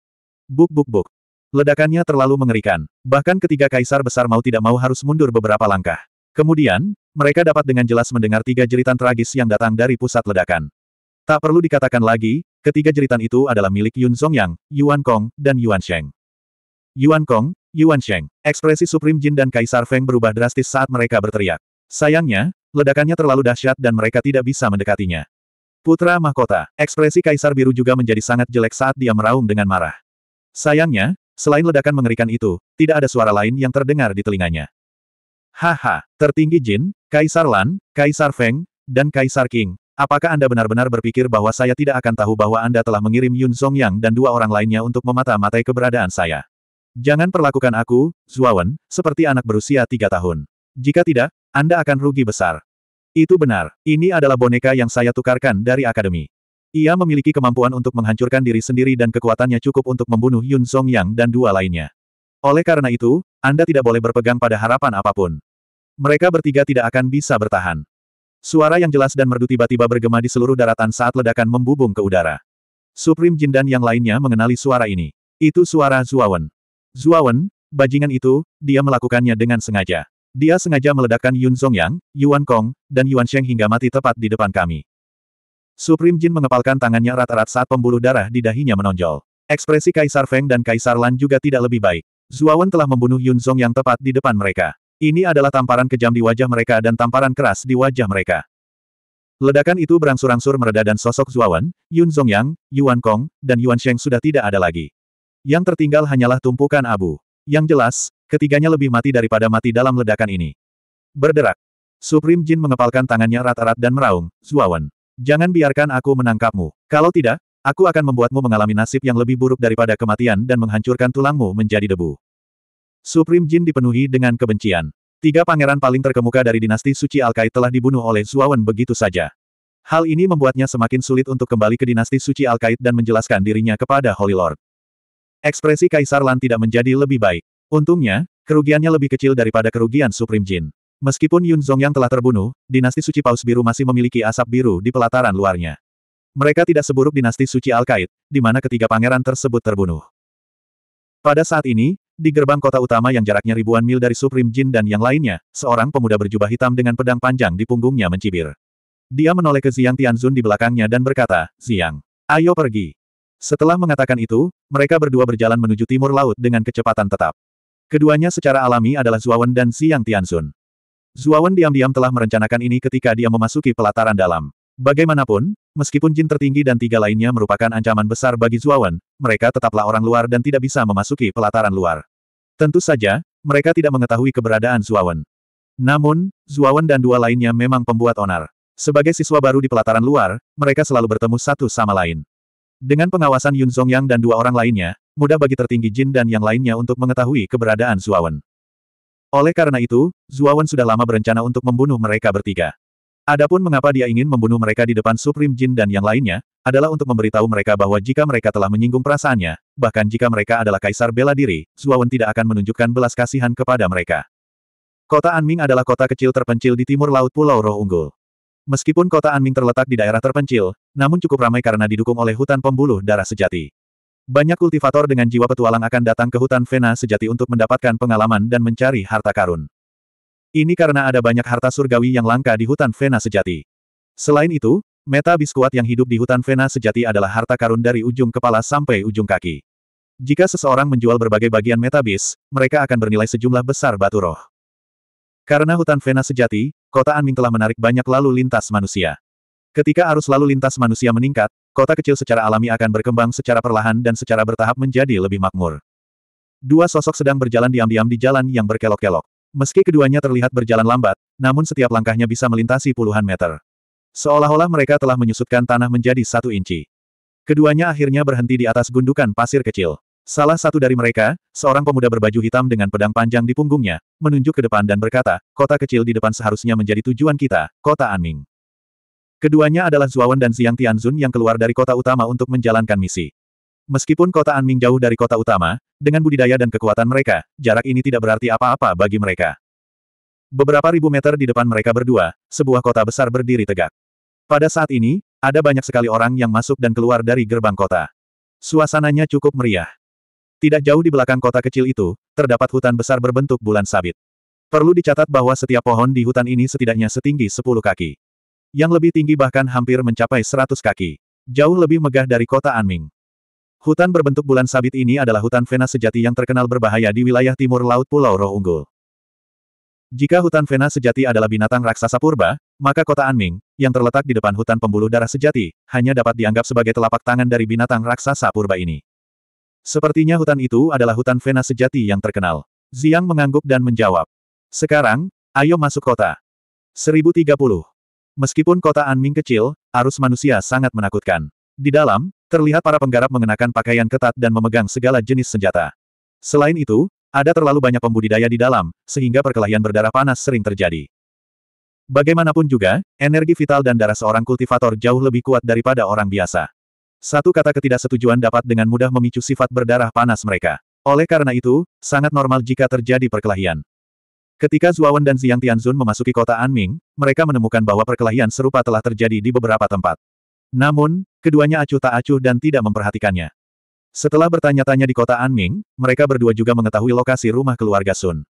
Buk buk buk. Ledakannya terlalu mengerikan, bahkan ketiga kaisar besar mau tidak mau harus mundur beberapa langkah. Kemudian, mereka dapat dengan jelas mendengar tiga jeritan tragis yang datang dari pusat ledakan. Tak perlu dikatakan lagi, ketiga jeritan itu adalah milik Yun Zongyang, Yuan Kong, dan Yuan Sheng. Yuan Kong, Yuan Sheng, ekspresi Supreme Jin dan Kaisar Feng berubah drastis saat mereka berteriak. Sayangnya, ledakannya terlalu dahsyat dan mereka tidak bisa mendekatinya. Putra Mahkota, ekspresi Kaisar Biru juga menjadi sangat jelek saat dia meraung dengan marah. Sayangnya, Selain ledakan mengerikan itu, tidak ada suara lain yang terdengar di telinganya. Haha, tertinggi Jin, Kaisar Lan, Kaisar Feng, dan Kaisar King. Apakah Anda benar-benar berpikir bahwa saya tidak akan tahu bahwa Anda telah mengirim Yun Yang dan dua orang lainnya untuk memata-matai keberadaan saya? Jangan perlakukan aku, Zuawan, seperti anak berusia tiga tahun. Jika tidak, Anda akan rugi besar. Itu benar, ini adalah boneka yang saya tukarkan dari akademi. Ia memiliki kemampuan untuk menghancurkan diri sendiri dan kekuatannya cukup untuk membunuh Yun Song Yang dan dua lainnya. Oleh karena itu, Anda tidak boleh berpegang pada harapan apapun. Mereka bertiga tidak akan bisa bertahan. Suara yang jelas dan merdu tiba-tiba bergema di seluruh daratan saat ledakan membubung ke udara. Supreme Jin dan yang lainnya mengenali suara ini. Itu suara Zuawan. Zuawan, bajingan itu, dia melakukannya dengan sengaja. Dia sengaja meledakkan Yun Song Yang, Yuan Kong, dan Yuan Sheng hingga mati tepat di depan kami. Supreme Jin mengepalkan tangannya rata-rata saat pembuluh darah di dahinya menonjol. Ekspresi Kaisar Feng dan Kaisar Lan juga tidak lebih baik. Zuawan telah membunuh Yun Zong yang tepat di depan mereka. Ini adalah tamparan kejam di wajah mereka dan tamparan keras di wajah mereka. Ledakan itu berangsur-angsur mereda dan sosok Zuawan, Yun Zong Yang, Yuan Kong, dan Yuan Sheng sudah tidak ada lagi. Yang tertinggal hanyalah tumpukan abu. Yang jelas, ketiganya lebih mati daripada mati dalam ledakan ini. Berderak. Supreme Jin mengepalkan tangannya rata-rata dan meraung, Zuawan. Jangan biarkan aku menangkapmu. Kalau tidak, aku akan membuatmu mengalami nasib yang lebih buruk daripada kematian dan menghancurkan tulangmu menjadi debu. Supreme Jin dipenuhi dengan kebencian. Tiga pangeran paling terkemuka dari dinasti suci Alkai telah dibunuh oleh Zuawan begitu saja. Hal ini membuatnya semakin sulit untuk kembali ke dinasti suci Alkait dan menjelaskan dirinya kepada Holy Lord. Ekspresi Kaisar Lan tidak menjadi lebih baik. Untungnya, kerugiannya lebih kecil daripada kerugian Supreme Jin. Meskipun Yun yang telah terbunuh, dinasti suci Paus Biru masih memiliki asap biru di pelataran luarnya. Mereka tidak seburuk dinasti suci Alkait, di mana ketiga pangeran tersebut terbunuh. Pada saat ini, di gerbang kota utama yang jaraknya ribuan mil dari Supreme Jin dan yang lainnya, seorang pemuda berjubah hitam dengan pedang panjang di punggungnya mencibir. Dia menoleh ke Ziyang Tianzun di belakangnya dan berkata, Ziyang, ayo pergi. Setelah mengatakan itu, mereka berdua berjalan menuju timur laut dengan kecepatan tetap. Keduanya secara alami adalah Zuawan dan Ziyang Tianzun. Zuawan diam-diam telah merencanakan ini ketika dia memasuki pelataran dalam. Bagaimanapun, meskipun jin tertinggi dan tiga lainnya merupakan ancaman besar bagi Zuawan, mereka tetaplah orang luar dan tidak bisa memasuki pelataran luar. Tentu saja, mereka tidak mengetahui keberadaan Zuawan. Namun, Zuawan dan dua lainnya memang pembuat onar. Sebagai siswa baru di pelataran luar, mereka selalu bertemu satu sama lain. Dengan pengawasan Yun Zhongyang dan dua orang lainnya, mudah bagi tertinggi jin dan yang lainnya untuk mengetahui keberadaan Zuawan. Oleh karena itu, Zuawan sudah lama berencana untuk membunuh mereka bertiga. Adapun mengapa dia ingin membunuh mereka di depan Supreme Jin dan yang lainnya, adalah untuk memberitahu mereka bahwa jika mereka telah menyinggung perasaannya, bahkan jika mereka adalah kaisar bela diri, Zuawan tidak akan menunjukkan belas kasihan kepada mereka. Kota Anming adalah kota kecil terpencil di timur laut Pulau Roh Unggul. Meskipun kota Anming terletak di daerah terpencil, namun cukup ramai karena didukung oleh hutan pembuluh darah sejati. Banyak kultivator dengan jiwa petualang akan datang ke hutan Vena sejati untuk mendapatkan pengalaman dan mencari harta karun. Ini karena ada banyak harta surgawi yang langka di hutan Vena sejati. Selain itu, meta biskuat yang hidup di hutan Vena sejati adalah harta karun dari ujung kepala sampai ujung kaki. Jika seseorang menjual berbagai bagian meta bis, mereka akan bernilai sejumlah besar batu roh. Karena hutan Vena sejati, kota Anming telah menarik banyak lalu lintas manusia. Ketika arus lalu lintas manusia meningkat, kota kecil secara alami akan berkembang secara perlahan dan secara bertahap menjadi lebih makmur. Dua sosok sedang berjalan diam-diam di jalan yang berkelok-kelok. Meski keduanya terlihat berjalan lambat, namun setiap langkahnya bisa melintasi puluhan meter. Seolah-olah mereka telah menyusutkan tanah menjadi satu inci. Keduanya akhirnya berhenti di atas gundukan pasir kecil. Salah satu dari mereka, seorang pemuda berbaju hitam dengan pedang panjang di punggungnya, menunjuk ke depan dan berkata, kota kecil di depan seharusnya menjadi tujuan kita, kota Anming. Keduanya adalah Zuawan dan Xiang Tianzun yang keluar dari kota utama untuk menjalankan misi. Meskipun kota Anming jauh dari kota utama, dengan budidaya dan kekuatan mereka, jarak ini tidak berarti apa-apa bagi mereka. Beberapa ribu meter di depan mereka berdua, sebuah kota besar berdiri tegak. Pada saat ini, ada banyak sekali orang yang masuk dan keluar dari gerbang kota. Suasananya cukup meriah. Tidak jauh di belakang kota kecil itu, terdapat hutan besar berbentuk bulan sabit. Perlu dicatat bahwa setiap pohon di hutan ini setidaknya setinggi 10 kaki yang lebih tinggi bahkan hampir mencapai 100 kaki. Jauh lebih megah dari kota Anming. Hutan berbentuk bulan sabit ini adalah hutan Vena sejati yang terkenal berbahaya di wilayah timur laut Pulau Roh Unggul. Jika hutan Vena sejati adalah binatang raksasa purba, maka kota Anming, yang terletak di depan hutan pembuluh darah sejati, hanya dapat dianggap sebagai telapak tangan dari binatang raksasa purba ini. Sepertinya hutan itu adalah hutan Vena sejati yang terkenal. Ziang mengangguk dan menjawab. Sekarang, ayo masuk kota. 1030. Meskipun kota Anming kecil, arus manusia sangat menakutkan. Di dalam, terlihat para penggarap mengenakan pakaian ketat dan memegang segala jenis senjata. Selain itu, ada terlalu banyak pembudidaya di dalam, sehingga perkelahian berdarah panas sering terjadi. Bagaimanapun juga, energi vital dan darah seorang kultivator jauh lebih kuat daripada orang biasa. Satu kata ketidaksetujuan dapat dengan mudah memicu sifat berdarah panas mereka. Oleh karena itu, sangat normal jika terjadi perkelahian. Ketika Zuawan dan Ziyang Tianzun memasuki kota Anming, mereka menemukan bahwa perkelahian serupa telah terjadi di beberapa tempat. Namun, keduanya acuh tak acuh dan tidak memperhatikannya. Setelah bertanya-tanya di kota Anming, mereka berdua juga mengetahui lokasi rumah keluarga Sun.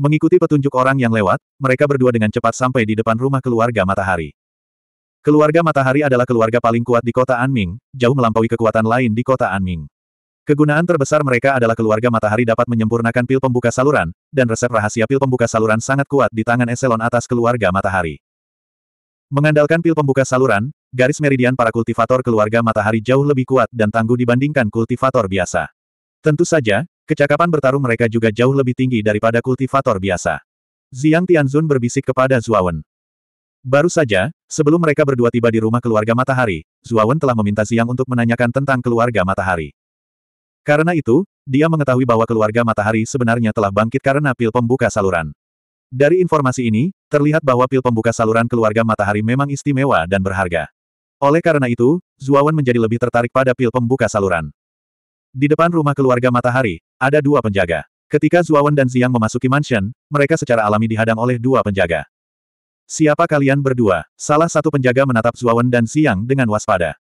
Mengikuti petunjuk orang yang lewat, mereka berdua dengan cepat sampai di depan rumah keluarga Matahari. Keluarga Matahari adalah keluarga paling kuat di kota Anming, jauh melampaui kekuatan lain di kota Anming. Kegunaan terbesar mereka adalah keluarga matahari dapat menyempurnakan pil pembuka saluran, dan resep rahasia pil pembuka saluran sangat kuat di tangan eselon atas keluarga matahari. Mengandalkan pil pembuka saluran, garis meridian para kultivator keluarga matahari jauh lebih kuat dan tangguh dibandingkan kultivator biasa. Tentu saja, kecakapan bertarung mereka juga jauh lebih tinggi daripada kultivator biasa. Ziang Tianzun berbisik kepada Zuawan. Baru saja, sebelum mereka berdua tiba di rumah keluarga matahari, Zuawan telah meminta Ziang untuk menanyakan tentang keluarga matahari. Karena itu, dia mengetahui bahwa keluarga matahari sebenarnya telah bangkit karena pil pembuka saluran. Dari informasi ini, terlihat bahwa pil pembuka saluran keluarga matahari memang istimewa dan berharga. Oleh karena itu, Zuawan menjadi lebih tertarik pada pil pembuka saluran. Di depan rumah keluarga matahari, ada dua penjaga. Ketika Zuawan dan Ziyang memasuki mansion, mereka secara alami dihadang oleh dua penjaga. Siapa kalian berdua? Salah satu penjaga menatap Zuawan dan Ziyang dengan waspada.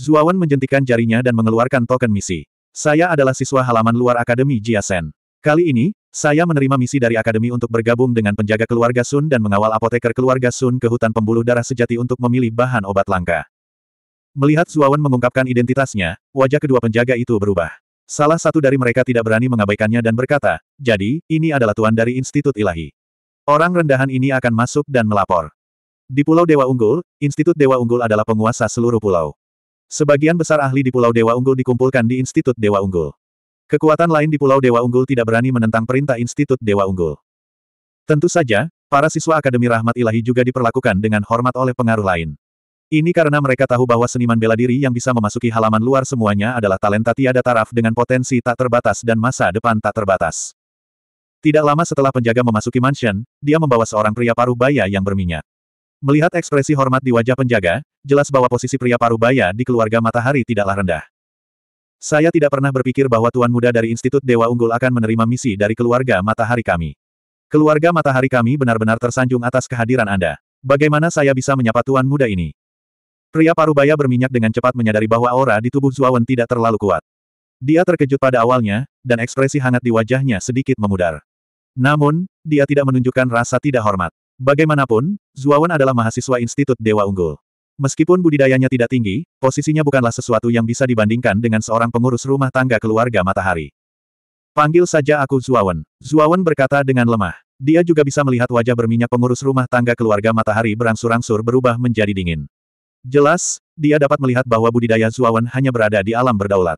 Zuawan menjentikan jarinya dan mengeluarkan token misi. Saya adalah siswa halaman luar Akademi Jiasen. Kali ini, saya menerima misi dari Akademi untuk bergabung dengan penjaga keluarga Sun dan mengawal apoteker keluarga Sun ke hutan pembuluh darah sejati untuk memilih bahan obat langka. Melihat Zuawan mengungkapkan identitasnya, wajah kedua penjaga itu berubah. Salah satu dari mereka tidak berani mengabaikannya dan berkata, jadi, ini adalah tuan dari Institut Ilahi. Orang rendahan ini akan masuk dan melapor. Di Pulau Dewa Unggul, Institut Dewa Unggul adalah penguasa seluruh pulau. Sebagian besar ahli di Pulau Dewa Unggul dikumpulkan di Institut Dewa Unggul. Kekuatan lain di Pulau Dewa Unggul tidak berani menentang perintah Institut Dewa Unggul. Tentu saja, para siswa Akademi Rahmat Ilahi juga diperlakukan dengan hormat oleh pengaruh lain. Ini karena mereka tahu bahwa seniman bela diri yang bisa memasuki halaman luar semuanya adalah talenta tiada taraf dengan potensi tak terbatas dan masa depan tak terbatas. Tidak lama setelah penjaga memasuki mansion, dia membawa seorang pria paruh baya yang berminyak. Melihat ekspresi hormat di wajah penjaga, jelas bahwa posisi pria parubaya di keluarga matahari tidaklah rendah. Saya tidak pernah berpikir bahwa tuan muda dari Institut Dewa Unggul akan menerima misi dari keluarga matahari kami. Keluarga matahari kami benar-benar tersanjung atas kehadiran Anda. Bagaimana saya bisa menyapa tuan muda ini? Pria parubaya berminyak dengan cepat menyadari bahwa aura di tubuh Zuawan tidak terlalu kuat. Dia terkejut pada awalnya, dan ekspresi hangat di wajahnya sedikit memudar. Namun, dia tidak menunjukkan rasa tidak hormat. Bagaimanapun, Zuawan adalah mahasiswa Institut Dewa Unggul. Meskipun budidayanya tidak tinggi, posisinya bukanlah sesuatu yang bisa dibandingkan dengan seorang pengurus rumah tangga keluarga matahari. Panggil saja aku Zuawan. Zuawan berkata dengan lemah. Dia juga bisa melihat wajah berminyak pengurus rumah tangga keluarga matahari berangsur-angsur berubah menjadi dingin. Jelas, dia dapat melihat bahwa budidaya Zuawan hanya berada di alam berdaulat.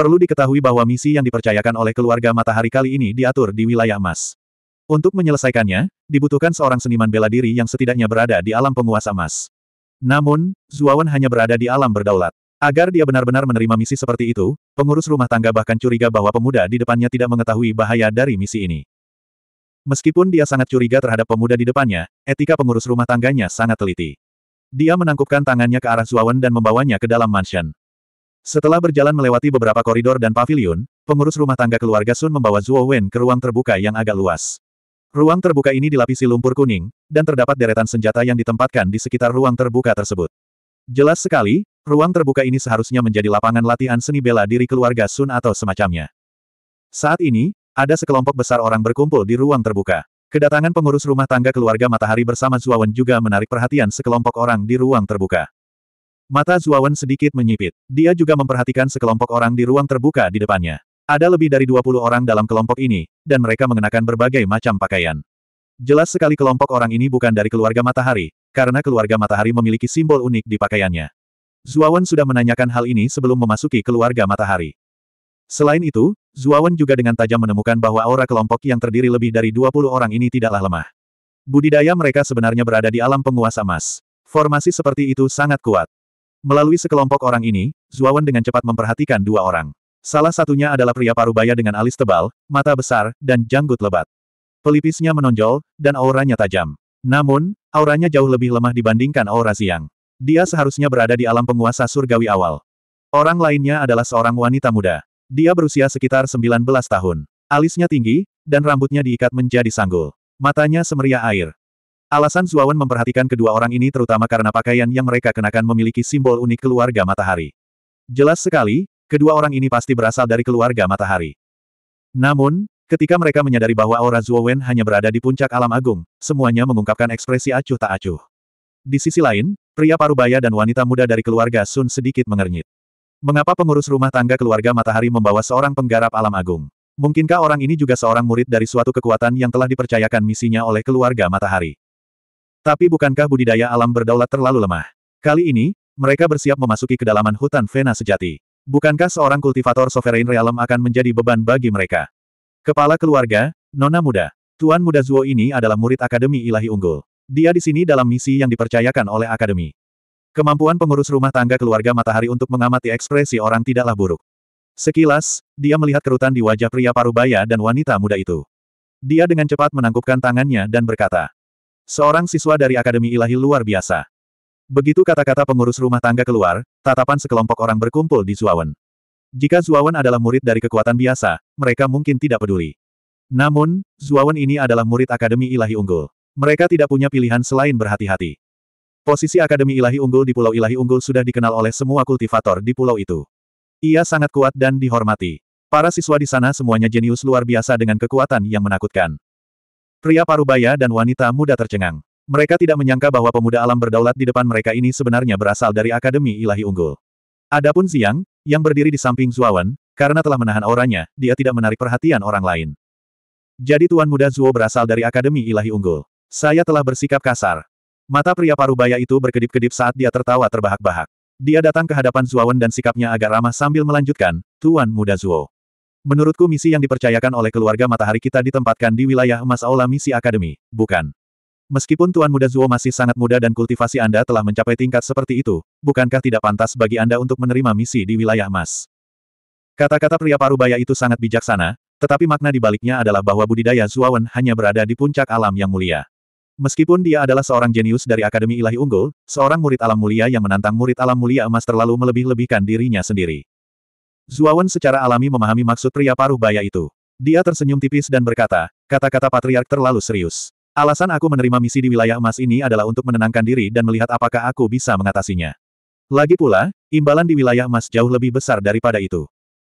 Perlu diketahui bahwa misi yang dipercayakan oleh keluarga matahari kali ini diatur di wilayah emas. Untuk menyelesaikannya, dibutuhkan seorang seniman bela diri yang setidaknya berada di alam penguasa emas. Namun, Zuawan hanya berada di alam berdaulat. Agar dia benar-benar menerima misi seperti itu, pengurus rumah tangga bahkan curiga bahwa pemuda di depannya tidak mengetahui bahaya dari misi ini. Meskipun dia sangat curiga terhadap pemuda di depannya, etika pengurus rumah tangganya sangat teliti. Dia menangkupkan tangannya ke arah Zuawan dan membawanya ke dalam mansion. Setelah berjalan melewati beberapa koridor dan pavilion, pengurus rumah tangga keluarga Sun membawa Zuo Wen ke ruang terbuka yang agak luas. Ruang terbuka ini dilapisi lumpur kuning, dan terdapat deretan senjata yang ditempatkan di sekitar ruang terbuka tersebut. Jelas sekali, ruang terbuka ini seharusnya menjadi lapangan latihan seni bela diri keluarga Sun atau semacamnya. Saat ini, ada sekelompok besar orang berkumpul di ruang terbuka. Kedatangan pengurus rumah tangga keluarga Matahari bersama Wen juga menarik perhatian sekelompok orang di ruang terbuka. Mata Zuawan sedikit menyipit. Dia juga memperhatikan sekelompok orang di ruang terbuka di depannya. Ada lebih dari 20 orang dalam kelompok ini, dan mereka mengenakan berbagai macam pakaian. Jelas sekali kelompok orang ini bukan dari keluarga matahari, karena keluarga matahari memiliki simbol unik di pakaiannya. Zuawan sudah menanyakan hal ini sebelum memasuki keluarga matahari. Selain itu, Zuawan juga dengan tajam menemukan bahwa aura kelompok yang terdiri lebih dari 20 orang ini tidaklah lemah. Budidaya mereka sebenarnya berada di alam penguasa emas. Formasi seperti itu sangat kuat. Melalui sekelompok orang ini, Zuawan dengan cepat memperhatikan dua orang. Salah satunya adalah pria parubaya dengan alis tebal, mata besar, dan janggut lebat. Pelipisnya menonjol, dan auranya tajam. Namun, auranya jauh lebih lemah dibandingkan aura Siang. Dia seharusnya berada di alam penguasa surgawi awal. Orang lainnya adalah seorang wanita muda. Dia berusia sekitar 19 tahun. Alisnya tinggi, dan rambutnya diikat menjadi sanggul. Matanya semeriah air. Alasan Zuawan memperhatikan kedua orang ini terutama karena pakaian yang mereka kenakan memiliki simbol unik keluarga matahari. Jelas sekali, kedua orang ini pasti berasal dari keluarga matahari. Namun, ketika mereka menyadari bahwa aura Zuawan hanya berada di puncak alam agung, semuanya mengungkapkan ekspresi acuh tak acuh. Di sisi lain, pria parubaya dan wanita muda dari keluarga Sun sedikit mengernyit. Mengapa pengurus rumah tangga keluarga matahari membawa seorang penggarap alam agung? Mungkinkah orang ini juga seorang murid dari suatu kekuatan yang telah dipercayakan misinya oleh keluarga matahari? Tapi bukankah budidaya alam berdaulat terlalu lemah? Kali ini, mereka bersiap memasuki kedalaman hutan Vena sejati. Bukankah seorang kultivator sovereign realm akan menjadi beban bagi mereka? Kepala keluarga, Nona Muda. Tuan Muda Zuo ini adalah murid Akademi Ilahi Unggul. Dia di sini dalam misi yang dipercayakan oleh Akademi. Kemampuan pengurus rumah tangga keluarga matahari untuk mengamati ekspresi orang tidaklah buruk. Sekilas, dia melihat kerutan di wajah pria parubaya dan wanita muda itu. Dia dengan cepat menangkupkan tangannya dan berkata, Seorang siswa dari Akademi Ilahi luar biasa. Begitu kata-kata pengurus rumah tangga keluar, tatapan sekelompok orang berkumpul di Zuawan. Jika Zuawan adalah murid dari kekuatan biasa, mereka mungkin tidak peduli. Namun, Zuawan ini adalah murid Akademi Ilahi Unggul. Mereka tidak punya pilihan selain berhati-hati. Posisi Akademi Ilahi Unggul di Pulau Ilahi Unggul sudah dikenal oleh semua kultivator di pulau itu. Ia sangat kuat dan dihormati. Para siswa di sana semuanya jenius luar biasa dengan kekuatan yang menakutkan. Pria parubaya dan wanita muda tercengang. Mereka tidak menyangka bahwa pemuda alam berdaulat di depan mereka ini sebenarnya berasal dari Akademi Ilahi Unggul. Adapun Ziang, yang berdiri di samping Zuawan, karena telah menahan auranya, dia tidak menarik perhatian orang lain. Jadi Tuan Muda Zuo berasal dari Akademi Ilahi Unggul. Saya telah bersikap kasar. Mata pria parubaya itu berkedip-kedip saat dia tertawa terbahak-bahak. Dia datang ke hadapan Zuawan dan sikapnya agak ramah sambil melanjutkan, Tuan Muda Zuo. Menurutku misi yang dipercayakan oleh keluarga matahari kita ditempatkan di wilayah emas Aula Misi Akademi, bukan? Meskipun Tuan Muda Zuo masih sangat muda dan kultivasi Anda telah mencapai tingkat seperti itu, bukankah tidak pantas bagi Anda untuk menerima misi di wilayah emas? Kata-kata pria parubaya itu sangat bijaksana, tetapi makna dibaliknya adalah bahwa budidaya Zuawan hanya berada di puncak alam yang mulia. Meskipun dia adalah seorang jenius dari Akademi Ilahi Unggul, seorang murid alam mulia yang menantang murid alam mulia emas terlalu melebih-lebihkan dirinya sendiri. Zuawan secara alami memahami maksud pria paruh baya itu. Dia tersenyum tipis dan berkata, kata-kata patriark terlalu serius. Alasan aku menerima misi di wilayah emas ini adalah untuk menenangkan diri dan melihat apakah aku bisa mengatasinya. Lagi pula, imbalan di wilayah emas jauh lebih besar daripada itu.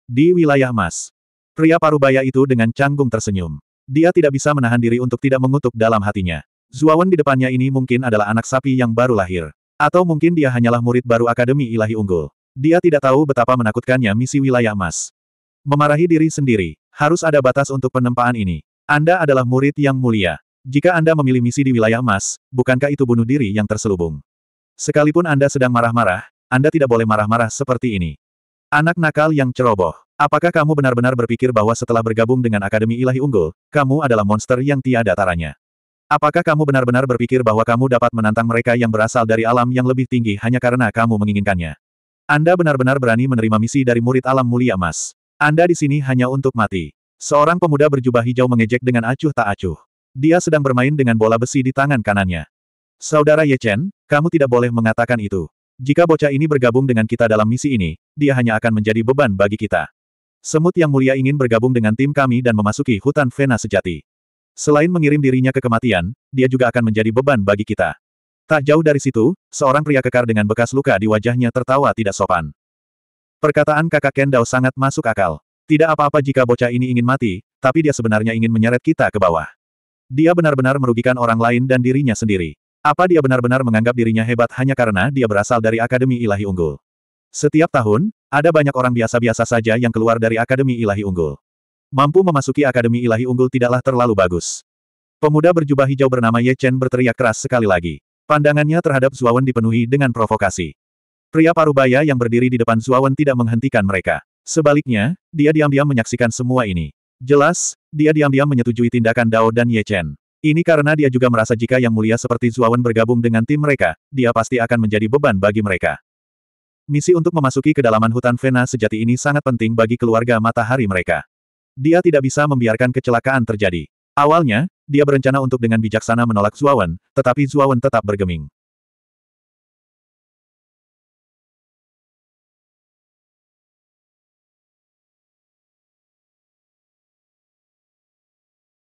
Di wilayah emas, pria paruh baya itu dengan canggung tersenyum. Dia tidak bisa menahan diri untuk tidak mengutuk dalam hatinya. Zuawan di depannya ini mungkin adalah anak sapi yang baru lahir. Atau mungkin dia hanyalah murid baru Akademi Ilahi Unggul. Dia tidak tahu betapa menakutkannya misi wilayah emas. Memarahi diri sendiri, harus ada batas untuk penempaan ini. Anda adalah murid yang mulia. Jika Anda memilih misi di wilayah emas, bukankah itu bunuh diri yang terselubung? Sekalipun Anda sedang marah-marah, Anda tidak boleh marah-marah seperti ini. Anak nakal yang ceroboh. Apakah kamu benar-benar berpikir bahwa setelah bergabung dengan Akademi Ilahi Unggul, kamu adalah monster yang tiada taranya? Apakah kamu benar-benar berpikir bahwa kamu dapat menantang mereka yang berasal dari alam yang lebih tinggi hanya karena kamu menginginkannya? Anda benar-benar berani menerima misi dari murid alam mulia emas. Anda di sini hanya untuk mati. Seorang pemuda berjubah hijau mengejek dengan acuh tak acuh. Dia sedang bermain dengan bola besi di tangan kanannya. Saudara Ye Chen, kamu tidak boleh mengatakan itu. Jika bocah ini bergabung dengan kita dalam misi ini, dia hanya akan menjadi beban bagi kita. Semut yang mulia ingin bergabung dengan tim kami dan memasuki hutan Vena sejati. Selain mengirim dirinya ke kematian, dia juga akan menjadi beban bagi kita. Tak jauh dari situ, seorang pria kekar dengan bekas luka di wajahnya tertawa tidak sopan. Perkataan kakak Kendao sangat masuk akal. Tidak apa-apa jika bocah ini ingin mati, tapi dia sebenarnya ingin menyeret kita ke bawah. Dia benar-benar merugikan orang lain dan dirinya sendiri. Apa dia benar-benar menganggap dirinya hebat hanya karena dia berasal dari Akademi Ilahi Unggul? Setiap tahun, ada banyak orang biasa-biasa saja yang keluar dari Akademi Ilahi Unggul. Mampu memasuki Akademi Ilahi Unggul tidaklah terlalu bagus. Pemuda berjubah hijau bernama Ye Chen berteriak keras sekali lagi. Pandangannya terhadap Zuawan dipenuhi dengan provokasi. Pria parubaya yang berdiri di depan Zuawan tidak menghentikan mereka. Sebaliknya, dia diam-diam menyaksikan semua ini. Jelas, dia diam-diam menyetujui tindakan Dao dan Ye Chen. Ini karena dia juga merasa jika yang mulia seperti Zuawan bergabung dengan tim mereka, dia pasti akan menjadi beban bagi mereka. Misi untuk memasuki kedalaman hutan Vena sejati ini sangat penting bagi keluarga matahari mereka. Dia tidak bisa membiarkan kecelakaan terjadi. Awalnya, dia berencana untuk dengan bijaksana menolak Zuawan, tetapi Zuawan tetap bergeming.